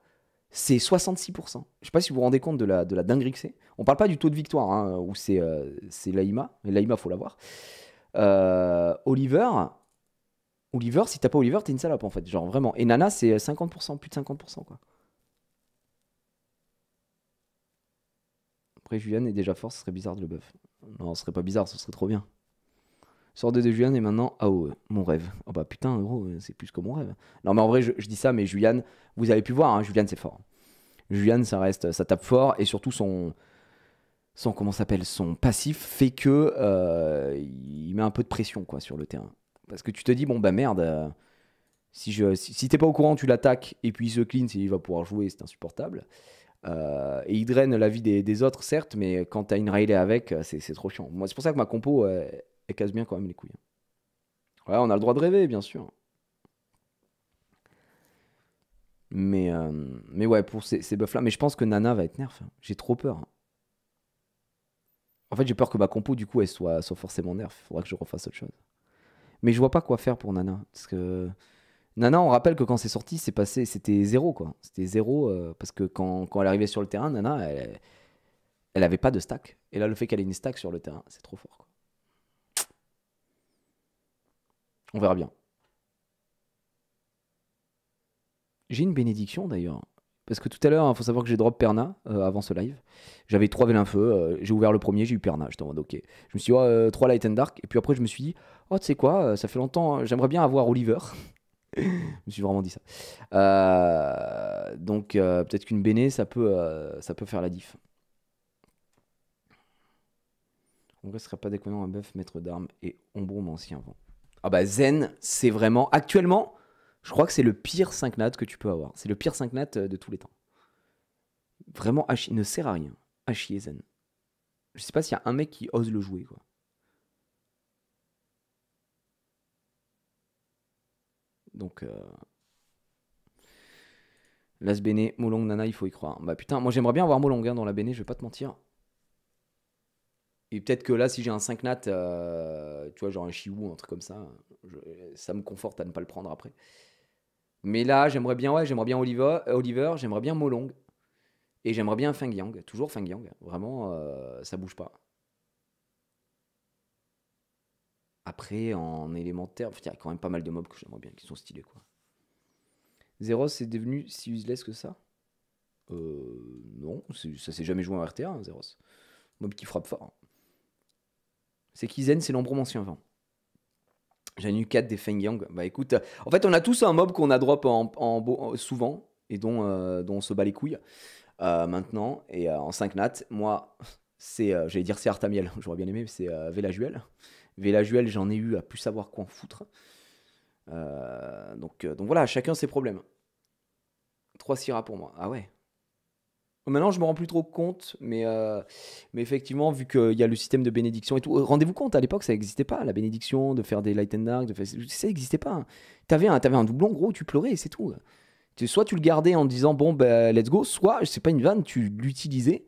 c'est 66%. Je sais pas si vous vous rendez compte de la, de la dinguerie que c'est. On parle pas du taux de victoire, hein, où c'est laima euh, Laïma. Laïma, faut l'avoir. Euh, Oliver, Oliver, si t'as pas Oliver, t'es une salope en fait. Genre vraiment. Et Nana, c'est 50%, plus de 50%. Quoi. Après, Julian est déjà fort, ce serait bizarre de le buff. Non, ce serait pas bizarre, ce serait trop bien sortez de Julian et maintenant AOE, ah mon rêve. Oh bah putain, gros, c'est plus que mon rêve. Non, mais en vrai, je, dis ça, mais Julian, vous avez pu voir, Julian, hein, c'est fort. Julian, ça reste, ça tape fort et surtout son. Son, comment s'appelle son passif fait que euh, il met un peu de pression quoi sur le terrain parce que tu te dis bon bah merde euh, si je si, t'es pas au courant tu l'attaques et puis il se clean il va pouvoir jouer c'est insupportable euh, et il draine la vie des, autres certes mais quand t'as une Riley avec c'est trop chiant moi c'est pour ça que ma compo et casse bien quand même les couilles. Hein. Ouais, on a le droit de rêver, bien sûr. Mais, euh, mais ouais, pour ces, buffs-là. Mais je pense que Nana va être nerf. Hein. J'ai trop peur. Hein. En fait, j'ai peur que ma compo, du coup, elle soit, forcément nerf. Il faudra que je refasse autre chose. Mais je vois pas quoi faire pour Nana. Parce que. Nana, on rappelle que quand c'est sorti, c'est passé, c'était zéro quoi. C'était zéro euh, parce que quand, quand, elle arrivait sur le terrain, Nana, elle, elle avait pas de stack. Et là, le fait qu'elle ait une stack sur le terrain, c'est trop fort. On verra bien. J'ai une bénédiction d'ailleurs. Parce que tout à l'heure, il hein, faut savoir que j'ai drop Perna euh, avant ce live. J'avais 3 Vélin Feu. Euh, j'ai ouvert le premier, j'ai eu Perna, j'étais en mode ok. Je me suis dit, 3 euh, Light and Dark, et puis après je me suis dit, oh tu sais quoi, ça fait longtemps, hein, j'aimerais bien avoir Oliver. je me suis vraiment dit ça. donc peut-être qu'une béné, ça peut, ça peut faire la diff. En vrai, ce serait pas déconnant un Bœuf maître d'armes et mon ancien vent. Ah bah zen, c'est vraiment. Actuellement, je crois que c'est le pire 5 nat que tu peux avoir. C'est le pire 5 nat euh, de tous les temps. Vraiment, il ne sert à rien. À chier zen. Je sais pas s'il y a un mec qui ose le jouer, quoi. Donc. Euh... Las Bene, Molong, Nana, il faut y croire. Bah putain, moi j'aimerais bien avoir Molong hein, dans la Bene, je vais pas te mentir. Et peut-être que là, si j'ai un 5 nat, euh, tu vois, genre un chiou, un truc comme ça, ça me conforte à ne pas le prendre après. Mais là, j'aimerais bien, ouais, j'aimerais bien Oliver, euh, Oliver j'aimerais bien Molong. Et j'aimerais bien Feng Yang, toujours Feng Yang. Vraiment, euh, ça bouge pas. Après, en élémentaire, il y a quand même pas mal de mobs que j'aimerais bien, qui sont stylés, quoi. Zeros, c'est devenu si useless que ça Euh. Non, ça s'est jamais joué en RTA, Zeros. Hein, Mob qui frappe fort. Hein c'est Kizen, c'est ancien vent. J'en ai eu 4 des Feng Yang. Bah écoute, euh, en fait, on a tous un mob qu'on a drop en, euh, souvent et dont, euh, dont, on se bat les couilles maintenant. Et en 5 nattes. moi, c'est, j'allais dire c'est Artamiel, j'aurais bien aimé, mais c'est Vélajuel. Vélajuel, j'en ai eu à plus savoir quoi en foutre. donc, donc voilà, chacun ses problèmes. 3 Syrah pour moi. Ah ouais, Maintenant, je me rends plus trop compte, mais, euh, mais effectivement, vu qu'il y a le système de bénédiction et tout, euh, rendez-vous compte, à l'époque, ça n'existait pas, la bénédiction, de faire des light and dark, ça n'existait pas. Hein. Tu avais, un doublon, gros, tu pleurais, c'est tout. Soit tu le gardais en disant, bon, ben, let's go, soit, c'est pas une vanne, tu l'utilisais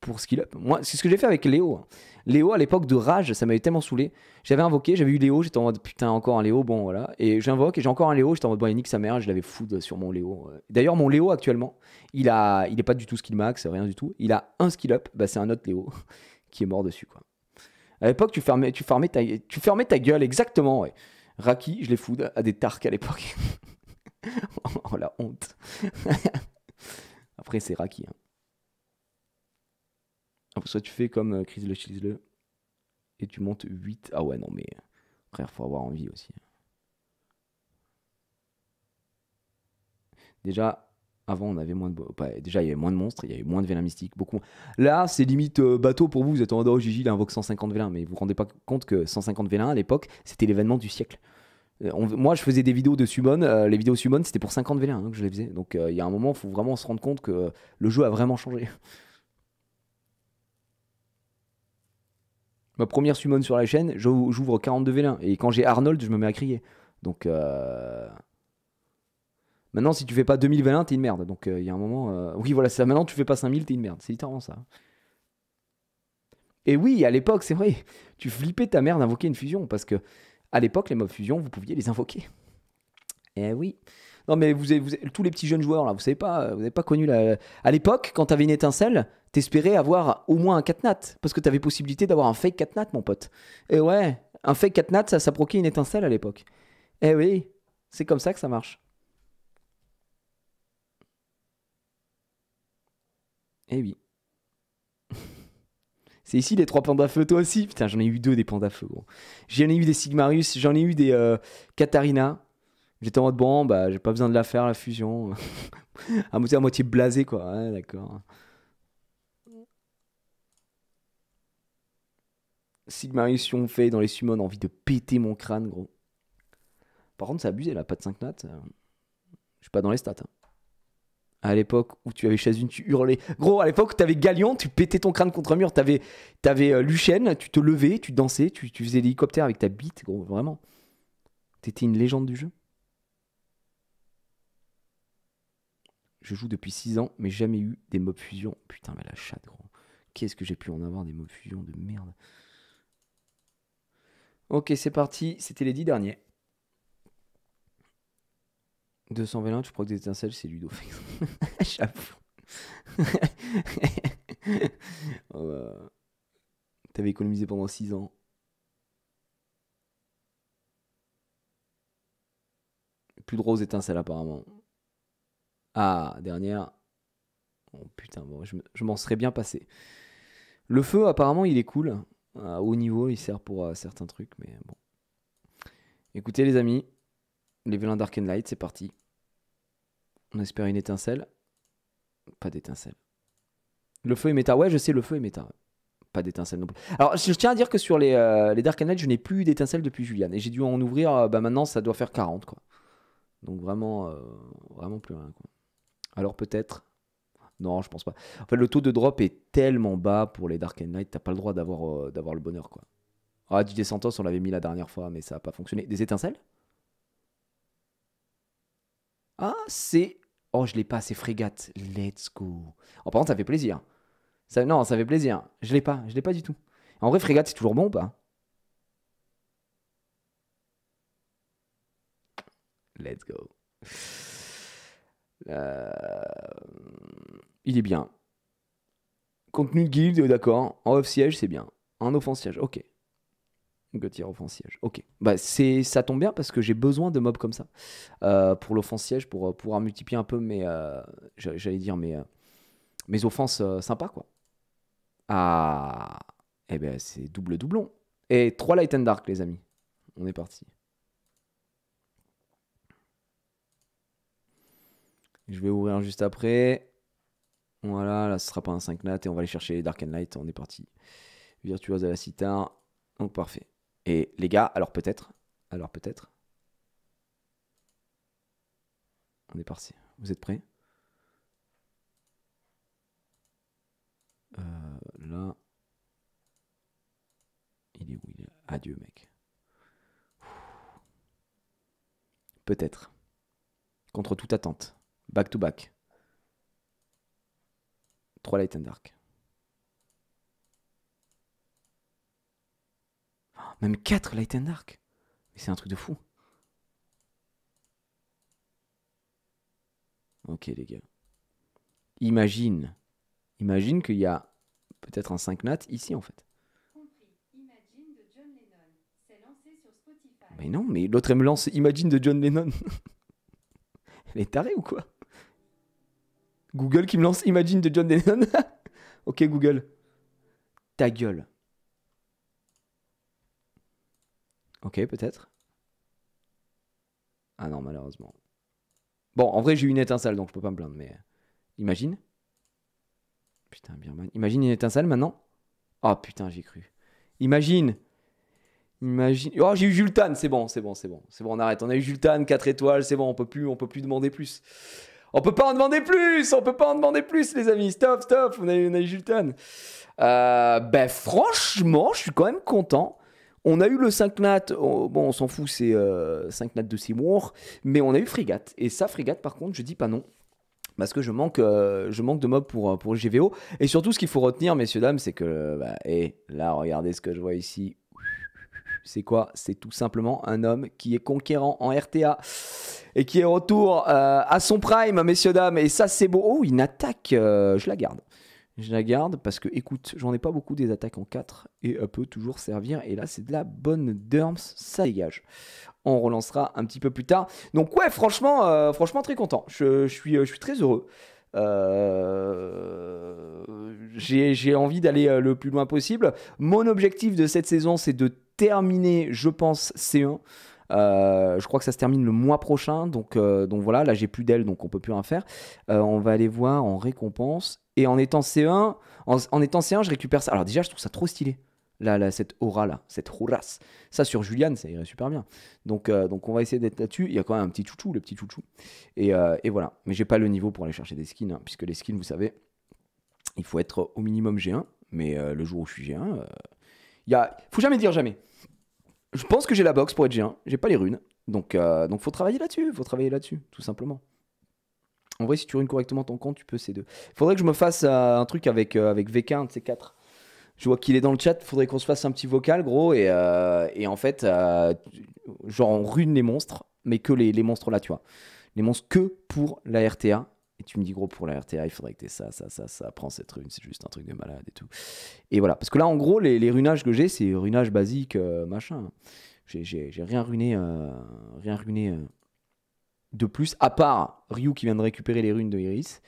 pour skill up. Moi, c'est ce que j'ai fait avec Léo. Hein. Léo, à l'époque de Rage, ça m'avait tellement saoulé. J'avais invoqué, j'avais eu Léo, j'étais en mode putain, encore un Léo, bon voilà. Et j'invoque, et j'ai encore un Léo, j'étais en mode bon, Yannick, sa mère, je l'avais foudre sur mon Léo. Euh. D'ailleurs, mon Léo actuellement, il a, il est pas du tout skill max, rien du tout. Il a un skill up, bah, c'est un autre Léo qui est mort dessus, quoi. À l'époque, tu fermais, tu, fermais ta, tu fermais ta gueule, exactement, ouais. Raki, je l'ai foudre à des tarques à l'époque. oh la honte. Après, c'est Raki, hein soit tu fais comme euh, Chris le Chris le et tu montes 8. Ah ouais, non, mais frère, faut avoir envie aussi. Déjà, avant, on avait moins de. déjà, il y avait moins de monstres, il y avait moins de vélins mystiques, beaucoup. Là, c'est limite euh, bateau pour vous. Vous êtes en mode, oh, Gigi, il invoque 150 vélins. Mais vous vous rendez pas compte que 150 vélins, à l'époque, c'était l'événement du siècle. Euh, moi, je faisais des vidéos de Summon. les vidéos Summon, c'était pour 50 vélins donc hein, je les faisais. Donc, il y a un moment, il faut vraiment se rendre compte que le jeu a vraiment changé. ma première summon sur la chaîne, j'ouvre 42 vélins. Et quand j'ai Arnold, je me mets à crier. Donc. Euh, maintenant, si tu fais pas 2000 vélins, t'es une merde. Donc, euh, il y a un moment. Euh, oui, voilà, ça. Maintenant, tu fais pas 5000, t'es une merde. C'est littéralement ça. Et oui, à l'époque, c'est vrai. Tu flippais ta mère d'invoquer une fusion. Parce que, à l'époque, les mobs fusion, vous pouviez les invoquer. Eh oui. Non, mais vous, tous les petits jeunes joueurs, là, vous savez pas, euh, vous n'avez pas connu la. À l'époque, quand tu avais une étincelle, t'espérais avoir au moins un 4 catnat. Parce que tu avais possibilité d'avoir un fake catnat, mon pote. Et ouais, un fake catnat, ça, ça s'approquait une étincelle à l'époque. Eh oui, c'est comme ça que ça marche. Eh oui. C'est ici les trois pandas feu, toi aussi Putain, j'en ai eu deux des pandas feu, gros. J'en ai eu des Sigmarius, j'en ai eu des euh, Katarina. J'étais en mode bon, bah j'ai pas besoin de la faire la fusion. à moitié à moitié blasé quoi. Ouais, hein, d'accord. on fait dans les summons, envie de péter mon crâne gros. Par contre, c'est abusé, là. pas de 5 nattes. Je suis pas dans les stats. Hein. À l'époque où tu avais Chazune, tu hurlais. Gros, à l'époque où t'avais Galion, tu pétais ton crâne contre un mur. T'avais avais, euh, tu te levais, tu dansais, tu, tu faisais l'hélicoptère avec ta bite, gros, vraiment. T'étais une légende du jeu. Je joue depuis 6 ans, mais jamais eu des mobs fusion. Putain, mais la chatte, gros. Qu'est-ce que j'ai pu en avoir des mobs fusion de merde. Ok, c'est parti. C'était les 10 derniers. 221, tu crois que des étincelles, c'est Ludo. J'avoue. Oh, bah. T'avais économisé pendant 6 ans. Plus de roses étincelles, apparemment. Ah, dernière. Oh, putain, je, m'en serais bien passé. Le feu, apparemment, il est cool. À euh, haut niveau, il sert pour euh, certains trucs, mais bon. Écoutez, les amis, les vélins Dark and Light, c'est parti. On espère une étincelle. Pas d'étincelle. Le feu est méta. Ouais, je sais, le feu est méta. Pas d'étincelle non plus. Alors, je tiens à dire que sur les, euh, Dark and Light, je n'ai plus d'étincelle depuis Julian. Et j'ai dû en ouvrir, bah maintenant, ça doit faire 40, quoi. Donc vraiment, vraiment plus rien, quoi. Alors peut-être Non, je pense pas. En fait, le taux de drop est tellement bas pour les Dark and Knight, t'as pas le droit d'avoir euh, le bonheur, quoi. Ah, du Santos, on l'avait mis la dernière fois, mais ça n'a pas fonctionné. Des étincelles Ah, c'est... Oh, je l'ai pas, c'est frégate. Let's go. En par ça fait plaisir. Ça... Non, ça fait plaisir. Je l'ai pas, je l'ai pas du tout. En vrai, frégate, c'est toujours bon ou pas Let's go. Euh, il est bien. Contenu de guild, euh, d'accord. En off-siège, c'est bien. En siège, ok. Gauthier siège, ok. Bah, c'est, ça tombe bien parce que j'ai besoin de mobs comme ça euh, pour pour siège pour pouvoir multiplier un peu mes, j'allais dire mes, mes offenses sympas, quoi. Ah, et eh ben c'est double doublon. Et trois Light and Dark, les amis. On est parti. Je vais ouvrir juste après. Voilà, là ce sera pas un 5 nat et on va aller chercher les Dark and Light. On est parti. Virtuose à la sitar. Donc parfait. Et les gars, alors peut-être. Alors peut-être. On est parti. Vous êtes prêts euh, Là. Il est où il est Adieu mec. Peut-être. Contre toute attente back-to-back. 3 Light and Dark. Oh, même 4 Light and Dark. Mais c'est un truc de fou. Ok les gars. Imagine. Imagine qu'il y a peut-être un 5 nat ici en fait. Mais non, mais l'autre elle me lance Imagine de John Lennon. elle est tarée ou quoi Google qui me lance Imagine de John Lennon. ok, Google. Ta gueule. Ok, peut-être. Ah non, malheureusement. Bon, en vrai, j'ai eu une étincelle, donc je peux pas me plaindre, mais. Euh, imagine. Putain, Birman. Imagine une étincelle maintenant Oh putain, j'ai cru. Imagine. Imagine. Oh, j'ai eu Jultan, c'est bon, c'est bon, c'est bon. C'est bon, on arrête. On a eu Jultan, 4 étoiles, c'est bon, on peut plus, on peut plus demander plus. On peut pas en demander plus, on peut pas en demander plus, les amis. Stop, stop, on a, eu Euh, ben franchement, je suis quand même content. On a eu le 5 nat, bon on s'en fout, c'est 5 euh, nat de Seymour, mais on a eu Frigate. Et ça, Frigate, par contre, je dis pas non. Parce que je manque, euh, je manque de mobs pour, euh, pour GVO. Et surtout, ce qu'il faut retenir, messieurs, dames, c'est que, bah, et eh, là, regardez ce que je vois ici. C'est quoi C'est tout simplement un homme qui est conquérant en RTA et qui est retour euh, à son prime, messieurs, dames. Et ça, c'est beau. Oh, une attaque. Euh, je la garde. Je la garde parce que, écoute, j'en ai pas beaucoup des attaques en 4 et elle euh, peut toujours servir. Et là, c'est de la bonne derms. Ça dégage. On relancera un petit peu plus tard. Donc, ouais, franchement, franchement très content. suis, je suis très heureux. Euh, j'ai envie d'aller euh, le plus loin possible. Mon objectif de cette saison, c'est de terminer, je pense, C1. Euh, je crois que ça se termine le mois prochain, donc, donc voilà, là j'ai plus d'elle, donc on peut plus rien faire. on va aller voir en récompense. Et en étant C1, en étant C1, je récupère ça. Alors déjà, je trouve ça trop stylé cette aura-là, cette horace. Ça, sur Julian, ça irait super bien. Donc, euh, donc on va essayer d'être là-dessus. Il y a quand même un petit chouchou, le petit chouchou. Et, euh, et voilà. Mais j'ai pas le niveau pour aller chercher des skins, hein, puisque les skins, vous savez, il faut être au minimum G1. Mais euh, le jour où je suis G1, il y faut jamais dire jamais. Je pense que j'ai la box pour être G1. J'ai pas les runes. Donc, donc faut travailler là-dessus. faut travailler là-dessus, tout simplement. En vrai, si tu runes correctement ton compte, tu peux C2. Faudrait que je me fasse un truc avec, avec v de C4 je vois qu'il est dans le chat, faudrait qu'on se fasse un petit vocal, gros. Et, euh, en fait, euh, genre, on rune les monstres, mais que les, monstres là, tu vois. Les monstres que pour la RTA. Et tu me dis, gros, pour la RTA, il faudrait que tu ça, ça, ça, ça. Prends cette rune, c'est juste un truc de malade et tout. Et voilà. Parce que là, en gros, les, les runages que j'ai, c'est runage basique, euh, machin. J'ai rien ruiné, rien ruiné de plus, à part Ryu qui vient de récupérer les runes de Iris,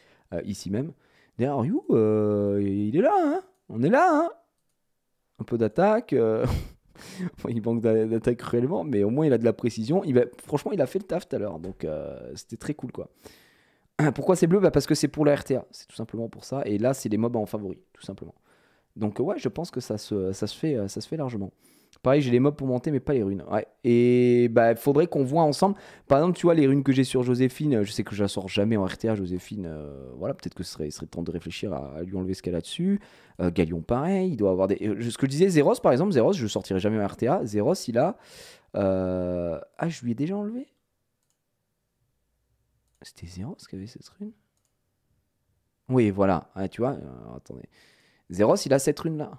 ici même. D'ailleurs, Ryu, il est là, hein On est là, hein un peu d'attaque. Euh, il manque d'attaque cruellement, mais au moins il a de la précision. Il va... Franchement, il a fait le taf tout à l'heure, donc euh, c'était très cool quoi. Pourquoi c'est bleu bah Parce que c'est pour la RTA, c'est tout simplement pour ça. Et là, c'est les mobs en favori, tout simplement. Donc ouais, je pense que ça ça se, fait, euh, ça se fait largement. Pareil, j'ai les mobs pour monter, mais pas les runes. Ouais. Et bah, faudrait qu'on voit ensemble. Par exemple, tu vois, les runes que j'ai sur Joséphine, euh, je sais que je la sors jamais en RTA, Joséphine. Euh, voilà, peut-être que ce serait, serait temps de réfléchir à, lui enlever ce qu'elle a dessus. Euh, Galion, pareil, il doit avoir des. Ce que je disais, Zeros, par exemple, Zeros, je sortirai jamais en RTA. Zeros, il a. Ah, je lui ai déjà enlevé C'était Zeros qui avait cette rune Oui, voilà. tu vois, attendez. Zeros, il a cette rune là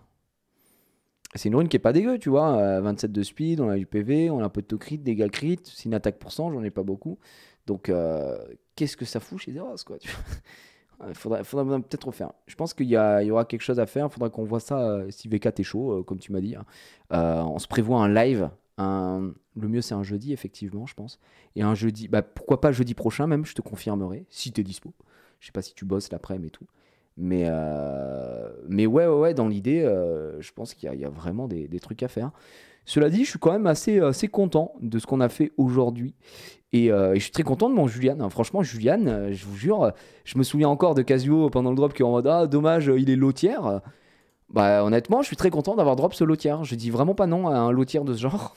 c'est une rune qui est pas dégueu, tu vois. 27 euh, de speed, on a du PV, on a un peu de taux crit, dégâts crit. C'est une attaque pour 100, j'en ai pas beaucoup. Donc, euh, qu'est-ce que ça fout chez Zeros, quoi tu vois euh, Il faudrait peut-être refaire. Je pense qu'il y, aura quelque chose à faire. Il faudra qu'on voit ça si V4 est chaud, comme tu m'as dit. Hein. on se prévoit un live. Un... Le mieux, c'est un jeudi, effectivement, je pense. Et un jeudi, bah, pourquoi pas jeudi prochain, même, je te confirmerai, si tu dispo. Je sais pas si tu bosses l'après-midi et tout. Mais, euh, mais ouais, ouais, dans l'idée, euh, je pense qu'il y, a vraiment des, trucs à faire. Cela dit, je suis quand même assez, euh, assez content de ce qu'on a fait aujourd'hui. Et, je suis très content de mon Julian. Hein. Franchement, Julian, je vous jure, je me souviens encore de Casio pendant le drop qui est en mode Ah, dommage, il est lotière. Bah, honnêtement, je suis très content d'avoir drop ce lotière. Je dis vraiment pas non à un lotière de ce genre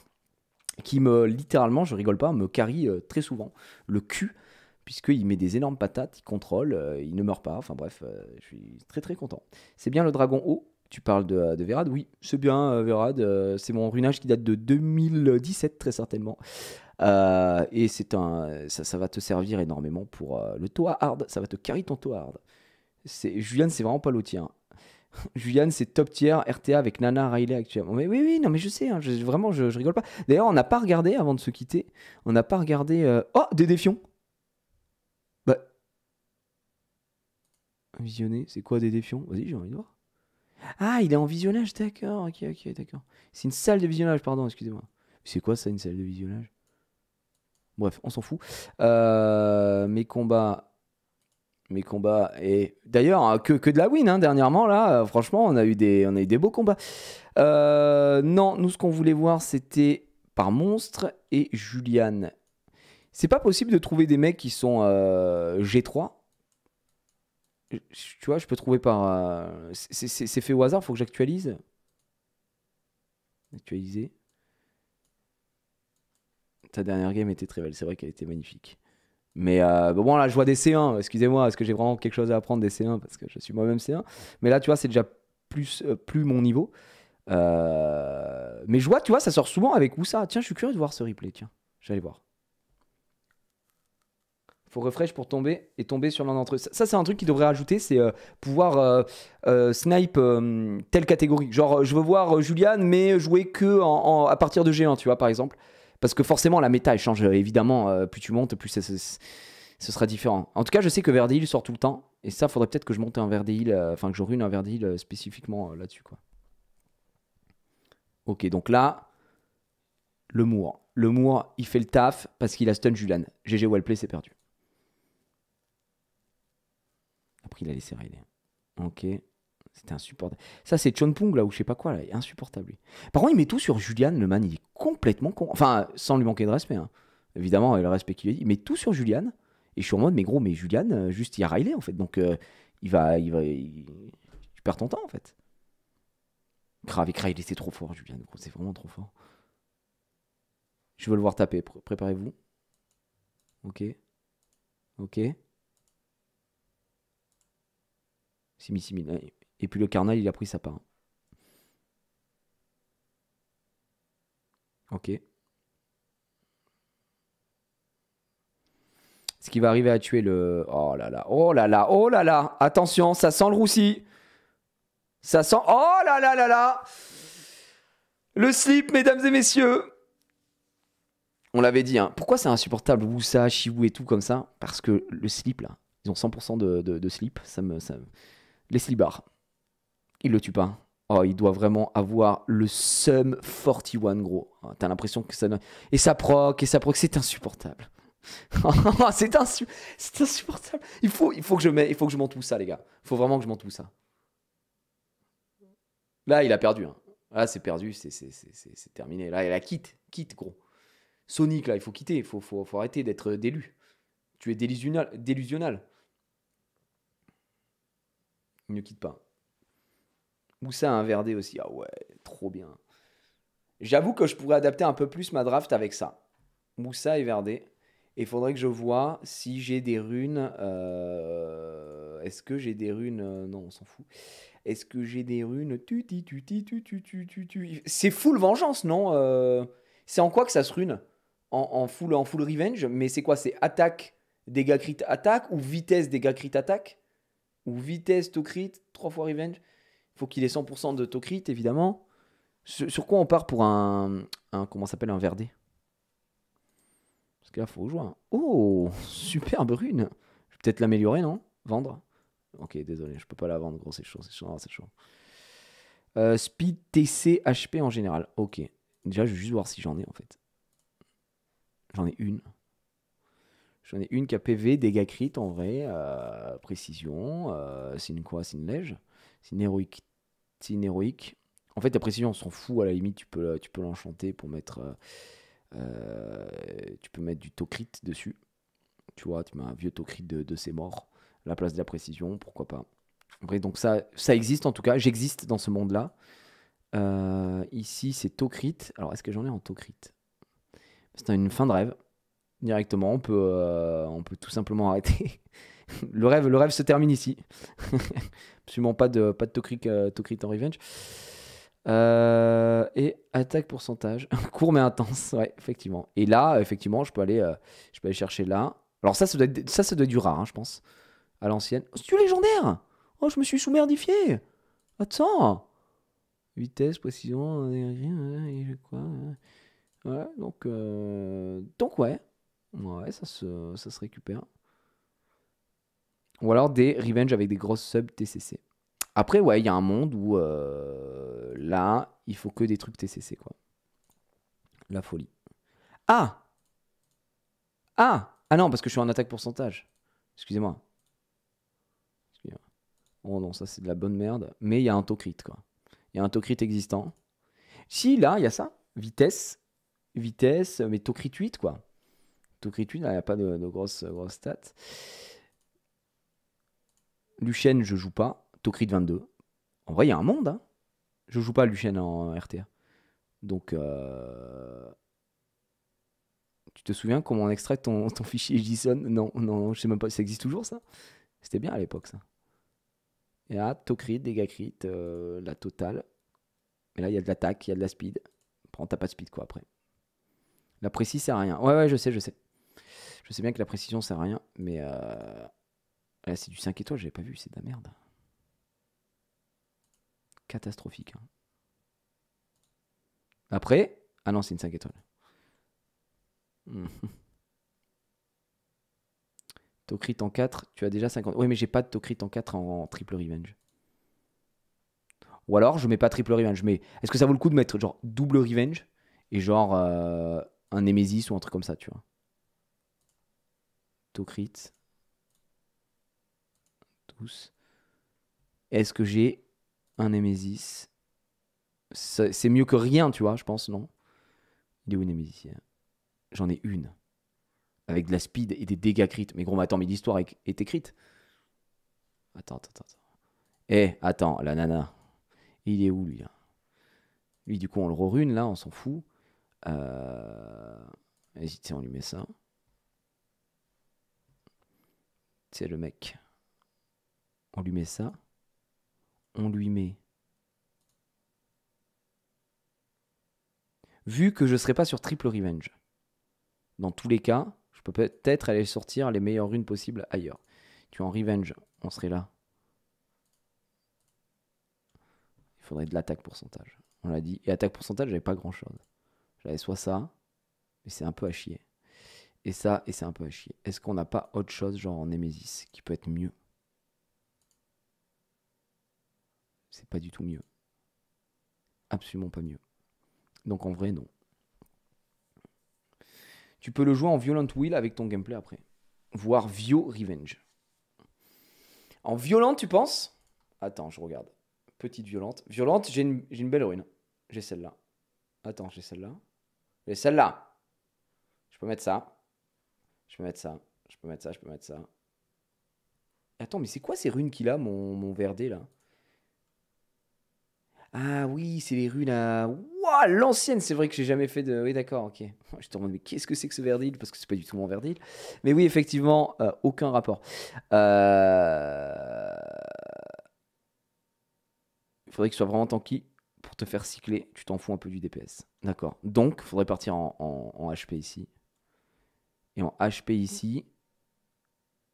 qui me, littéralement, je rigole pas, me carie très souvent le cul puisqu'il met des énormes patates, il contrôle, euh, il ne meurt pas. Enfin bref, euh, je suis très très content. C'est bien le dragon haut. Tu parles de, de Vérad Oui, c'est bien euh, Vérad. c'est mon ruinage qui date de 2017 très certainement. et c'est un, ça, va te servir énormément pour le toit hard. Ça va te carry ton toit hard. Julian, c'est vraiment pas le tien. Julian, c'est top tier RTA avec Nana Riley actuellement. Mais oui, oui, non, mais je sais, hein, je, vraiment, je, rigole pas. D'ailleurs, on n'a pas regardé avant de se quitter. On n'a pas regardé. Oh, des défions Visionner, c'est quoi des défions Vas-y, j'ai envie de voir. Ah, il est en visionnage, d'accord, ok, ok, d'accord. C'est une salle de visionnage, pardon, excusez-moi. C'est quoi ça, une salle de visionnage Bref, on s'en fout. Euh, mes combats. Mes combats. Et d'ailleurs, hein, que, que, de la win, hein, dernièrement, là. Euh, franchement, on a eu des, on a des beaux combats. Euh, non, nous, ce qu'on voulait voir, c'était par Monstre et Juliane. C'est pas possible de trouver des mecs qui sont G3 tu vois, je peux trouver par. Euh, c'est fait au hasard, faut que j'actualise. Actualiser. Ta dernière game était très belle, c'est vrai qu'elle était magnifique. Mais euh, bah, bon, là, je vois des C1, excusez-moi, est-ce que j'ai vraiment quelque chose à apprendre des C1 Parce que je suis moi-même C1. Mais là, tu vois, c'est déjà plus, euh, plus mon niveau. Mais je vois, tu vois, ça sort souvent avec Oussa. Tiens, je suis curieux de voir ce replay, tiens. J'allais voir pour refresh pour tomber et tomber sur l'un d'entre eux. Ça, c'est un truc qui devrait ajouter, c'est euh, pouvoir euh, euh, snipe telle catégorie. Genre, je veux voir Julian, mais jouer que à partir de géant, tu vois, par exemple. Parce que forcément, la méta, elle change évidemment. plus tu montes, plus ce sera différent. En tout cas, je sais que Verdil sort tout le temps. Et ça, faudrait peut-être que je monte un Verdil, enfin que je rune un Verdeil spécifiquement là-dessus, quoi. Ok, donc là, le Moore. Le il fait le taf parce qu'il a stun Julian. GG Wellplay, c'est perdu. Après, il a laissé Riley. Ok. C'était insupportable. Ça, c'est Pung là, ou je sais pas quoi, là. Insupportable, lui. Par contre, il met tout sur Julian Le Man. Il est complètement con. Enfin, sans lui manquer de respect. Hein. Évidemment, le respect qu'il lui a dit. Il met tout sur Julian. Et je suis en mode, mais gros, mais Julian, euh, juste, il y a Riley, en fait. Donc, euh, il va. Il va Tu perds ton temps, en fait. Grave, et Riley, c'est trop fort, Julian. c'est vraiment trop fort. Je veux le voir taper. Préparez-vous. Ok. Ok. Et puis le carnal, il a pris sa part. Ok. Ce qui va arriver à tuer le... Oh là là, oh là là, oh là là. Attention, ça sent le roussi. Ça sent... Oh là là là là. Le slip, mesdames et messieurs. On l'avait dit, hein. pourquoi c'est insupportable, ça, Chibou et tout comme ça Parce que le slip, là, ils ont 100% de, slip, ça me, les Silbar. Il le tue pas. Oh, il doit vraiment avoir le sum 41, gros. Oh, t'as l'impression que ça. Et ça proque, et ça proc, c'est insupportable. c'est insu... insupportable. Il faut, il faut que je mets... il faut que je tout ça, les gars. Il faut vraiment que je tout ça. Là, il a perdu. Hein. Là, c'est perdu, c'est terminé. Là, il a quitte, quitte, gros. Sonic, là, il faut quitter. Il faut, faut, arrêter d'être euh, délu. Tu es délusional, délusional il ne quitte pas. Moussa a un Verdé aussi. Ah ouais, trop bien. J'avoue que je pourrais adapter un peu plus ma draft avec ça. Moussa et Verdé. Et il faudrait que je vois si j'ai des runes. Euh, est-ce que j'ai des runes euh, Non, on s'en fout. Est-ce que j'ai des runes C'est full vengeance, non euh, C'est en quoi que ça se rune en, en, full, en full revenge Mais c'est quoi C'est attaque, dégâts crit, attaque ou vitesse, dégâts crit, attaque ou vitesse tocrit crit, 3 fois revenge. il faut qu'il ait 100% de tocrit évidemment. Sur, quoi on part pour un. un comment s'appelle un verdé Parce que là, faut jouer. Oh Superbe rune Je vais peut-être l'améliorer, non Vendre Ok, désolé, je peux pas la vendre, gros, c'est chaud, c'est chaud, euh, speed, TC, HP en général. Ok. Déjà, je vais juste voir si j'en ai en fait. J'en ai une. J'en ai une qui a PV, dégâts crit en vrai, euh, précision. Euh, c'est une quoi C'est une C'est une héroïque. C'est héroïque. En fait, la précision, on s'en fout. À la limite, tu peux, tu peux l'enchanter pour mettre. Euh, tu peux mettre du tocrit dessus. Tu vois, tu mets un vieux tocrit de, ses morts. la place de la précision, pourquoi pas. En vrai, donc ça, ça existe en tout cas. J'existe dans ce monde-là. ici, c'est tocrit. Alors, est-ce que j'en ai en tocrit C'est une fin de rêve directement. On peut, euh, on peut tout simplement arrêter. le, rêve, le rêve se termine ici. Absolument pas de, pas de euh, en revenge. Euh, et attaque pourcentage. Court mais intense, effectivement. Et là, effectivement, je peux aller, je peux aller chercher là. Alors ça, ça doit être, ça, ça doit du rare, hein, je pense. À l'ancienne. Oh, c'est du légendaire Oh, je me suis sous-merdifié Attends Vitesse, précision, rien, quoi. donc, donc ouais, Ouais, ça se, ça se récupère. Ou alors des revenge avec des grosses subs TCC. Après, ouais, il y a un monde où euh, là, il faut que des trucs TCC, quoi. La folie. Ah Ah Ah non, parce que je suis en attaque pourcentage. Excusez-moi. oh non, ça c'est de la bonne merde. Mais il y a un Tocrit quoi. Il y a un Tocrit existant. Si, là, il y a ça. Vitesse. Vitesse, mais Tocrit 8, quoi. Hein, y a pas de, euh, grosses, stats. Lucien, je joue pas. Tokrit 22. En vrai, il y a un monde. Hein. Je joue pas Lucien en RTA. Donc, euh, tu te souviens comment on extrait ton, fichier JSON non, non, non, je sais même pas. Ça existe toujours ça C'était bien à l'époque ça. Et là, Tokrit, Dégacrit, euh, la totale. Et là, il y a de l'attaque, il y a de la speed. Prends, t'as pas de speed quoi après. La précise sert à rien. Ouais, ouais, je sais, je sais. Je sais bien que la précision sert à rien, mais euh, c'est du 5 étoiles, j'avais pas vu, c'est de la merde. Catastrophique. Hein. Après, ah non, c'est une 5 étoiles. Tocrit en 4, tu as déjà 50. Oui, mais j'ai pas de Tocrit en 4 en, triple revenge. Ou alors, je mets pas triple revenge, mais est-ce que ça vaut le coup de mettre genre double revenge et genre euh, un Nemesis ou un truc comme ça, tu vois tous. Est-ce que j'ai un Némésis C'est mieux que rien, tu vois, je pense, non Il est où Némésis J'en ai une. Avec de la speed et des dégâts crit. Mais gros, mais attends, mais l'histoire est écrite. Attends, attends, attends. Eh, attends, la nana. Il est où, lui Lui, du coup, on le rerune, là, on s'en fout. Hésitez, euh, on lui met ça. c'est le mec. On lui met ça. On lui met. Vu que je ne serai pas sur Triple Revenge, dans tous les cas, je peux peut-être aller sortir les meilleures runes possibles ailleurs. Tu en Revenge, on serait là. Il faudrait de l'attaque pourcentage. On l'a dit. Et attaque pourcentage, j'avais pas grand chose. J'avais soit ça, mais c'est un peu à chier. Et ça, et c'est un peu à chier. Est-ce qu'on n'a pas autre chose, genre en Nemesis, qui peut être mieux C'est pas du tout mieux. Absolument pas mieux. Donc en vrai, non. Tu peux le jouer en Violent wheel avec ton gameplay après. Voire Vio Revenge. En Violent, tu penses Attends, je regarde. Petite Violente. Violente, j'ai une, une belle ruine. J'ai celle-là. Attends, j'ai celle-là. J'ai celle-là. Je peux mettre ça. Je peux mettre ça, je peux mettre ça, je peux mettre ça. Attends, mais c'est quoi ces runes qu'il a, mon, mon verdé, là Ah oui, c'est les runes à... Waouh, l'ancienne, c'est vrai que j'ai jamais fait de... Oui, d'accord, ok. Je te demande, mais qu'est-ce que c'est que ce verdil Parce que c'est pas du tout mon verdil. Mais oui, effectivement, euh, aucun rapport. Il euh, faudrait que je soit vraiment tanky pour te faire cycler. Tu t'en fous un peu du DPS. D'accord. Donc, il faudrait partir en HP ici. Et en HP ici,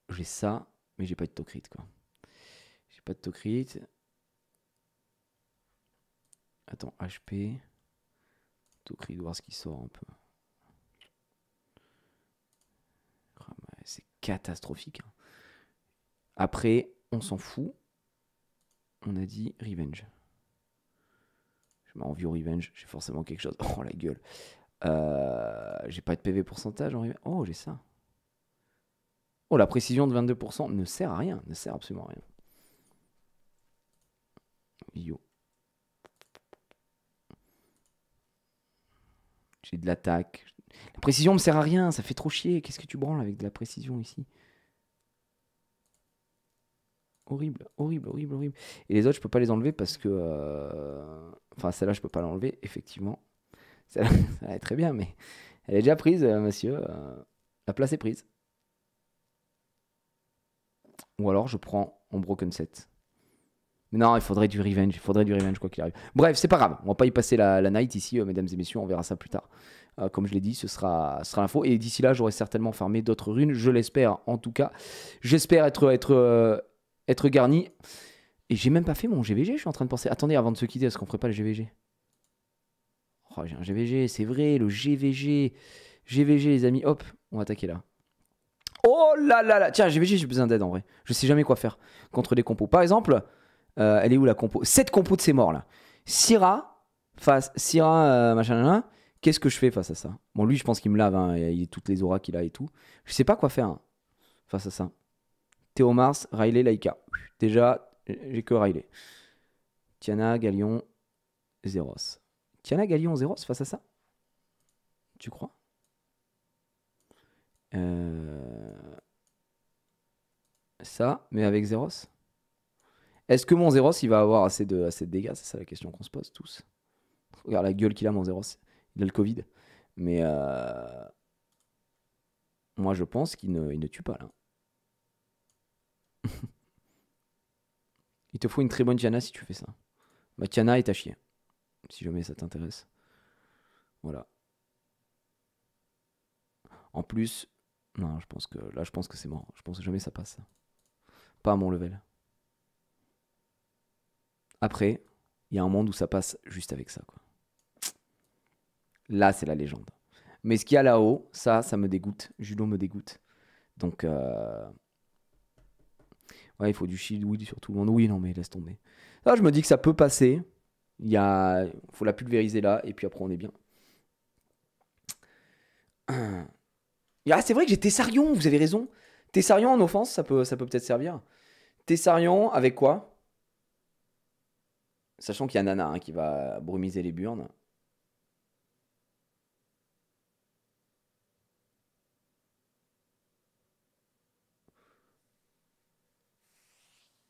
j'ai ça, mais j'ai pas de Tocrit quoi. J'ai pas de Tocrit. Attends, HP. Tocrit, voir ce qui sort un peu. Ah, c'est catastrophique. Hein. Après, on s'en fout. On a dit Revenge. Je m'en Revenge, j'ai forcément quelque chose. Oh la gueule. Euh, j'ai pas de PV pourcentage en Oh, j'ai ça. Oh, la précision de 22% ne sert à rien, ne sert absolument à rien. Yo. J'ai de l'attaque. La précision me sert à rien, ça fait trop chier. Qu'est-ce que tu branles avec de la précision ici Horrible, horrible, horrible, horrible. Et les autres, je peux pas les enlever parce que. Euh, enfin, celle-là, je peux pas l'enlever, effectivement. ça, va être très bien, mais elle est déjà prise, euh, monsieur. Euh, la place est prise. Ou alors je prends en broken set. Mais non, il faudrait du revenge, il faudrait du revenge quoi qu'il arrive. Bref, c'est pas grave, on va pas y passer la, night ici, euh, mesdames et messieurs, on verra ça plus tard. comme je l'ai dit, ce sera, sera l'info. Et d'ici là, j'aurai certainement fermé d'autres runes, je l'espère en tout cas. J'espère être, être, être garni. Et j'ai même pas fait mon GVG, je suis en train de penser. Attendez, avant de se quitter, est-ce qu'on ferait pas le GVG Oh, j'ai un GVG, c'est vrai, le GVG. GVG, les amis, hop, on va attaquer là. Oh là là là Tiens, GVG, j'ai besoin d'aide en vrai. Je sais jamais quoi faire contre des compos. Par exemple, euh, elle est où la compo Cette compo de ces morts là. Syrah, face Syrah, euh, machin, machin. Qu'est-ce que je fais face à ça Bon, lui, je pense qu'il me lave. Hein. Il a toutes les auras qu'il a et tout. Je sais pas quoi faire hein, face à ça. Théo Mars, Riley, Laika. Déjà, j'ai que Riley. Tiana, Galion, Zeros. Tiana Galion Zeros face à ça Tu crois euh, Ça, mais avec Zeros Est-ce que mon Zeros, il va avoir assez de, assez dégâts C'est ça la question qu'on se pose tous. Regarde la gueule qu'il a, mon Zeros. Il a le Covid. Mais euh, moi, je pense qu'il ne, ne tue pas, là. il te faut une très bonne Tiana si tu fais ça. Bah, Tiana est à chier si jamais ça t'intéresse. Voilà. En plus, non, je pense que là, je pense que c'est mort. Je pense que jamais ça passe. Pas à mon level. Après, il y a un monde où ça passe juste avec ça. Quoi. Là, c'est la légende. Mais ce qu'il y a là-haut, ça, ça me dégoûte. Judo me dégoûte. Donc, euh, ouais, il faut du shield, oui, surtout le monde. Oui, non, mais laisse tomber. Là, ah, je me dis que ça peut passer. Il a... faut la pulvériser là, et puis après on est bien. Ah, c'est vrai que j'ai Tessarion, vous avez raison. Tessarion en offense, ça peut ça peut être servir. Tessarion avec quoi Sachant qu'il y a Nana hein, qui va brumiser les burnes.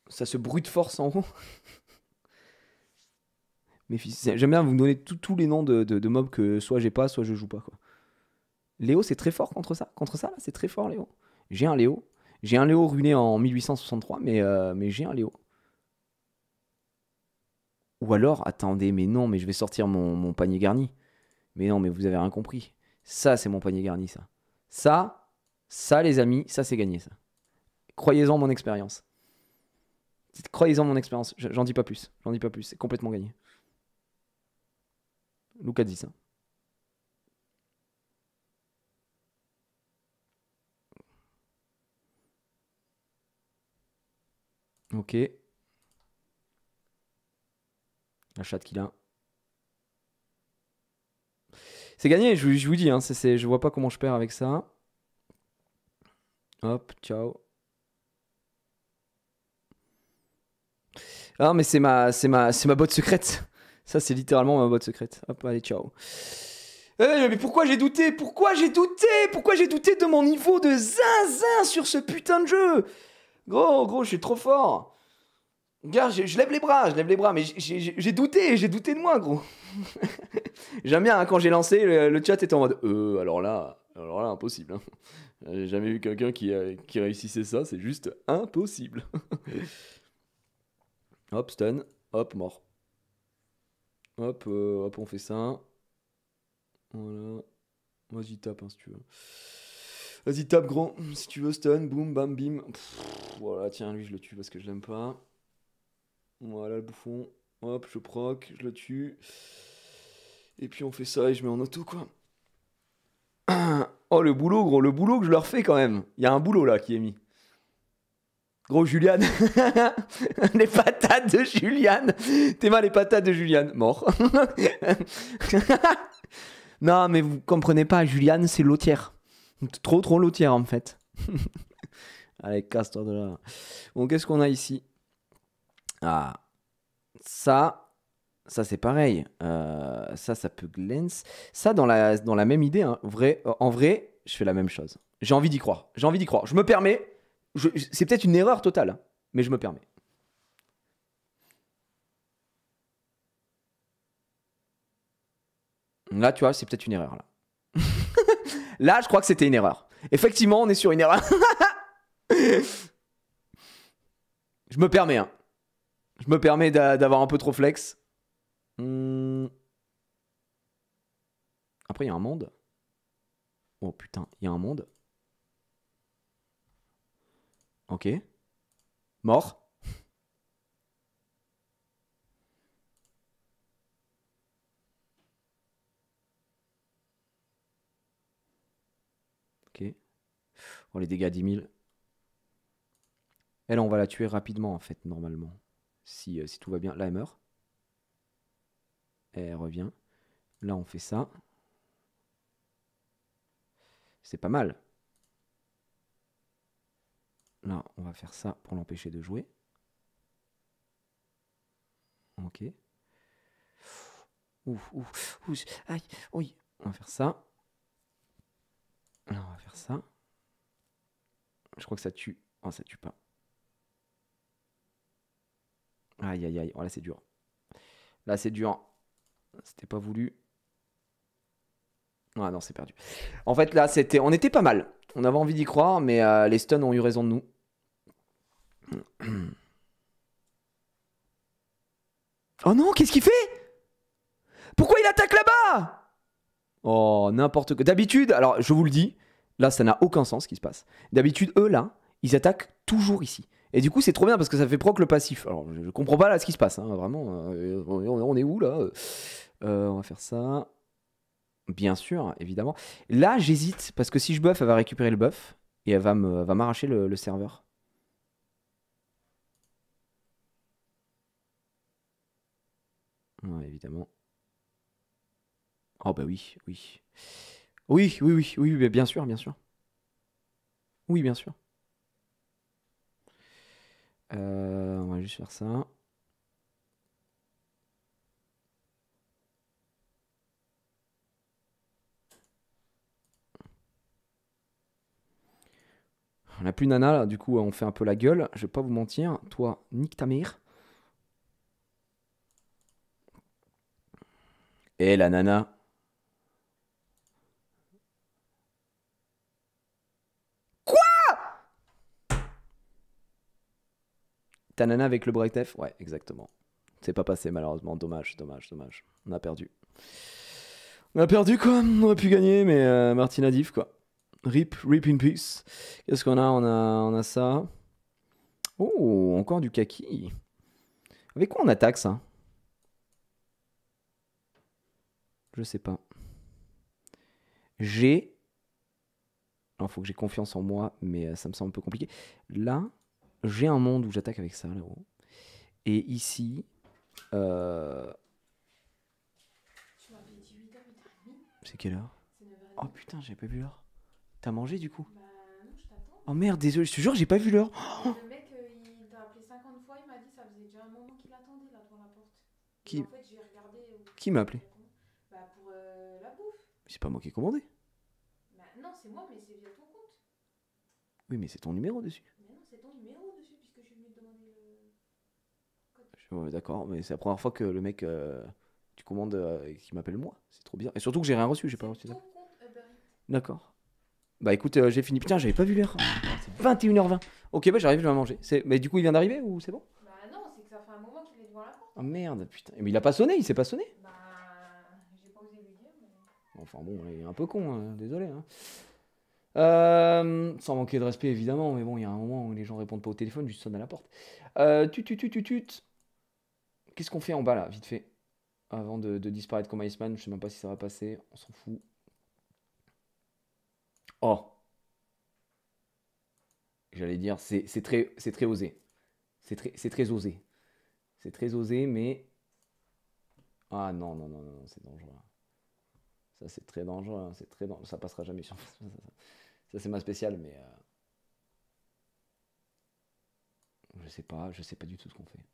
Ça se de force en haut. J'aime bien vous donner tous les noms de, mobs que soit j'ai pas, soit je joue pas. Quoi. Léo, c'est très fort contre ça. Contre ça, c'est très fort, Léo. J'ai un Léo. J'ai un Léo ruiné en 1863, mais, euh, mais j'ai un Léo. Ou alors, attendez, mais non, mais je vais sortir mon, panier garni. Mais non, mais vous avez rien compris. Ça, c'est mon panier garni, ça. Ça, ça, les amis, ça, c'est gagné, ça. Croyez-en mon expérience. Croyez-en mon expérience. J'en dis pas plus. J'en dis pas plus. C'est complètement gagné dit ça. Hein. Ok. La chatte qu'il a. C'est gagné, je, vous dis. Hein, c je vois pas comment je perds avec ça. Hop, ciao. Ah, mais c'est ma, c'est ma, c'est ma botte secrète. Ça, c'est littéralement ma boîte secrète. Hop, allez, ciao. Eh, mais pourquoi j'ai douté Pourquoi j'ai douté Pourquoi j'ai douté de mon niveau de zinzin sur ce putain de jeu Gros, gros, je suis trop fort. Regarde, je, lève les bras, je lève les bras, mais j'ai douté, j'ai douté de moi, gros. J'aime bien hein, quand j'ai lancé, le, chat était en mode Euh, alors là, alors là, impossible. Hein. J'ai jamais vu quelqu'un qui, euh, qui réussissait ça, c'est juste impossible. hop, stun, hop, mort. Hop, euh, hop, on fait ça. Voilà. Vas-y, tape hein, si tu veux. Vas-y, tape grand. Si tu veux, stun, boum, bam, bim. voilà, tiens, lui, je le tue parce que je l'aime pas. Voilà, le bouffon. Hop, je proc, je le tue. Et puis on fait ça et je mets en auto, quoi. Oh, le boulot, gros, le boulot que je leur fais quand même. Il y a un boulot là qui est mis. Gros Julian, les patates de Julian. mal les patates de Julian, mort. non, mais vous comprenez pas, Julian, c'est l'otière, Trop, trop l'otière en fait. Allez, casse-toi de là. Bon, qu'est-ce qu'on a ici Ah, ça, ça c'est pareil. Euh, ça, ça peut glance. Ça, dans la, dans la même idée, hein. vrai, en vrai, je fais la même chose. J'ai envie d'y croire. J'ai envie d'y croire. Je me permets, c'est peut-être une erreur totale, hein, mais je me permets. Là, tu vois, c'est peut-être une erreur. Là. là, je crois que c'était une erreur. Effectivement, on est sur une erreur. je me permets. Hein. Je me permets d'avoir un peu trop flex. Hmm. Après, il y a un monde. Oh putain, il y a un monde. Ok. Mort. Ok. on oh, les dégâts 10 000. Elle, on va la tuer rapidement, en fait, normalement. Si, euh, si tout va bien. Là, elle meurt. Elle revient. Là, on fait ça. C'est pas mal. Là, on va faire ça pour l'empêcher de jouer. Ok. Ouf, ouf, ouf. Aïe, oui. On va faire ça. Là, on va faire ça. Je crois que ça tue. oh, ça tue pas. Aïe, aïe, aïe. Oh, là, c'est dur. Là, c'est dur. C'était pas voulu. Ah non, c'est perdu. En fait, là, c'était, on était pas mal. On avait envie d'y croire, mais euh, les stuns ont eu raison de nous. Oh non, qu'est-ce qu'il fait Pourquoi il attaque là-bas Oh, n'importe quoi. D'habitude, alors je vous le dis, là ça n'a aucun sens ce qui se passe. D'habitude, eux là, ils attaquent toujours ici. Et du coup, c'est trop bien parce que ça fait proc le passif. Alors, je comprends pas là ce qui se passe, hein, vraiment. Euh, on est où là euh, On va faire ça. Bien sûr, évidemment. Là, j'hésite, parce que si je buff, elle va récupérer le buff, et elle va m'arracher va le, le serveur. évidemment. Oh bah oui, oui. Oui, oui, oui, oui, bien sûr, bien sûr. Oui, bien sûr. Euh, on va juste faire ça. on n'a plus Nana, là, du coup, on fait un peu la gueule. Je vais pas vous mentir. Toi, nique ta Et eh, la Nana. Quoi Ta Nana avec le breakdef Ouais, exactement. C'est pas passé, malheureusement. Dommage, dommage, dommage. On a perdu. On a perdu, quoi. On aurait pu gagner, mais euh, Martina diff, quoi. Rip, rip in peace. Qu'est-ce qu'on a, on a ça. Oh, encore du kaki. Avec quoi on attaque ça Je sais pas. J'ai. Il faut que j'ai confiance en moi, mais euh, ça me semble un peu compliqué. Là, j'ai un monde où j'attaque avec ça, là-haut. Et ici. Euh, C'est quelle heure Oh putain, j'ai pas vu l'heure. T'as mangé du coup Bah non, je t'attends. Oh merde, désolé, je te jure, j'ai pas vu l'heure. Oh Le mec, euh, il t'a appelé 50 fois, il m'a dit ça faisait déjà un moment qu'il attendait là devant la porte. Qui- En fait, j'ai regardé. au- euh, Qui m'a appelé Bah pour euh, la bouffe. C'est pas moi qui ai commandé. Bah non, c'est moi, mais c'est via ton compte. Oui, mais c'est ton numéro dessus. Mais non, c'est ton numéro dessus puisque je le. Je- ouais, D'accord, mais c'est la première fois que le mec, tu commandes, euh, et qui m'appelle moi. C'est trop bien. Et surtout que j'ai rien reçu, j'ai pas reçu ça. D'accord. Bah écoute, euh, j'ai fini. Putain, j'avais pas vu l'heure. C'est 21h20. Ok, bah j'arrive, je vais manger. Mais du coup, il vient d'arriver ou c'est bon Bah non, c'est que ça fait un moment qu'il est devant la porte. Ah, merde, putain. Mais il a pas sonné, il s'est pas sonné. Bah, j'ai pas osé lui dire. Enfin bon, il est un peu con, hein, désolé. Hein. Euh, sans manquer de respect évidemment, mais bon, il y a un moment où les gens répondent pas au téléphone, juste sonne à la porte. Euh, tut, tut, tut, Qu'est-ce qu'on fait en bas là, vite fait Avant de disparaître comme Iceman, je sais même pas si ça va passer, on s'en fout. Oh. J'allais dire, c'est très, très osé. C'est très, très osé. C'est très osé, mais... Ah non, non, non, non, c'est dangereux. Ça, c'est très dangereux. Hein, c'est très Ça passera jamais sur... Ça, c'est ma spéciale, mais... Euh, je sais pas, je sais pas du tout ce qu'on fait.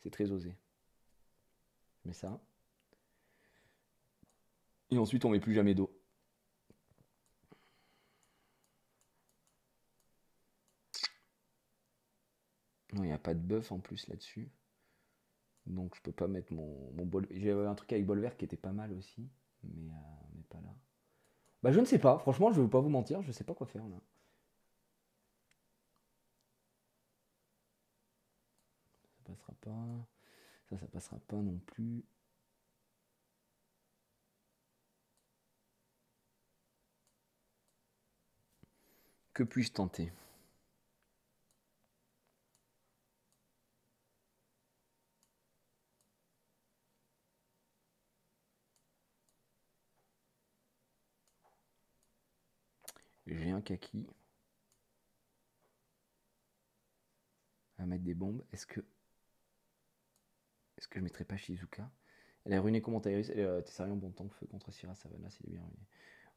C'est très osé. mets ça. Et ensuite, on met plus jamais d'eau. Non, il n'y a pas de bœuf en plus là-dessus. Donc je peux pas mettre mon, mon bol. J'avais un truc avec bol vert qui était pas mal aussi, mais, on euh, pas là. Bah je ne sais pas, franchement je ne veux pas vous mentir, je ne sais pas quoi faire là. Ça passera pas. Ça, ça passera pas non plus. Que puis-je tenter J'ai un kaki. va mettre des bombes. Est-ce que. Est-ce que je mettrais pas Shizuka Elle a ruiné comment Tyrus T'es sérieux, en bon temps, feu contre Syrah Savannah, c'est bien ruiné.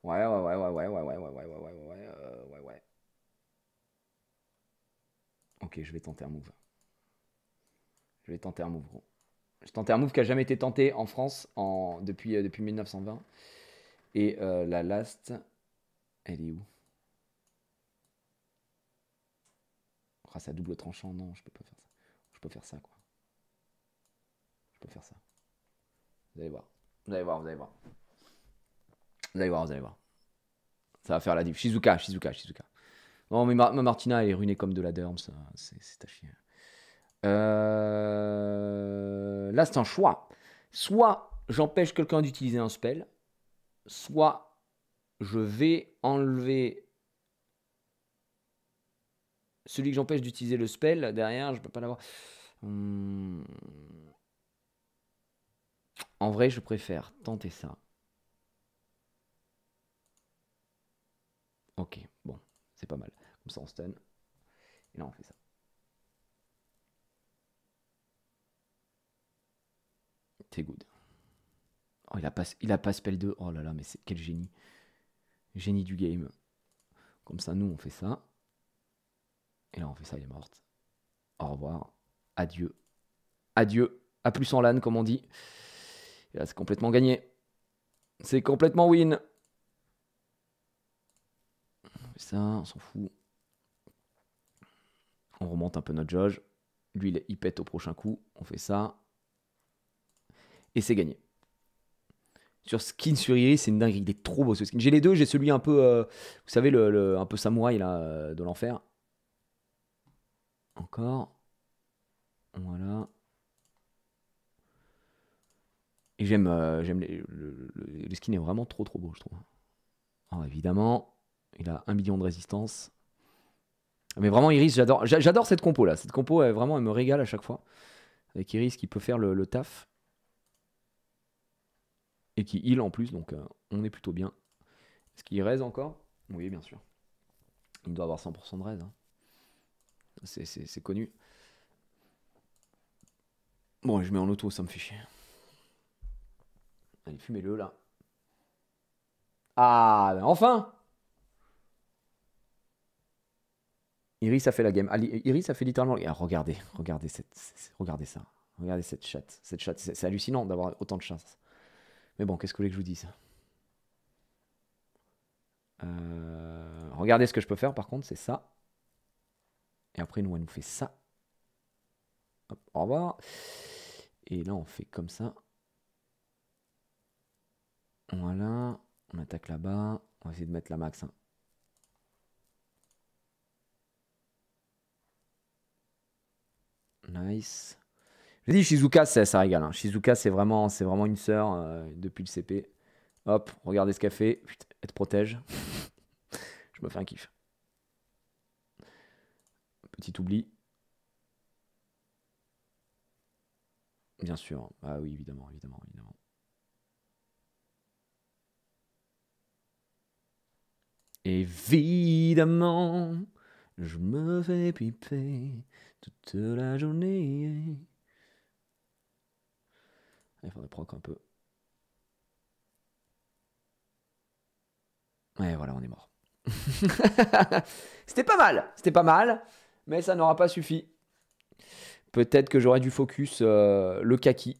Ouais, ouais, ouais, ouais, ouais, ouais, ouais, ouais, ouais, ouais, ouais, ouais, ouais, ouais. Ok, je vais tenter un move. Je vais tenter un move, gros. Je tentais un move qui n'a jamais été tenté en France en, depuis, depuis 1920. Et la last, elle est où Ah, à double tranchant, non, je peux pas faire ça. Je peux faire ça, quoi. Je peux faire ça. Vous allez voir. Vous allez voir, vous allez voir. Vous allez voir, vous allez voir. Ça va faire la diff. Shizuka, Shizuka, Shizuka. Non, mais ma, Martina, elle est ruinée comme de la derme, C'est à chier. Euh, là, c'est un choix. Soit j'empêche quelqu'un d'utiliser un spell, soit je vais enlever celui que j'empêche d'utiliser le spell, derrière, je peux pas l'avoir. Hmm. En vrai, je préfère tenter ça. Ok, bon, c'est pas mal. Comme ça, on stun. Et là, on fait ça. T'es good. Oh, il a pas, il a pas spell 2. Oh là là, mais c'est quel génie. Génie du game. Comme ça, nous, on fait ça. Et là, on fait ça, elle est morte. Au revoir. Adieu. Adieu. A plus en l'âne, comme on dit. Et là, c'est complètement gagné. C'est complètement win. On fait ça, on s'en fout. On remonte un peu notre jauge. Lui, il, pète au prochain coup. On fait ça. Et c'est gagné sur skin sur Iris, c'est une dinguerie. Il est trop beau ce skin. J'ai les deux, j'ai celui un peu, euh, vous savez, le, un peu samouraï euh, de l'enfer. Encore. Voilà. Et j'aime, euh, j'aime le, skin est vraiment trop trop beau, je trouve. Alors évidemment, il a un million de résistance. Mais vraiment, Iris, j'adore, j'adore cette compo là. Cette compo, elle, vraiment, elle me régale à chaque fois. Avec Iris qui peut faire le, taf. Et qui heal en plus, donc euh, on est plutôt bien. Est-ce qu'il reste encore Oui, bien sûr. Il doit avoir 100% de raise. Hein. C'est connu. Bon, je mets en auto, ça me fait chier. Allez, fumez-le là. Ah, ben enfin Iris a fait la game. Iris a fait littéralement. regardez, regardez, cette, regardez ça. Regardez cette chatte. Cette chatte, c'est hallucinant d'avoir autant de chance. Mais bon, qu'est-ce que vous voulez que je vous dise euh, Regardez ce que je peux faire par contre, c'est ça. Et après, nous, elle nous fait ça. au revoir. Et là, on fait comme ça. Voilà. On attaque là-bas. On va essayer de mettre la max. Hein. Nice. Je dis Shizuka, ça, ça régale. Hein. Shizuka, c'est vraiment, vraiment une sœur euh, depuis le CP. Hop, regardez ce qu'elle fait. Putain, elle te protège. Je me fais un kiff. Petit oubli. Bien sûr. Ah oui, évidemment, évidemment, évidemment. Évidemment, je me fais piper toute la journée. Il faudrait proc un peu. Ouais, voilà, on est mort. c'était pas mal, c'était pas mal mais ça n'aura pas suffi. Peut-être que j'aurais dû focus euh, le kaki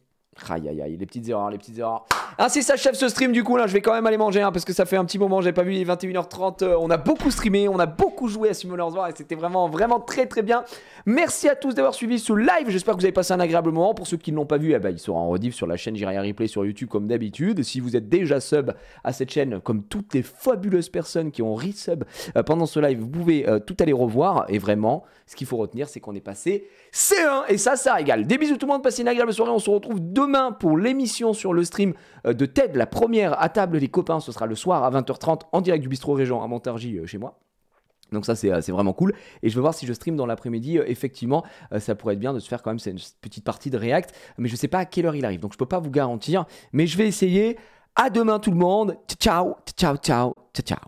Aïe aïe aïe, les petites erreurs, les petites erreurs. Ainsi ah, s'achève ce stream du coup là, je vais quand même aller manger hein, parce que ça fait un petit moment, J'ai pas vu les 21h30. Euh, on a beaucoup streamé, on a beaucoup joué à Simulator War et c'était vraiment vraiment très très bien. Merci à tous d'avoir suivi ce live, j'espère que vous avez passé un agréable moment. Pour ceux qui ne l'ont pas vu, eh ben, il sera en rediff sur la chaîne Jiraya Replay sur YouTube comme d'habitude. Si vous êtes déjà sub à cette chaîne, comme toutes les fabuleuses personnes qui ont resub sub euh, pendant ce live, vous pouvez euh, tout aller revoir. Et vraiment, ce qu'il faut retenir, c'est qu'on est passé c'est 1 et ça, ça régale. Des bisous tout le monde, passez une agréable soirée. On se retrouve demain pour l'émission sur le stream euh, de TED, la première à table des copains. Ce sera le soir à 20h30 en direct du bistrot Régent à Montargis euh, chez moi. Donc ça c'est euh, vraiment cool. Et je vais voir si je stream dans l'après-midi. effectivement, ça pourrait être bien de se faire quand même cette petite partie de React. Mais je ne sais pas à quelle heure il arrive. Donc je ne peux pas vous garantir. Mais je vais essayer. À demain tout le monde. ciao, ciao, ciao, ciao.